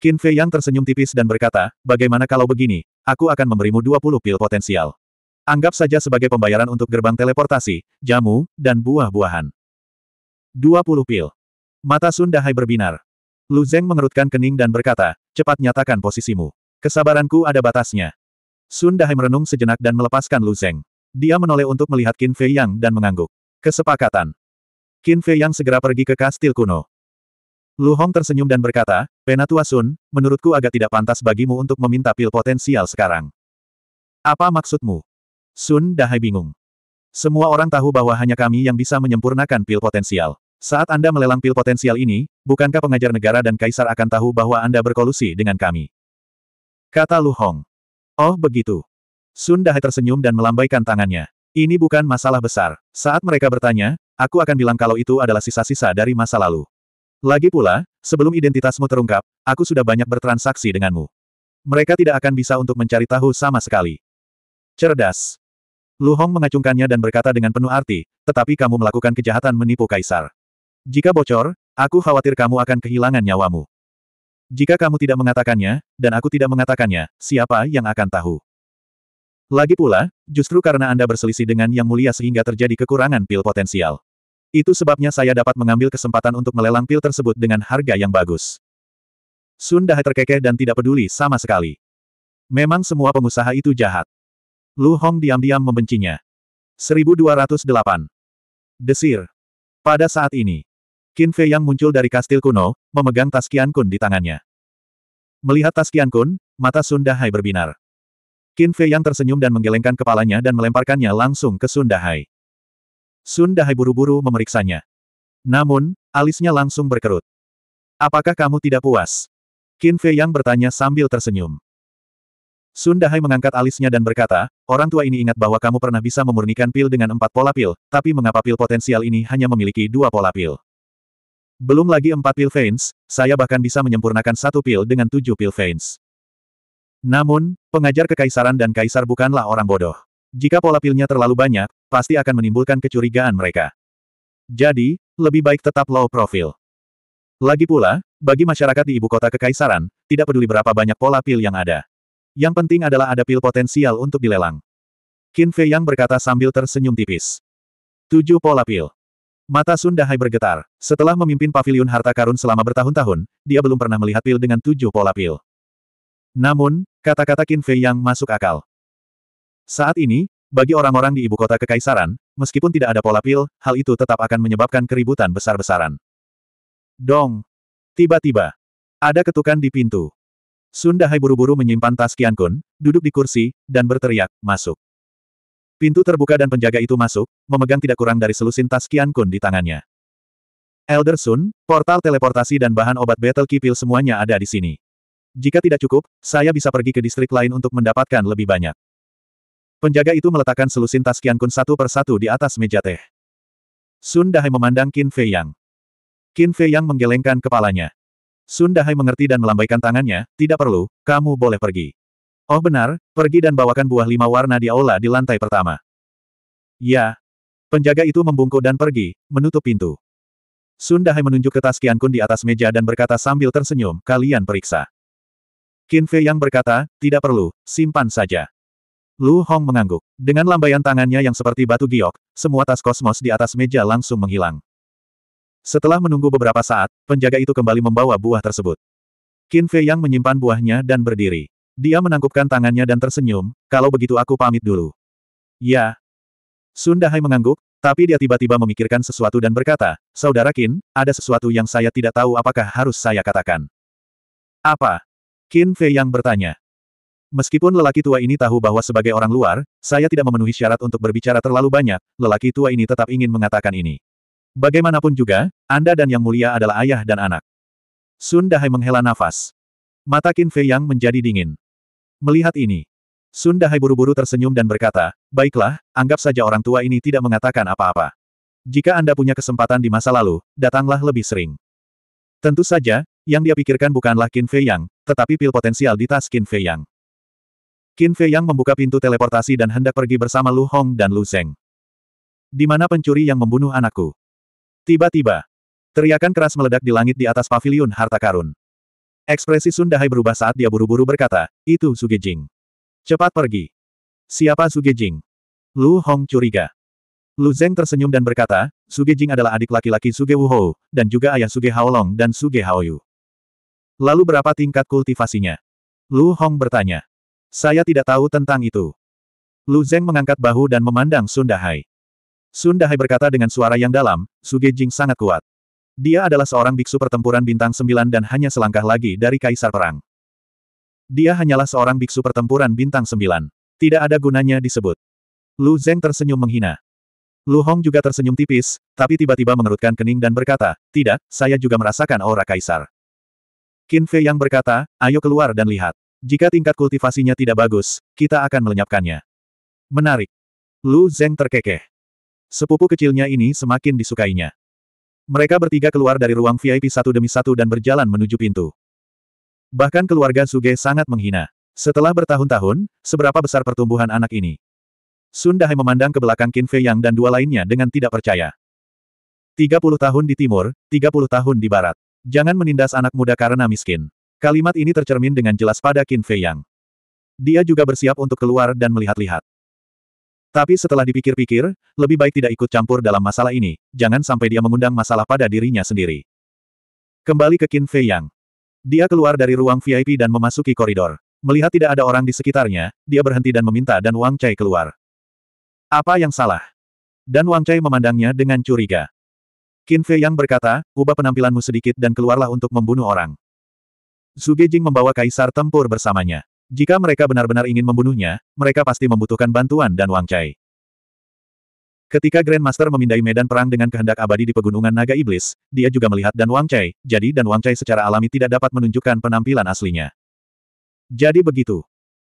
Qin Fei Yang tersenyum tipis dan berkata, bagaimana kalau begini, aku akan memberimu 20 pil potensial. Anggap saja sebagai pembayaran untuk gerbang teleportasi, jamu, dan buah-buahan. 20 pil. Mata Sun Dahai berbinar. Lu Zeng mengerutkan kening dan berkata, cepat nyatakan posisimu. Kesabaranku ada batasnya. Sun Dahai merenung sejenak dan melepaskan Lu Zeng. Dia menoleh untuk melihat Qin Fei Yang dan mengangguk. Kesepakatan. Qin Fei Yang segera pergi ke kastil kuno. Lu Hong tersenyum dan berkata, Penatua Sun, menurutku agak tidak pantas bagimu untuk meminta pil potensial sekarang. Apa maksudmu? Sun Dahai bingung. Semua orang tahu bahwa hanya kami yang bisa menyempurnakan pil potensial. Saat Anda melelang pil potensial ini, bukankah pengajar negara dan kaisar akan tahu bahwa Anda berkolusi dengan kami? Kata Lu Hong. Oh begitu. Sun Dahai tersenyum dan melambaikan tangannya. Ini bukan masalah besar. Saat mereka bertanya, aku akan bilang kalau itu adalah sisa-sisa dari masa lalu. Lagi pula, sebelum identitasmu terungkap, aku sudah banyak bertransaksi denganmu. Mereka tidak akan bisa untuk mencari tahu sama sekali. Cerdas. Lu Hong mengacungkannya dan berkata dengan penuh arti, tetapi kamu melakukan kejahatan menipu Kaisar. Jika bocor, aku khawatir kamu akan kehilangan nyawamu. Jika kamu tidak mengatakannya, dan aku tidak mengatakannya, siapa yang akan tahu? Lagi pula, justru karena Anda berselisih dengan yang mulia sehingga terjadi kekurangan pil potensial. Itu sebabnya saya dapat mengambil kesempatan untuk melelang pil tersebut dengan harga yang bagus. Sun Dahai terkekeh dan tidak peduli sama sekali. Memang semua pengusaha itu jahat. Lu Hong diam-diam membencinya. 1208. Desir. Pada saat ini, Qin Fei yang muncul dari kastil kuno, memegang tas Qian Kun di tangannya. Melihat tas Qian Kun, mata Sun Dahai berbinar. Qin Fei yang tersenyum dan menggelengkan kepalanya dan melemparkannya langsung ke Sun Dahai. Sun Dahai buru-buru memeriksanya. Namun, alisnya langsung berkerut. Apakah kamu tidak puas? Qin Fei yang bertanya sambil tersenyum. Sun Dahai mengangkat alisnya dan berkata, orang tua ini ingat bahwa kamu pernah bisa memurnikan pil dengan empat pola pil, tapi mengapa pil potensial ini hanya memiliki dua pola pil? Belum lagi empat pil veins, saya bahkan bisa menyempurnakan satu pil dengan tujuh pil veins. Namun, pengajar kekaisaran dan kaisar bukanlah orang bodoh. Jika pola pilnya terlalu banyak, pasti akan menimbulkan kecurigaan mereka. Jadi, lebih baik tetap low profil. Lagi pula, bagi masyarakat di ibu kota kekaisaran, tidak peduli berapa banyak pola pil yang ada. Yang penting adalah ada pil potensial untuk dilelang. Qin Fei Yang berkata sambil tersenyum tipis. Tujuh pola pil. Mata Sun Dahai bergetar. Setelah memimpin pavilion harta karun selama bertahun-tahun, dia belum pernah melihat pil dengan tujuh pola pil. Namun, kata-kata Qin Fei yang masuk akal. Saat ini, bagi orang-orang di ibu kota kekaisaran, meskipun tidak ada pola pil, hal itu tetap akan menyebabkan keributan besar-besaran. Dong! Tiba-tiba, ada ketukan di pintu. Sundahai buru-buru menyimpan tas Kian Kun, duduk di kursi, dan berteriak, masuk. Pintu terbuka dan penjaga itu masuk, memegang tidak kurang dari selusin tas Kian Kun di tangannya. Elder Sun, portal teleportasi dan bahan obat Battle Kipil semuanya ada di sini. Jika tidak cukup, saya bisa pergi ke distrik lain untuk mendapatkan lebih banyak. Penjaga itu meletakkan selusin tas Kian Kun satu persatu di atas meja teh. Sun Dahai memandang Qin Fei Yang. Qin Fei Yang menggelengkan kepalanya. Sun Dahai mengerti dan melambaikan tangannya, tidak perlu, kamu boleh pergi. Oh benar, pergi dan bawakan buah lima warna di aula di lantai pertama. Ya. Penjaga itu membungkuk dan pergi, menutup pintu. Sun Dahai menunjuk ke tas Kian Kun di atas meja dan berkata sambil tersenyum, kalian periksa. Qin Fei yang berkata, tidak perlu, simpan saja. Lu Hong mengangguk. Dengan lambaian tangannya yang seperti batu giok, semua tas kosmos di atas meja langsung menghilang. Setelah menunggu beberapa saat, penjaga itu kembali membawa buah tersebut. Qin Fei yang menyimpan buahnya dan berdiri. Dia menangkupkan tangannya dan tersenyum, kalau begitu aku pamit dulu. Ya. Sun mengangguk, tapi dia tiba-tiba memikirkan sesuatu dan berkata, Saudara Qin, ada sesuatu yang saya tidak tahu apakah harus saya katakan. Apa? Kin Fei yang bertanya. Meskipun lelaki tua ini tahu bahwa sebagai orang luar, saya tidak memenuhi syarat untuk berbicara terlalu banyak, lelaki tua ini tetap ingin mengatakan ini. Bagaimanapun juga, Anda dan Yang Mulia adalah ayah dan anak. Sun Dahai menghela nafas. Mata Qin Fei Yang menjadi dingin. Melihat ini, Sun Dahai buru-buru tersenyum dan berkata, Baiklah, anggap saja orang tua ini tidak mengatakan apa-apa. Jika Anda punya kesempatan di masa lalu, datanglah lebih sering. Tentu saja, yang dia pikirkan bukanlah Qin Fei Yang, tetapi pil potensial di tas Qin Fei Yang. Qin Fei Yang membuka pintu teleportasi dan hendak pergi bersama Lu Hong dan Lu Zeng. Di mana pencuri yang membunuh anakku? Tiba-tiba, teriakan keras meledak di langit di atas Paviliun harta karun. Ekspresi Sun berubah saat dia buru-buru berkata, itu Jing. Cepat pergi. Siapa Jing? Lu Hong curiga. Lu Zeng tersenyum dan berkata, Suge Jing adalah adik laki-laki Suge Wuho, dan juga ayah Suge Haolong dan Suge Haoyu. Lalu berapa tingkat kultivasinya? Lu Hong bertanya. Saya tidak tahu tentang itu. Lu Zeng mengangkat bahu dan memandang Sun Dahai. berkata dengan suara yang dalam, Suge Jing sangat kuat. Dia adalah seorang biksu pertempuran bintang sembilan dan hanya selangkah lagi dari kaisar perang. Dia hanyalah seorang biksu pertempuran bintang sembilan. Tidak ada gunanya disebut. Lu Zeng tersenyum menghina. Lu Hong juga tersenyum tipis, tapi tiba-tiba mengerutkan kening dan berkata, tidak, saya juga merasakan aura kaisar. Qin Fei yang berkata, ayo keluar dan lihat. Jika tingkat kultivasinya tidak bagus, kita akan melenyapkannya. Menarik. Lu Zeng terkekeh. Sepupu kecilnya ini semakin disukainya. Mereka bertiga keluar dari ruang VIP satu demi satu dan berjalan menuju pintu. Bahkan keluarga Suge sangat menghina. Setelah bertahun-tahun, seberapa besar pertumbuhan anak ini? Sun Dahai memandang ke belakang Qin Fei Yang dan dua lainnya dengan tidak percaya. 30 tahun di timur, 30 tahun di barat. Jangan menindas anak muda karena miskin. Kalimat ini tercermin dengan jelas pada Qin Fei Yang. Dia juga bersiap untuk keluar dan melihat-lihat. Tapi setelah dipikir-pikir, lebih baik tidak ikut campur dalam masalah ini, jangan sampai dia mengundang masalah pada dirinya sendiri. Kembali ke Qin Fei Yang. Dia keluar dari ruang VIP dan memasuki koridor. Melihat tidak ada orang di sekitarnya, dia berhenti dan meminta dan Wang Chai keluar. Apa yang salah? Dan Wang Chai memandangnya dengan curiga. Qin Fei Yang berkata, ubah penampilanmu sedikit dan keluarlah untuk membunuh orang. Zhu Jing membawa kaisar tempur bersamanya. Jika mereka benar-benar ingin membunuhnya, mereka pasti membutuhkan bantuan dan Wang Chai. Ketika Grandmaster memindai medan perang dengan kehendak abadi di pegunungan Naga Iblis, dia juga melihat Dan Wang Chai, jadi Dan Wang Chai secara alami tidak dapat menunjukkan penampilan aslinya. Jadi begitu.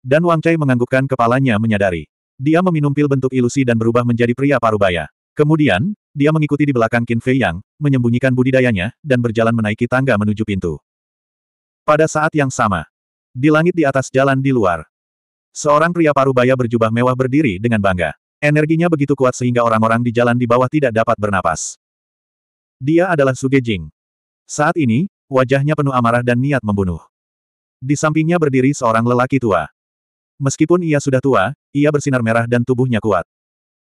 Dan Wang Chai menganggukkan kepalanya menyadari. Dia meminum pil bentuk ilusi dan berubah menjadi pria parubaya. Kemudian, dia mengikuti di belakang Qin Fei Yang, menyembunyikan budidayanya, dan berjalan menaiki tangga menuju pintu. Pada saat yang sama, di langit di atas jalan di luar. Seorang pria parubaya berjubah mewah berdiri dengan bangga. Energinya begitu kuat sehingga orang-orang di jalan di bawah tidak dapat bernapas. Dia adalah Suge Jing. Saat ini, wajahnya penuh amarah dan niat membunuh. Di sampingnya berdiri seorang lelaki tua. Meskipun ia sudah tua, ia bersinar merah dan tubuhnya kuat.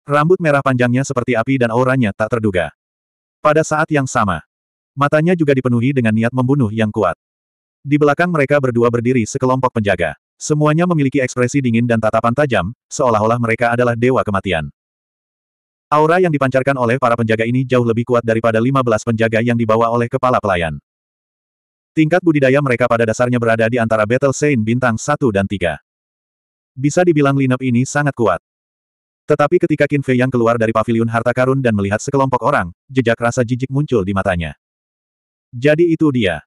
Rambut merah panjangnya seperti api dan auranya tak terduga. Pada saat yang sama, matanya juga dipenuhi dengan niat membunuh yang kuat. Di belakang mereka berdua berdiri sekelompok penjaga. Semuanya memiliki ekspresi dingin dan tatapan tajam, seolah-olah mereka adalah dewa kematian. Aura yang dipancarkan oleh para penjaga ini jauh lebih kuat daripada 15 penjaga yang dibawa oleh kepala pelayan. Tingkat budidaya mereka pada dasarnya berada di antara Battle Saint bintang 1 dan 3. Bisa dibilang lineup ini sangat kuat. Tetapi ketika Qin Fei yang keluar dari pavilion harta karun dan melihat sekelompok orang, jejak rasa jijik muncul di matanya. Jadi itu dia.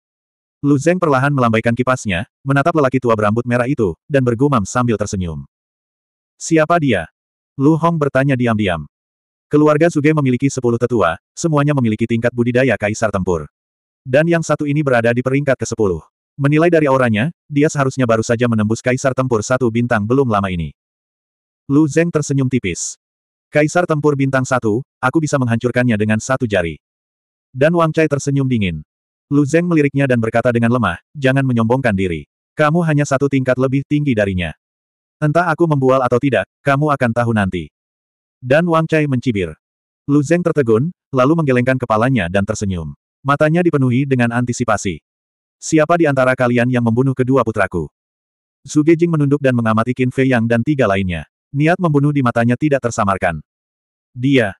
Lu Zeng perlahan melambaikan kipasnya, menatap lelaki tua berambut merah itu, dan bergumam sambil tersenyum. Siapa dia? Lu Hong bertanya diam-diam. Keluarga Suge memiliki sepuluh tetua, semuanya memiliki tingkat budidaya kaisar tempur. Dan yang satu ini berada di peringkat ke-10. Menilai dari auranya, dia seharusnya baru saja menembus kaisar tempur satu bintang belum lama ini. Lu Zeng tersenyum tipis. Kaisar tempur bintang satu, aku bisa menghancurkannya dengan satu jari. Dan Wang Chai tersenyum dingin. Lu Zeng meliriknya dan berkata dengan lemah, jangan menyombongkan diri. Kamu hanya satu tingkat lebih tinggi darinya. Entah aku membual atau tidak, kamu akan tahu nanti. Dan Wang Chai mencibir. Lu Zeng tertegun, lalu menggelengkan kepalanya dan tersenyum. Matanya dipenuhi dengan antisipasi. Siapa di antara kalian yang membunuh kedua putraku? Su Jing menunduk dan mengamati Qin Fei Yang dan tiga lainnya. Niat membunuh di matanya tidak tersamarkan. Dia.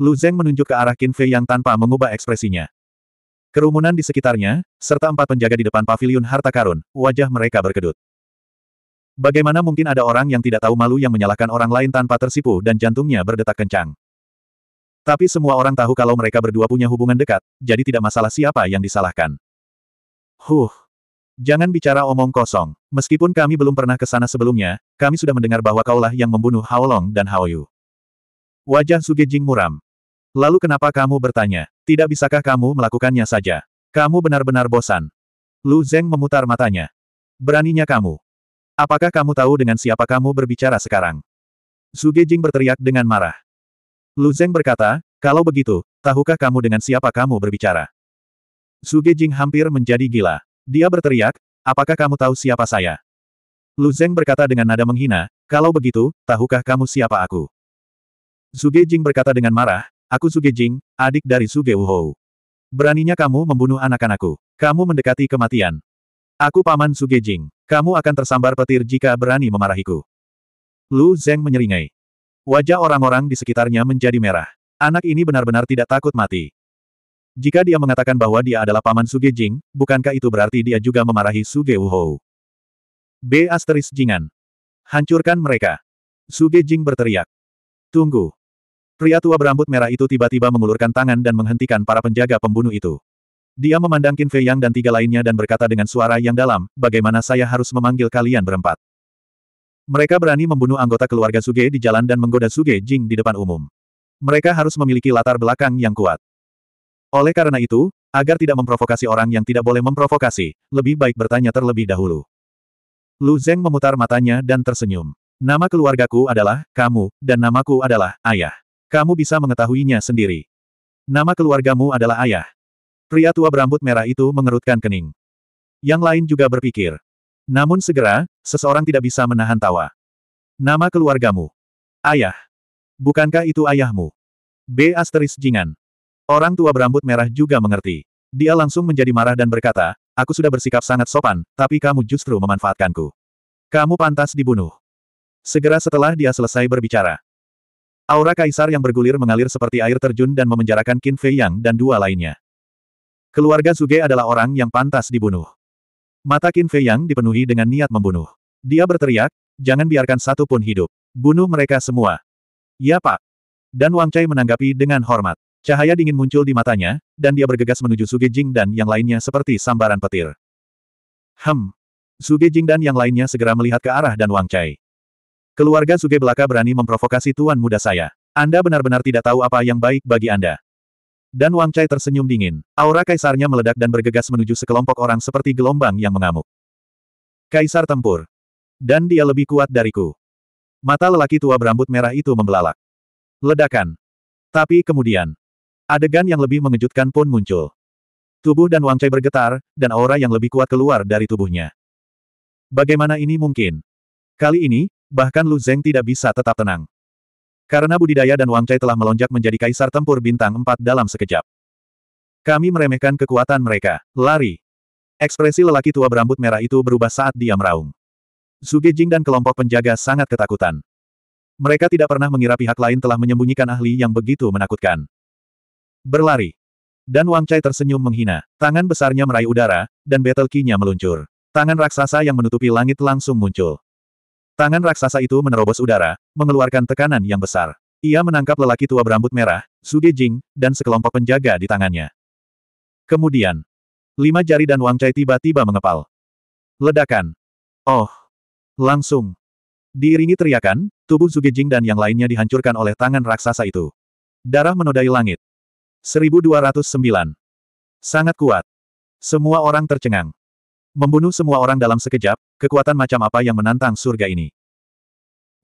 Lu Zeng menunjuk ke arah Qin Fei Yang tanpa mengubah ekspresinya. Kerumunan di sekitarnya, serta empat penjaga di depan pavilion harta karun, wajah mereka berkedut. Bagaimana mungkin ada orang yang tidak tahu malu yang menyalahkan orang lain tanpa tersipu dan jantungnya berdetak kencang. Tapi semua orang tahu kalau mereka berdua punya hubungan dekat, jadi tidak masalah siapa yang disalahkan. Huh. Jangan bicara omong kosong. Meskipun kami belum pernah ke sana sebelumnya, kami sudah mendengar bahwa kaulah yang membunuh Haolong dan Haoyu. Wajah Suge Jing muram. Lalu kenapa kamu bertanya? Tidak bisakah kamu melakukannya saja? Kamu benar-benar bosan. Lu Zeng memutar matanya. Beraninya kamu. Apakah kamu tahu dengan siapa kamu berbicara sekarang? Su Jing berteriak dengan marah. Lu Zeng berkata, kalau begitu, tahukah kamu dengan siapa kamu berbicara? Su Jing hampir menjadi gila. Dia berteriak, apakah kamu tahu siapa saya? Lu Zeng berkata dengan nada menghina, kalau begitu, tahukah kamu siapa aku? Su Jing berkata dengan marah, Aku Suge Jing, adik dari Suge Uho. Beraninya kamu membunuh anak-anakku. Kamu mendekati kematian. Aku paman Suge Jing. Kamu akan tersambar petir jika berani memarahiku. Lu Zeng menyeringai. Wajah orang-orang di sekitarnya menjadi merah. Anak ini benar-benar tidak takut mati. Jika dia mengatakan bahwa dia adalah paman Suge Jing, bukankah itu berarti dia juga memarahi Suge Uho? B. Asteris Jingan. Hancurkan mereka. Suge Jing berteriak. Tunggu. Pria tua berambut merah itu tiba-tiba mengulurkan tangan dan menghentikan para penjaga pembunuh itu. Dia memandang Qin Fei Yang dan tiga lainnya dan berkata dengan suara yang dalam, bagaimana saya harus memanggil kalian berempat. Mereka berani membunuh anggota keluarga Suge di jalan dan menggoda Suge Jing di depan umum. Mereka harus memiliki latar belakang yang kuat. Oleh karena itu, agar tidak memprovokasi orang yang tidak boleh memprovokasi, lebih baik bertanya terlebih dahulu. Lu Zeng memutar matanya dan tersenyum. Nama keluargaku adalah, kamu, dan namaku adalah, ayah. Kamu bisa mengetahuinya sendiri. Nama keluargamu adalah ayah. Pria tua berambut merah itu mengerutkan kening. Yang lain juga berpikir. Namun segera, seseorang tidak bisa menahan tawa. Nama keluargamu. Ayah. Bukankah itu ayahmu? B. Asteris Jingan. Orang tua berambut merah juga mengerti. Dia langsung menjadi marah dan berkata, aku sudah bersikap sangat sopan, tapi kamu justru memanfaatkanku. Kamu pantas dibunuh. Segera setelah dia selesai berbicara, Aura kaisar yang bergulir mengalir seperti air terjun dan memenjarakan Qin Fei Yang dan dua lainnya. Keluarga Suge adalah orang yang pantas dibunuh. Mata Qin Fei Yang dipenuhi dengan niat membunuh. Dia berteriak, jangan biarkan satu pun hidup. Bunuh mereka semua. Ya pak. Dan Wang Chai menanggapi dengan hormat. Cahaya dingin muncul di matanya, dan dia bergegas menuju Suge Jing dan yang lainnya seperti sambaran petir. Hem. Suge Jing dan yang lainnya segera melihat ke arah dan Wang Chai. Keluarga Suge Belaka berani memprovokasi tuan muda saya. Anda benar-benar tidak tahu apa yang baik bagi Anda. Dan Wang Chai tersenyum dingin. Aura kaisarnya meledak dan bergegas menuju sekelompok orang seperti gelombang yang mengamuk. Kaisar tempur. Dan dia lebih kuat dariku. Mata lelaki tua berambut merah itu membelalak. Ledakan. Tapi kemudian, adegan yang lebih mengejutkan pun muncul. Tubuh dan Wang Chai bergetar, dan aura yang lebih kuat keluar dari tubuhnya. Bagaimana ini mungkin? Kali ini, Bahkan Lu Zeng tidak bisa tetap tenang. Karena budidaya dan Wang Chai telah melonjak menjadi kaisar tempur bintang empat dalam sekejap. Kami meremehkan kekuatan mereka. Lari. Ekspresi lelaki tua berambut merah itu berubah saat dia meraung. Zuge Jing dan kelompok penjaga sangat ketakutan. Mereka tidak pernah mengira pihak lain telah menyembunyikan ahli yang begitu menakutkan. Berlari. Dan Wang Chai tersenyum menghina. Tangan besarnya meraih udara, dan battle key-nya meluncur. Tangan raksasa yang menutupi langit langsung muncul. Tangan raksasa itu menerobos udara, mengeluarkan tekanan yang besar. Ia menangkap lelaki tua berambut merah, Suge Jing, dan sekelompok penjaga di tangannya. Kemudian, lima jari dan Wang Chai tiba-tiba mengepal. Ledakan. Oh. Langsung. Diiringi teriakan, tubuh Suge Jing dan yang lainnya dihancurkan oleh tangan raksasa itu. Darah menodai langit. 1209. Sangat kuat. Semua orang tercengang. Membunuh semua orang dalam sekejap, kekuatan macam apa yang menantang surga ini.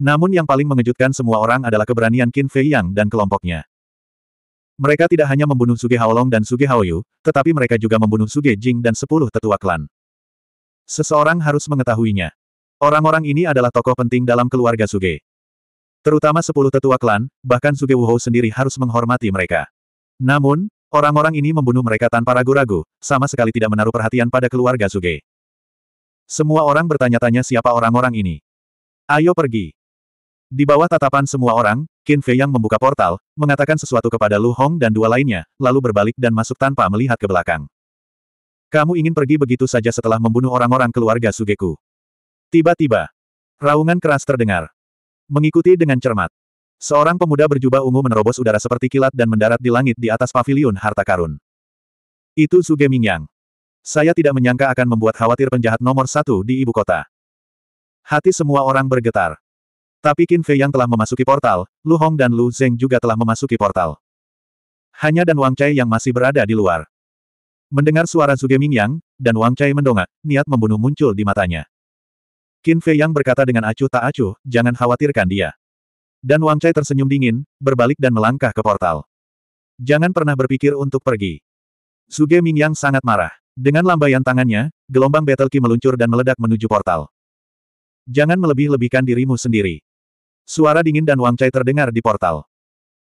Namun yang paling mengejutkan semua orang adalah keberanian Qin Fei Yang dan kelompoknya. Mereka tidak hanya membunuh Suge Haolong dan Suge Haoyu, tetapi mereka juga membunuh Suge Jing dan sepuluh tetua klan. Seseorang harus mengetahuinya. Orang-orang ini adalah tokoh penting dalam keluarga Suge. Terutama sepuluh tetua klan, bahkan Suge Wuho sendiri harus menghormati mereka. Namun, Orang-orang ini membunuh mereka tanpa ragu-ragu, sama sekali tidak menaruh perhatian pada keluarga Suge. Semua orang bertanya-tanya siapa orang-orang ini. Ayo pergi. Di bawah tatapan semua orang, Qin Fei yang membuka portal, mengatakan sesuatu kepada Lu Hong dan dua lainnya, lalu berbalik dan masuk tanpa melihat ke belakang. Kamu ingin pergi begitu saja setelah membunuh orang-orang keluarga Sugeku. Tiba-tiba, raungan keras terdengar. Mengikuti dengan cermat, Seorang pemuda berjubah ungu menerobos udara seperti kilat dan mendarat di langit di atas paviliun harta karun. Itu Suge Mingyang. Saya tidak menyangka akan membuat khawatir penjahat nomor satu di ibu kota. Hati semua orang bergetar. Tapi Qin Fei yang telah memasuki portal, Lu Hong dan Lu Zeng juga telah memasuki portal. Hanya dan Wang Chai yang masih berada di luar. Mendengar suara Suge Mingyang, dan Wang Chai mendongak, niat membunuh muncul di matanya. Qin Fei yang berkata dengan acuh tak acuh, jangan khawatirkan dia. Dan Wang Chai tersenyum dingin, berbalik dan melangkah ke portal. Jangan pernah berpikir untuk pergi. Suge Mingyang sangat marah. Dengan lambaian tangannya, gelombang battle ki meluncur dan meledak menuju portal. Jangan melebih-lebihkan dirimu sendiri. Suara dingin dan Wang Chai terdengar di portal.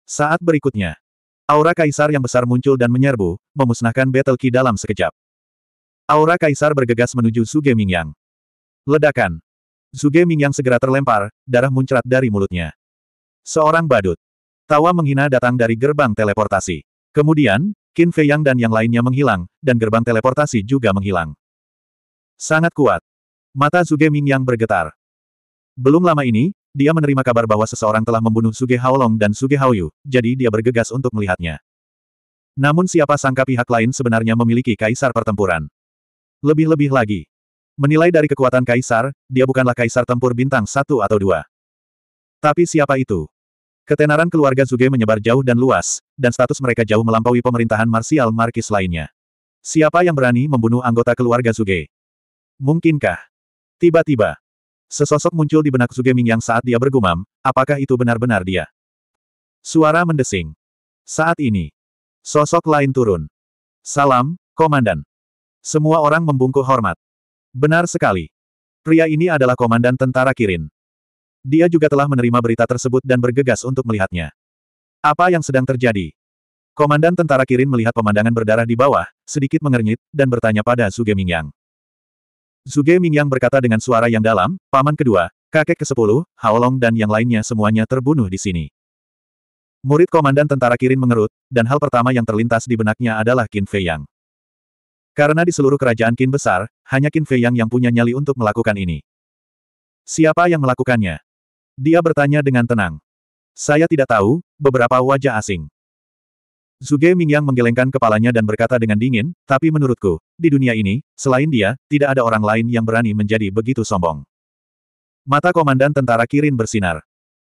Saat berikutnya, aura kaisar yang besar muncul dan menyerbu, memusnahkan battle ki dalam sekejap. Aura kaisar bergegas menuju Suge Mingyang. Ledakan. Suge Mingyang segera terlempar, darah muncrat dari mulutnya. Seorang badut. Tawa menghina datang dari gerbang teleportasi. Kemudian, Qin Fei Yang dan yang lainnya menghilang, dan gerbang teleportasi juga menghilang. Sangat kuat. Mata Zuge Ming yang bergetar. Belum lama ini, dia menerima kabar bahwa seseorang telah membunuh Suge Haolong dan Suge Haoyu, jadi dia bergegas untuk melihatnya. Namun siapa sangka pihak lain sebenarnya memiliki kaisar pertempuran. Lebih-lebih lagi. Menilai dari kekuatan kaisar, dia bukanlah kaisar tempur bintang satu atau dua. Tapi siapa itu? Ketenaran keluarga Zuge menyebar jauh dan luas, dan status mereka jauh melampaui pemerintahan Marsial Markis lainnya. Siapa yang berani membunuh anggota keluarga Zuge? Mungkinkah? Tiba-tiba, sesosok muncul di benak Zuge Mingyang saat dia bergumam, apakah itu benar-benar dia? Suara mendesing. Saat ini, sosok lain turun. Salam, Komandan. Semua orang membungkuk hormat. Benar sekali. Pria ini adalah Komandan Tentara Kirin. Dia juga telah menerima berita tersebut dan bergegas untuk melihatnya. Apa yang sedang terjadi? Komandan tentara Kirin melihat pemandangan berdarah di bawah, sedikit mengernyit, dan bertanya pada Zuge Mingyang. Zuge Mingyang berkata dengan suara yang dalam, Paman kedua, kakek ke-10, Haolong dan yang lainnya semuanya terbunuh di sini. Murid komandan tentara Kirin mengerut, dan hal pertama yang terlintas di benaknya adalah Qin Fei Yang. Karena di seluruh kerajaan Qin besar, hanya Qin Fei Yang yang punya nyali untuk melakukan ini. Siapa yang melakukannya? Dia bertanya dengan tenang. Saya tidak tahu, beberapa wajah asing. Zuge Mingyang menggelengkan kepalanya dan berkata dengan dingin, tapi menurutku, di dunia ini, selain dia, tidak ada orang lain yang berani menjadi begitu sombong. Mata komandan tentara Kirin bersinar.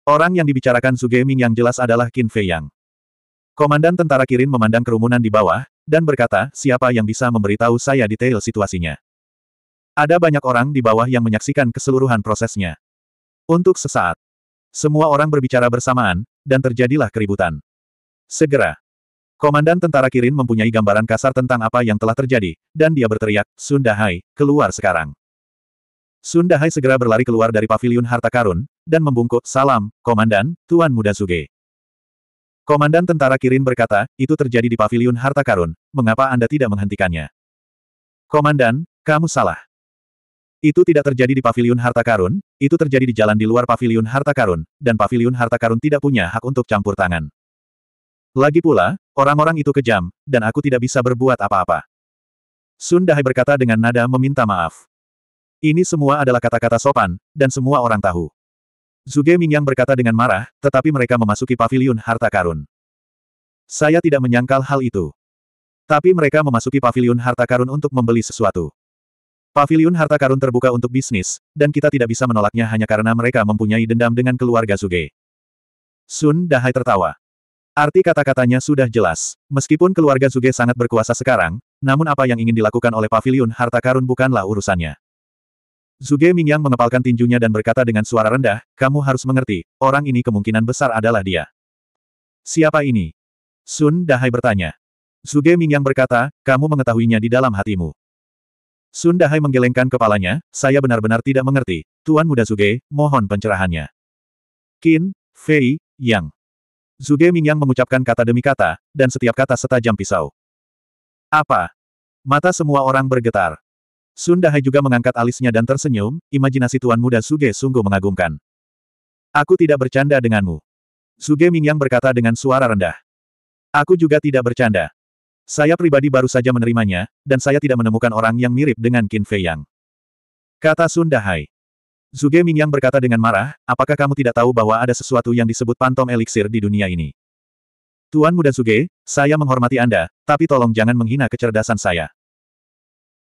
Orang yang dibicarakan Zuge Mingyang jelas adalah Qin Fei Yang. Komandan tentara Kirin memandang kerumunan di bawah, dan berkata, siapa yang bisa memberitahu saya detail situasinya? Ada banyak orang di bawah yang menyaksikan keseluruhan prosesnya. Untuk sesaat, semua orang berbicara bersamaan, dan terjadilah keributan. Segera, Komandan Tentara Kirin mempunyai gambaran kasar tentang apa yang telah terjadi, dan dia berteriak, "Sunda Hai, keluar sekarang. Sunda Hai segera berlari keluar dari paviliun harta karun, dan membungkuk, Salam, Komandan, Tuan Muda Suge. Komandan Tentara Kirin berkata, itu terjadi di paviliun harta karun, mengapa Anda tidak menghentikannya? Komandan, kamu salah. Itu tidak terjadi di pavilion harta karun, itu terjadi di jalan di luar pavilion harta karun, dan pavilion harta karun tidak punya hak untuk campur tangan. Lagi pula, orang-orang itu kejam, dan aku tidak bisa berbuat apa-apa. Sun Dahai berkata dengan nada meminta maaf. Ini semua adalah kata-kata sopan, dan semua orang tahu. Zuge Mingyang berkata dengan marah, tetapi mereka memasuki pavilion harta karun. Saya tidak menyangkal hal itu. Tapi mereka memasuki pavilion harta karun untuk membeli sesuatu. Pavilion harta karun terbuka untuk bisnis, dan kita tidak bisa menolaknya hanya karena mereka mempunyai dendam dengan keluarga Suge. Sun Dahai tertawa. Arti kata-katanya sudah jelas. Meskipun keluarga Suge sangat berkuasa sekarang, namun apa yang ingin dilakukan oleh Pavilion harta karun bukanlah urusannya. Zuge Mingyang mengepalkan tinjunya dan berkata dengan suara rendah, kamu harus mengerti, orang ini kemungkinan besar adalah dia. Siapa ini? Sun Dahai bertanya. Zuge Mingyang berkata, kamu mengetahuinya di dalam hatimu. Sun Dahai menggelengkan kepalanya, saya benar-benar tidak mengerti. Tuan Muda Zuge, mohon pencerahannya. Qin, Fei, Yang. Zuge Mingyang mengucapkan kata demi kata, dan setiap kata setajam pisau. Apa? Mata semua orang bergetar. Sun Dahai juga mengangkat alisnya dan tersenyum, imajinasi Tuan Muda Zuge sungguh mengagumkan. Aku tidak bercanda denganmu. Suge Mingyang berkata dengan suara rendah. Aku juga tidak bercanda. Saya pribadi baru saja menerimanya, dan saya tidak menemukan orang yang mirip dengan Qin Fei Yang. Kata Sun Dahai. Zuge Mingyang berkata dengan marah, apakah kamu tidak tahu bahwa ada sesuatu yang disebut pantom eliksir di dunia ini? Tuan Muda Zuge, saya menghormati Anda, tapi tolong jangan menghina kecerdasan saya.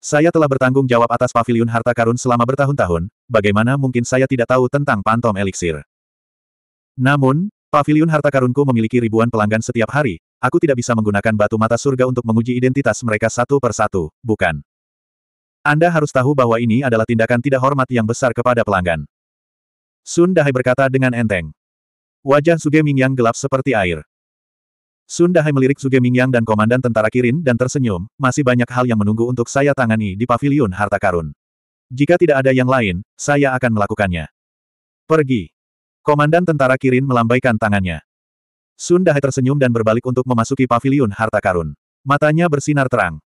Saya telah bertanggung jawab atas pavilion harta karun selama bertahun-tahun, bagaimana mungkin saya tidak tahu tentang pantom eliksir? Namun, Pavilion harta karunku memiliki ribuan pelanggan setiap hari, aku tidak bisa menggunakan batu mata surga untuk menguji identitas mereka satu per satu, bukan? Anda harus tahu bahwa ini adalah tindakan tidak hormat yang besar kepada pelanggan. Sun Dahai berkata dengan enteng. Wajah Suge Mingyang gelap seperti air. Sun Dahai melirik Suge Mingyang dan Komandan Tentara Kirin dan tersenyum, masih banyak hal yang menunggu untuk saya tangani di Pavilion harta karun. Jika tidak ada yang lain, saya akan melakukannya. Pergi. Komandan tentara Kirin melambaikan tangannya. Sun Dahai tersenyum dan berbalik untuk memasuki paviliun harta karun. Matanya bersinar terang.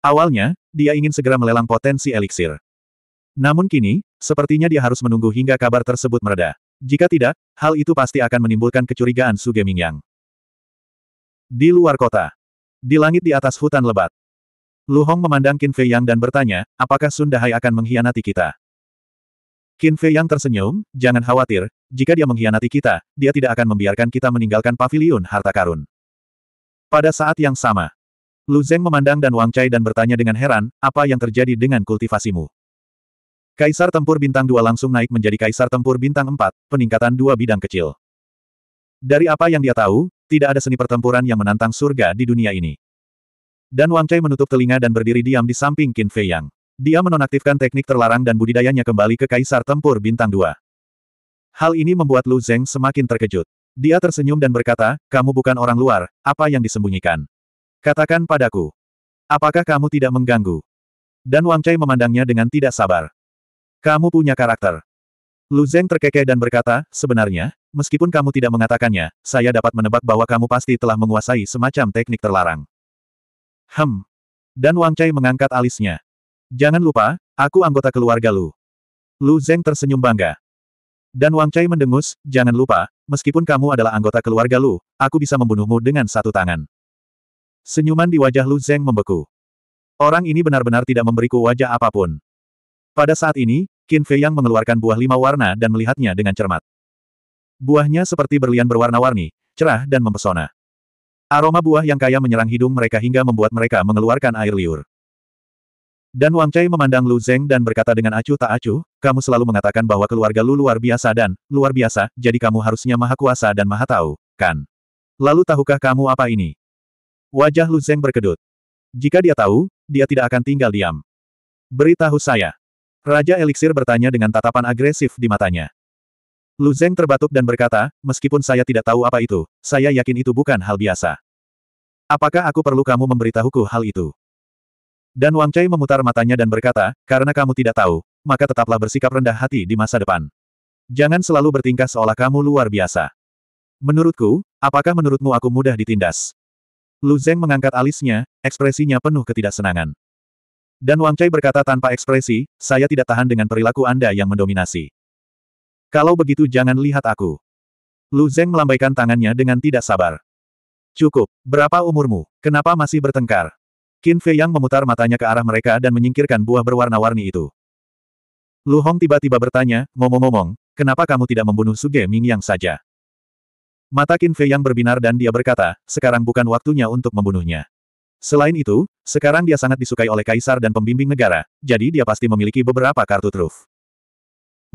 Awalnya, dia ingin segera melelang potensi eliksir. Namun kini, sepertinya dia harus menunggu hingga kabar tersebut mereda. Jika tidak, hal itu pasti akan menimbulkan kecurigaan Su Mingyang. Di luar kota. Di langit di atas hutan lebat. Lu Hong memandang Qin Fei Yang dan bertanya, apakah Sun Dahai akan mengkhianati kita? Qin Fei Yang tersenyum, jangan khawatir, jika dia mengkhianati kita, dia tidak akan membiarkan kita meninggalkan paviliun harta karun. Pada saat yang sama, Lu Zeng memandang dan Wang Chai dan bertanya dengan heran, apa yang terjadi dengan kultivasimu? Kaisar Tempur Bintang Dua langsung naik menjadi Kaisar Tempur Bintang Empat, peningkatan dua bidang kecil. Dari apa yang dia tahu, tidak ada seni pertempuran yang menantang surga di dunia ini. Dan Wang Chai menutup telinga dan berdiri diam di samping Qin Fei Yang. Dia menonaktifkan teknik terlarang dan budidayanya kembali ke Kaisar Tempur Bintang Dua. Hal ini membuat Lu Zeng semakin terkejut. Dia tersenyum dan berkata, kamu bukan orang luar, apa yang disembunyikan? Katakan padaku. Apakah kamu tidak mengganggu? Dan Wang Chai memandangnya dengan tidak sabar. Kamu punya karakter. Lu Zeng terkekeh dan berkata, sebenarnya, meskipun kamu tidak mengatakannya, saya dapat menebak bahwa kamu pasti telah menguasai semacam teknik terlarang. Hem. Dan Wang Chai mengangkat alisnya. Jangan lupa, aku anggota keluarga Lu. Lu Zeng tersenyum bangga. Dan Wang Chai mendengus, jangan lupa, meskipun kamu adalah anggota keluarga Lu, aku bisa membunuhmu dengan satu tangan. Senyuman di wajah Lu Zeng membeku. Orang ini benar-benar tidak memberiku wajah apapun. Pada saat ini, Qin Fei yang mengeluarkan buah lima warna dan melihatnya dengan cermat. Buahnya seperti berlian berwarna-warni, cerah dan mempesona. Aroma buah yang kaya menyerang hidung mereka hingga membuat mereka mengeluarkan air liur. Dan Wang Chai memandang Lu Zeng dan berkata dengan acuh tak acuh, kamu selalu mengatakan bahwa keluarga Lu luar biasa dan, luar biasa, jadi kamu harusnya maha kuasa dan maha tahu, kan? Lalu tahukah kamu apa ini? Wajah Lu Zeng berkedut. Jika dia tahu, dia tidak akan tinggal diam. Beritahu saya. Raja Eliksir bertanya dengan tatapan agresif di matanya. Lu Zeng terbatuk dan berkata, meskipun saya tidak tahu apa itu, saya yakin itu bukan hal biasa. Apakah aku perlu kamu memberitahuku hal itu? Dan Wang Chai memutar matanya dan berkata, karena kamu tidak tahu, maka tetaplah bersikap rendah hati di masa depan. Jangan selalu bertingkah seolah kamu luar biasa. Menurutku, apakah menurutmu aku mudah ditindas? Lu Zeng mengangkat alisnya, ekspresinya penuh ketidaksenangan. Dan Wang Chai berkata tanpa ekspresi, saya tidak tahan dengan perilaku Anda yang mendominasi. Kalau begitu jangan lihat aku. Lu Zeng melambaikan tangannya dengan tidak sabar. Cukup, berapa umurmu, kenapa masih bertengkar? Qin Fei Yang memutar matanya ke arah mereka dan menyingkirkan buah berwarna-warni itu. Lu Hong tiba-tiba bertanya, ngomong-ngomong, kenapa kamu tidak membunuh Suge Ming yang saja? Mata Qin Fei Yang berbinar dan dia berkata, sekarang bukan waktunya untuk membunuhnya. Selain itu, sekarang dia sangat disukai oleh kaisar dan pembimbing negara, jadi dia pasti memiliki beberapa kartu truf.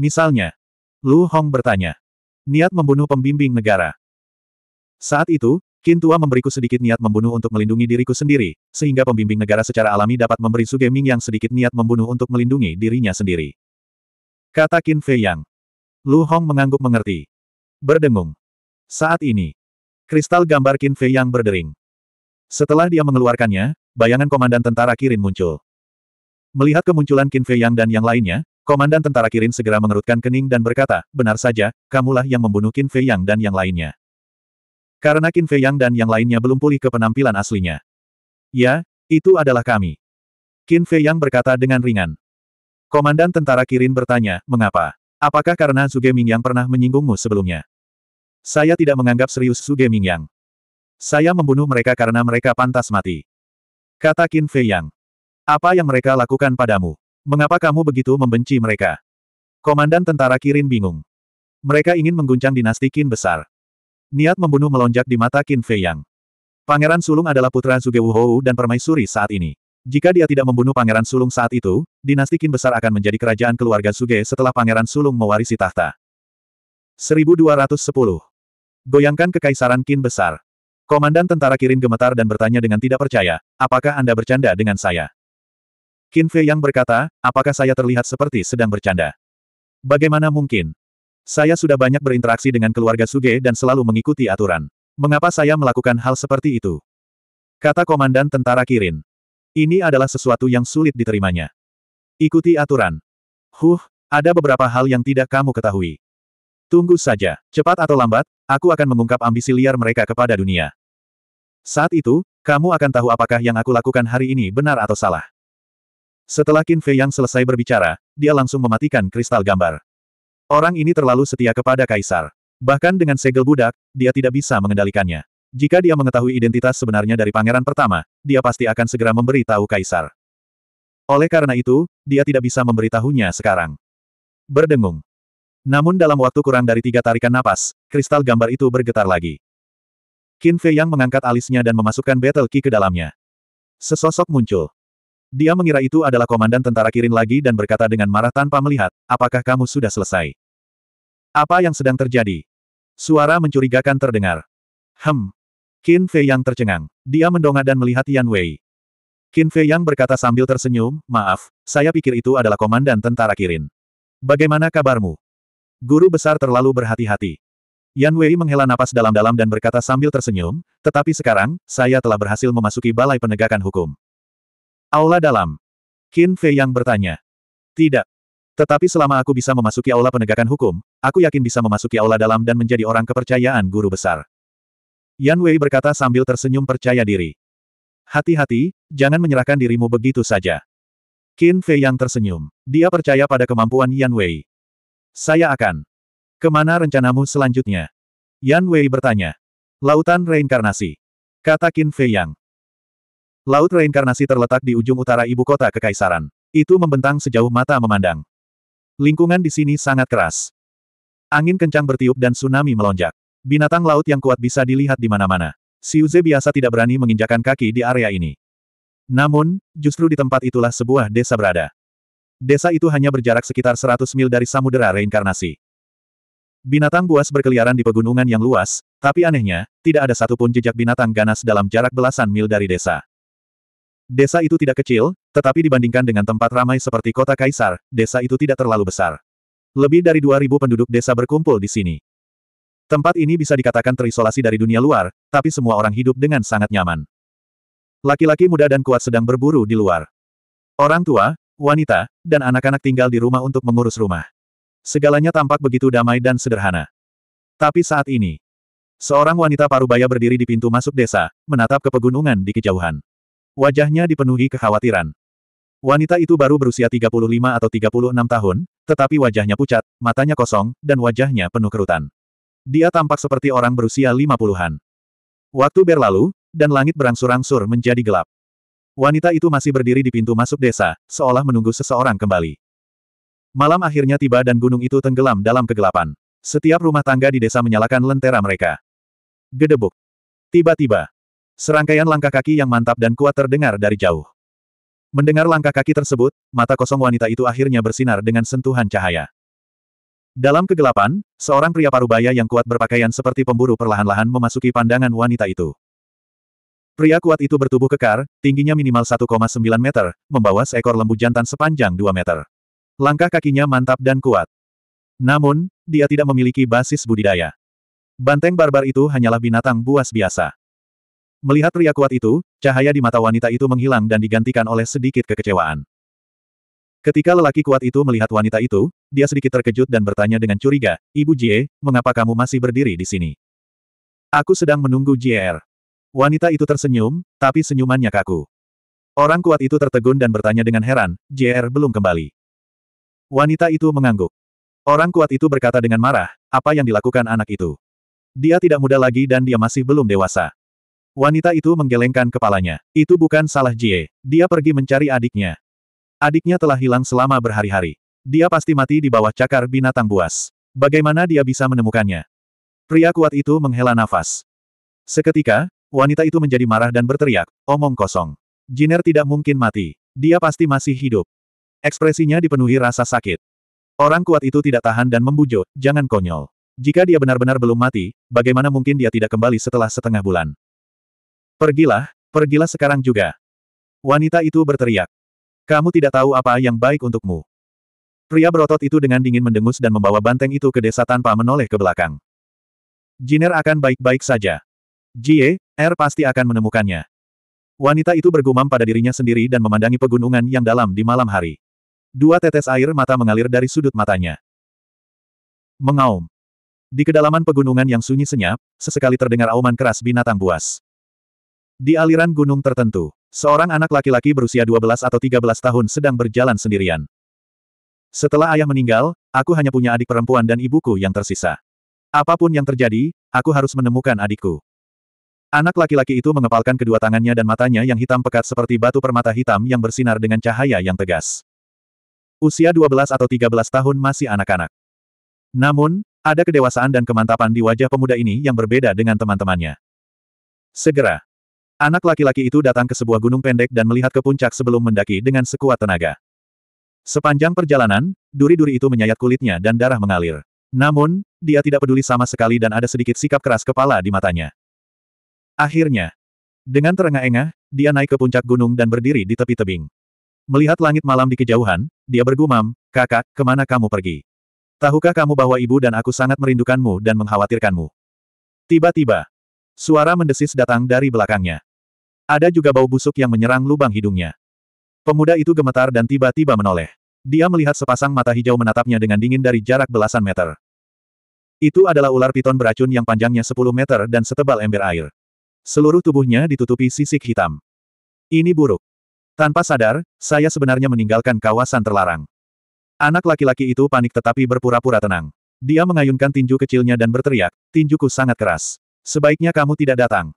Misalnya, Lu Hong bertanya, niat membunuh pembimbing negara. Saat itu, Kintua memberiku sedikit niat membunuh untuk melindungi diriku sendiri, sehingga pembimbing negara secara alami dapat memberi Suge Ming yang sedikit niat membunuh untuk melindungi dirinya sendiri. Kata Qin Fei Yang. Lu Hong mengangguk mengerti. Berdengung. Saat ini, kristal gambar Qin Fei Yang berdering. Setelah dia mengeluarkannya, bayangan komandan tentara Kirin muncul. Melihat kemunculan Qin Fei Yang dan yang lainnya, komandan tentara Kirin segera mengerutkan kening dan berkata, benar saja, kamulah yang membunuh Qin Fei Yang dan yang lainnya. Karena Qin Fei Yang dan yang lainnya belum pulih ke penampilan aslinya. Ya, itu adalah kami. Qin Fei Yang berkata dengan ringan. Komandan tentara Kirin bertanya, mengapa? Apakah karena Zuge yang pernah menyinggungmu sebelumnya? Saya tidak menganggap serius Zuge yang. Saya membunuh mereka karena mereka pantas mati. Kata Qin Fei Yang. Apa yang mereka lakukan padamu? Mengapa kamu begitu membenci mereka? Komandan tentara Kirin bingung. Mereka ingin mengguncang dinasti Qin besar. Niat membunuh melonjak di mata Qin Fei Yang. Pangeran Sulung adalah putra Zuge Wuhou dan Permaisuri saat ini. Jika dia tidak membunuh Pangeran Sulung saat itu, dinasti Qin besar akan menjadi kerajaan keluarga Zuge setelah Pangeran Sulung mewarisi tahta. 1210. Goyangkan kekaisaran Qin besar. Komandan tentara Kirin gemetar dan bertanya dengan tidak percaya, apakah Anda bercanda dengan saya? Qin Fei Yang berkata, apakah saya terlihat seperti sedang bercanda? Bagaimana mungkin? Saya sudah banyak berinteraksi dengan keluarga Suge dan selalu mengikuti aturan. Mengapa saya melakukan hal seperti itu? Kata Komandan Tentara Kirin. Ini adalah sesuatu yang sulit diterimanya. Ikuti aturan. Huh, ada beberapa hal yang tidak kamu ketahui. Tunggu saja, cepat atau lambat, aku akan mengungkap ambisi liar mereka kepada dunia. Saat itu, kamu akan tahu apakah yang aku lakukan hari ini benar atau salah. Setelah Qin Fei yang selesai berbicara, dia langsung mematikan kristal gambar. Orang ini terlalu setia kepada Kaisar. Bahkan dengan segel budak, dia tidak bisa mengendalikannya. Jika dia mengetahui identitas sebenarnya dari pangeran pertama, dia pasti akan segera memberitahu Kaisar. Oleh karena itu, dia tidak bisa memberitahunya sekarang. Berdengung. Namun dalam waktu kurang dari tiga tarikan napas, kristal gambar itu bergetar lagi. Qin Fei yang mengangkat alisnya dan memasukkan battle key ke dalamnya. Sesosok muncul. Dia mengira itu adalah komandan tentara Kirin lagi dan berkata dengan marah tanpa melihat, apakah kamu sudah selesai? Apa yang sedang terjadi? Suara mencurigakan terdengar. Hem. Qin Fei yang tercengang. Dia mendongak dan melihat Yan Wei. Qin Fei yang berkata sambil tersenyum, maaf, saya pikir itu adalah komandan tentara Kirin. Bagaimana kabarmu? Guru besar terlalu berhati-hati. Yan Wei menghela napas dalam-dalam dan berkata sambil tersenyum, tetapi sekarang, saya telah berhasil memasuki balai penegakan hukum. Aula dalam. Qin Fei yang bertanya. Tidak. Tetapi selama aku bisa memasuki aula penegakan hukum, aku yakin bisa memasuki aula dalam dan menjadi orang kepercayaan guru besar. Yan Wei berkata sambil tersenyum percaya diri. Hati-hati, jangan menyerahkan dirimu begitu saja. Qin Fei yang tersenyum. Dia percaya pada kemampuan Yan Wei. Saya akan. Kemana rencanamu selanjutnya? Yan Wei bertanya. Lautan reinkarnasi. Kata Qin Fei yang. Laut reinkarnasi terletak di ujung utara ibu kota kekaisaran. Itu membentang sejauh mata memandang. Lingkungan di sini sangat keras. Angin kencang bertiup dan tsunami melonjak. Binatang laut yang kuat bisa dilihat di mana-mana. Siuze biasa tidak berani menginjakan kaki di area ini. Namun, justru di tempat itulah sebuah desa berada. Desa itu hanya berjarak sekitar 100 mil dari samudera reinkarnasi. Binatang buas berkeliaran di pegunungan yang luas, tapi anehnya, tidak ada satupun jejak binatang ganas dalam jarak belasan mil dari desa. Desa itu tidak kecil, tetapi dibandingkan dengan tempat ramai seperti kota Kaisar, desa itu tidak terlalu besar. Lebih dari 2.000 penduduk desa berkumpul di sini. Tempat ini bisa dikatakan terisolasi dari dunia luar, tapi semua orang hidup dengan sangat nyaman. Laki-laki muda dan kuat sedang berburu di luar. Orang tua, wanita, dan anak-anak tinggal di rumah untuk mengurus rumah. Segalanya tampak begitu damai dan sederhana. Tapi saat ini, seorang wanita parubaya berdiri di pintu masuk desa, menatap ke pegunungan di kejauhan. Wajahnya dipenuhi kekhawatiran. Wanita itu baru berusia 35 atau 36 tahun, tetapi wajahnya pucat, matanya kosong, dan wajahnya penuh kerutan. Dia tampak seperti orang berusia 50-an. Waktu berlalu, dan langit berangsur-angsur menjadi gelap. Wanita itu masih berdiri di pintu masuk desa, seolah menunggu seseorang kembali. Malam akhirnya tiba dan gunung itu tenggelam dalam kegelapan. Setiap rumah tangga di desa menyalakan lentera mereka. Gedebuk. Tiba-tiba, Serangkaian langkah kaki yang mantap dan kuat terdengar dari jauh. Mendengar langkah kaki tersebut, mata kosong wanita itu akhirnya bersinar dengan sentuhan cahaya. Dalam kegelapan, seorang pria parubaya yang kuat berpakaian seperti pemburu perlahan-lahan memasuki pandangan wanita itu. Pria kuat itu bertubuh kekar, tingginya minimal 1,9 meter, membawa seekor lembu jantan sepanjang 2 meter. Langkah kakinya mantap dan kuat. Namun, dia tidak memiliki basis budidaya. Banteng barbar itu hanyalah binatang buas biasa. Melihat pria kuat itu, cahaya di mata wanita itu menghilang dan digantikan oleh sedikit kekecewaan. Ketika lelaki kuat itu melihat wanita itu, dia sedikit terkejut dan bertanya dengan curiga, Ibu Jie, mengapa kamu masih berdiri di sini? Aku sedang menunggu jie Wanita itu tersenyum, tapi senyumannya kaku. Orang kuat itu tertegun dan bertanya dengan heran, jie belum kembali. Wanita itu mengangguk. Orang kuat itu berkata dengan marah, apa yang dilakukan anak itu? Dia tidak muda lagi dan dia masih belum dewasa. Wanita itu menggelengkan kepalanya. Itu bukan salah Jie. Dia pergi mencari adiknya. Adiknya telah hilang selama berhari-hari. Dia pasti mati di bawah cakar binatang buas. Bagaimana dia bisa menemukannya? Pria kuat itu menghela nafas. Seketika, wanita itu menjadi marah dan berteriak, omong kosong. Jiner tidak mungkin mati. Dia pasti masih hidup. Ekspresinya dipenuhi rasa sakit. Orang kuat itu tidak tahan dan membujuk, jangan konyol. Jika dia benar-benar belum mati, bagaimana mungkin dia tidak kembali setelah setengah bulan? Pergilah, pergilah sekarang juga. Wanita itu berteriak. Kamu tidak tahu apa yang baik untukmu. Pria berotot itu dengan dingin mendengus dan membawa banteng itu ke desa tanpa menoleh ke belakang. Jiner akan baik-baik saja. Jie, Er pasti akan menemukannya. Wanita itu bergumam pada dirinya sendiri dan memandangi pegunungan yang dalam di malam hari. Dua tetes air mata mengalir dari sudut matanya. Mengaum. Di kedalaman pegunungan yang sunyi senyap, sesekali terdengar auman keras binatang buas. Di aliran gunung tertentu, seorang anak laki-laki berusia 12 atau 13 tahun sedang berjalan sendirian. Setelah ayah meninggal, aku hanya punya adik perempuan dan ibuku yang tersisa. Apapun yang terjadi, aku harus menemukan adikku. Anak laki-laki itu mengepalkan kedua tangannya dan matanya yang hitam pekat seperti batu permata hitam yang bersinar dengan cahaya yang tegas. Usia 12 atau 13 tahun masih anak-anak. Namun, ada kedewasaan dan kemantapan di wajah pemuda ini yang berbeda dengan teman-temannya. Segera, Anak laki-laki itu datang ke sebuah gunung pendek dan melihat ke puncak sebelum mendaki dengan sekuat tenaga. Sepanjang perjalanan, duri-duri itu menyayat kulitnya dan darah mengalir. Namun, dia tidak peduli sama sekali dan ada sedikit sikap keras kepala di matanya. Akhirnya, dengan terengah-engah, dia naik ke puncak gunung dan berdiri di tepi tebing. Melihat langit malam di kejauhan, dia bergumam, kakak, kemana kamu pergi? Tahukah kamu bahwa ibu dan aku sangat merindukanmu dan mengkhawatirkanmu? Tiba-tiba, suara mendesis datang dari belakangnya. Ada juga bau busuk yang menyerang lubang hidungnya. Pemuda itu gemetar dan tiba-tiba menoleh. Dia melihat sepasang mata hijau menatapnya dengan dingin dari jarak belasan meter. Itu adalah ular piton beracun yang panjangnya 10 meter dan setebal ember air. Seluruh tubuhnya ditutupi sisik hitam. Ini buruk. Tanpa sadar, saya sebenarnya meninggalkan kawasan terlarang. Anak laki-laki itu panik tetapi berpura-pura tenang. Dia mengayunkan tinju kecilnya dan berteriak, tinjuku sangat keras. Sebaiknya kamu tidak datang.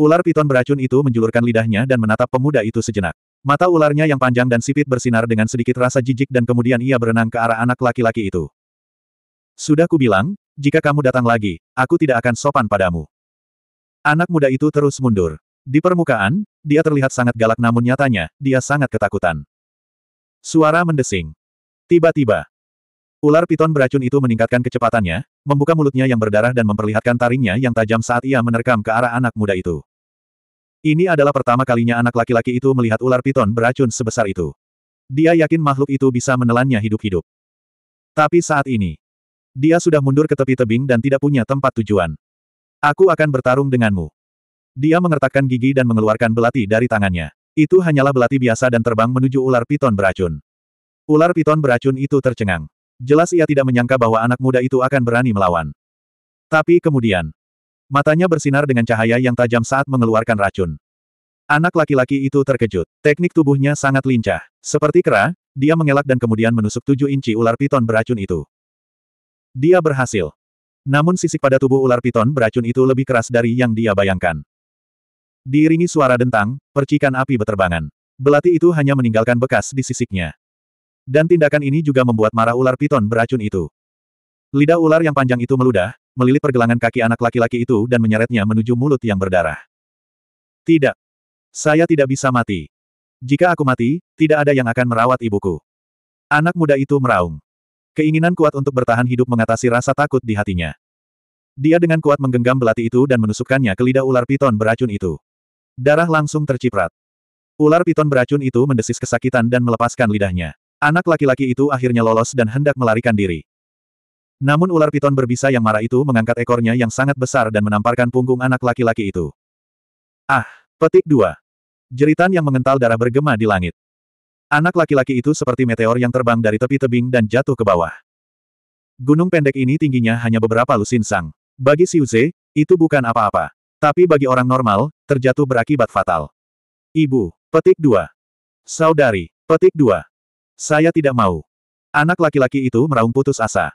Ular piton beracun itu menjulurkan lidahnya dan menatap pemuda itu sejenak. Mata ularnya yang panjang dan sipit bersinar dengan sedikit rasa jijik dan kemudian ia berenang ke arah anak laki-laki itu. Sudah kubilang, jika kamu datang lagi, aku tidak akan sopan padamu. Anak muda itu terus mundur. Di permukaan, dia terlihat sangat galak namun nyatanya, dia sangat ketakutan. Suara mendesing. Tiba-tiba, Ular piton beracun itu meningkatkan kecepatannya, membuka mulutnya yang berdarah dan memperlihatkan taringnya yang tajam saat ia menerkam ke arah anak muda itu. Ini adalah pertama kalinya anak laki-laki itu melihat ular piton beracun sebesar itu. Dia yakin makhluk itu bisa menelannya hidup-hidup. Tapi saat ini, dia sudah mundur ke tepi tebing dan tidak punya tempat tujuan. Aku akan bertarung denganmu. Dia mengertakkan gigi dan mengeluarkan belati dari tangannya. Itu hanyalah belati biasa dan terbang menuju ular piton beracun. Ular piton beracun itu tercengang. Jelas ia tidak menyangka bahwa anak muda itu akan berani melawan. Tapi kemudian, matanya bersinar dengan cahaya yang tajam saat mengeluarkan racun. Anak laki-laki itu terkejut. Teknik tubuhnya sangat lincah. Seperti kera, dia mengelak dan kemudian menusuk tujuh inci ular piton beracun itu. Dia berhasil. Namun sisik pada tubuh ular piton beracun itu lebih keras dari yang dia bayangkan. Diiringi suara dentang, percikan api beterbangan. Belati itu hanya meninggalkan bekas di sisiknya. Dan tindakan ini juga membuat marah ular piton beracun itu. Lidah ular yang panjang itu meludah, melilit pergelangan kaki anak laki-laki itu dan menyeretnya menuju mulut yang berdarah. Tidak. Saya tidak bisa mati. Jika aku mati, tidak ada yang akan merawat ibuku. Anak muda itu meraung. Keinginan kuat untuk bertahan hidup mengatasi rasa takut di hatinya. Dia dengan kuat menggenggam belati itu dan menusukkannya ke lidah ular piton beracun itu. Darah langsung terciprat. Ular piton beracun itu mendesis kesakitan dan melepaskan lidahnya. Anak laki-laki itu akhirnya lolos dan hendak melarikan diri. Namun ular piton berbisa yang marah itu mengangkat ekornya yang sangat besar dan menamparkan punggung anak laki-laki itu. Ah, petik dua. Jeritan yang mengental darah bergema di langit. Anak laki-laki itu seperti meteor yang terbang dari tepi tebing dan jatuh ke bawah. Gunung pendek ini tingginya hanya beberapa lusin sang. Bagi Siuze, itu bukan apa-apa. Tapi bagi orang normal, terjatuh berakibat fatal. Ibu, petik dua. Saudari, petik dua. Saya tidak mau. Anak laki-laki itu meraung putus asa.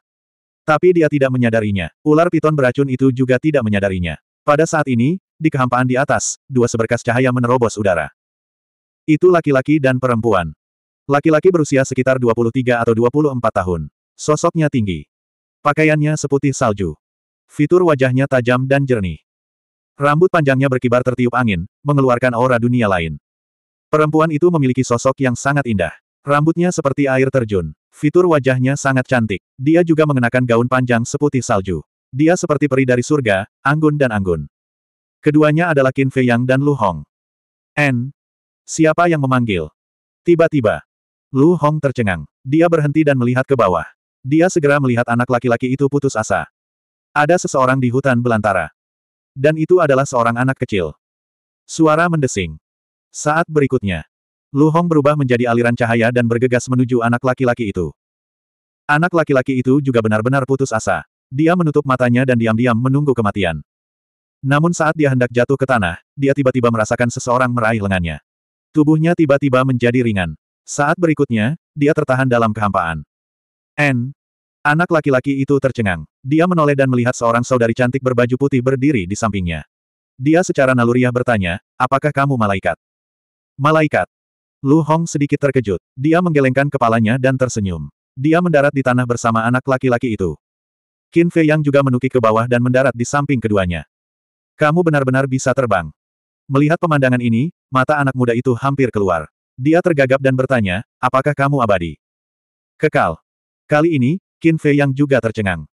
Tapi dia tidak menyadarinya. Ular piton beracun itu juga tidak menyadarinya. Pada saat ini, di kehampaan di atas, dua seberkas cahaya menerobos udara. Itu laki-laki dan perempuan. Laki-laki berusia sekitar 23 atau 24 tahun. Sosoknya tinggi. Pakaiannya seputih salju. Fitur wajahnya tajam dan jernih. Rambut panjangnya berkibar tertiup angin, mengeluarkan aura dunia lain. Perempuan itu memiliki sosok yang sangat indah. Rambutnya seperti air terjun. Fitur wajahnya sangat cantik. Dia juga mengenakan gaun panjang seputih salju. Dia seperti peri dari surga, anggun dan anggun. Keduanya adalah Qin Fei Yang dan Lu Hong. N. Siapa yang memanggil? Tiba-tiba. Lu Hong tercengang. Dia berhenti dan melihat ke bawah. Dia segera melihat anak laki-laki itu putus asa. Ada seseorang di hutan belantara. Dan itu adalah seorang anak kecil. Suara mendesing. Saat berikutnya, Lu Hong berubah menjadi aliran cahaya dan bergegas menuju anak laki-laki itu. Anak laki-laki itu juga benar-benar putus asa. Dia menutup matanya dan diam-diam menunggu kematian. Namun saat dia hendak jatuh ke tanah, dia tiba-tiba merasakan seseorang meraih lengannya. Tubuhnya tiba-tiba menjadi ringan. Saat berikutnya, dia tertahan dalam kehampaan. N. Anak laki-laki itu tercengang. Dia menoleh dan melihat seorang saudari cantik berbaju putih berdiri di sampingnya. Dia secara naluriah bertanya, apakah kamu malaikat? Malaikat. Lu Hong sedikit terkejut. Dia menggelengkan kepalanya dan tersenyum. Dia mendarat di tanah bersama anak laki-laki itu. Qin Fei Yang juga menukik ke bawah dan mendarat di samping keduanya. Kamu benar-benar bisa terbang. Melihat pemandangan ini, mata anak muda itu hampir keluar. Dia tergagap dan bertanya, apakah kamu abadi? Kekal. Kali ini, Qin Fei Yang juga tercengang.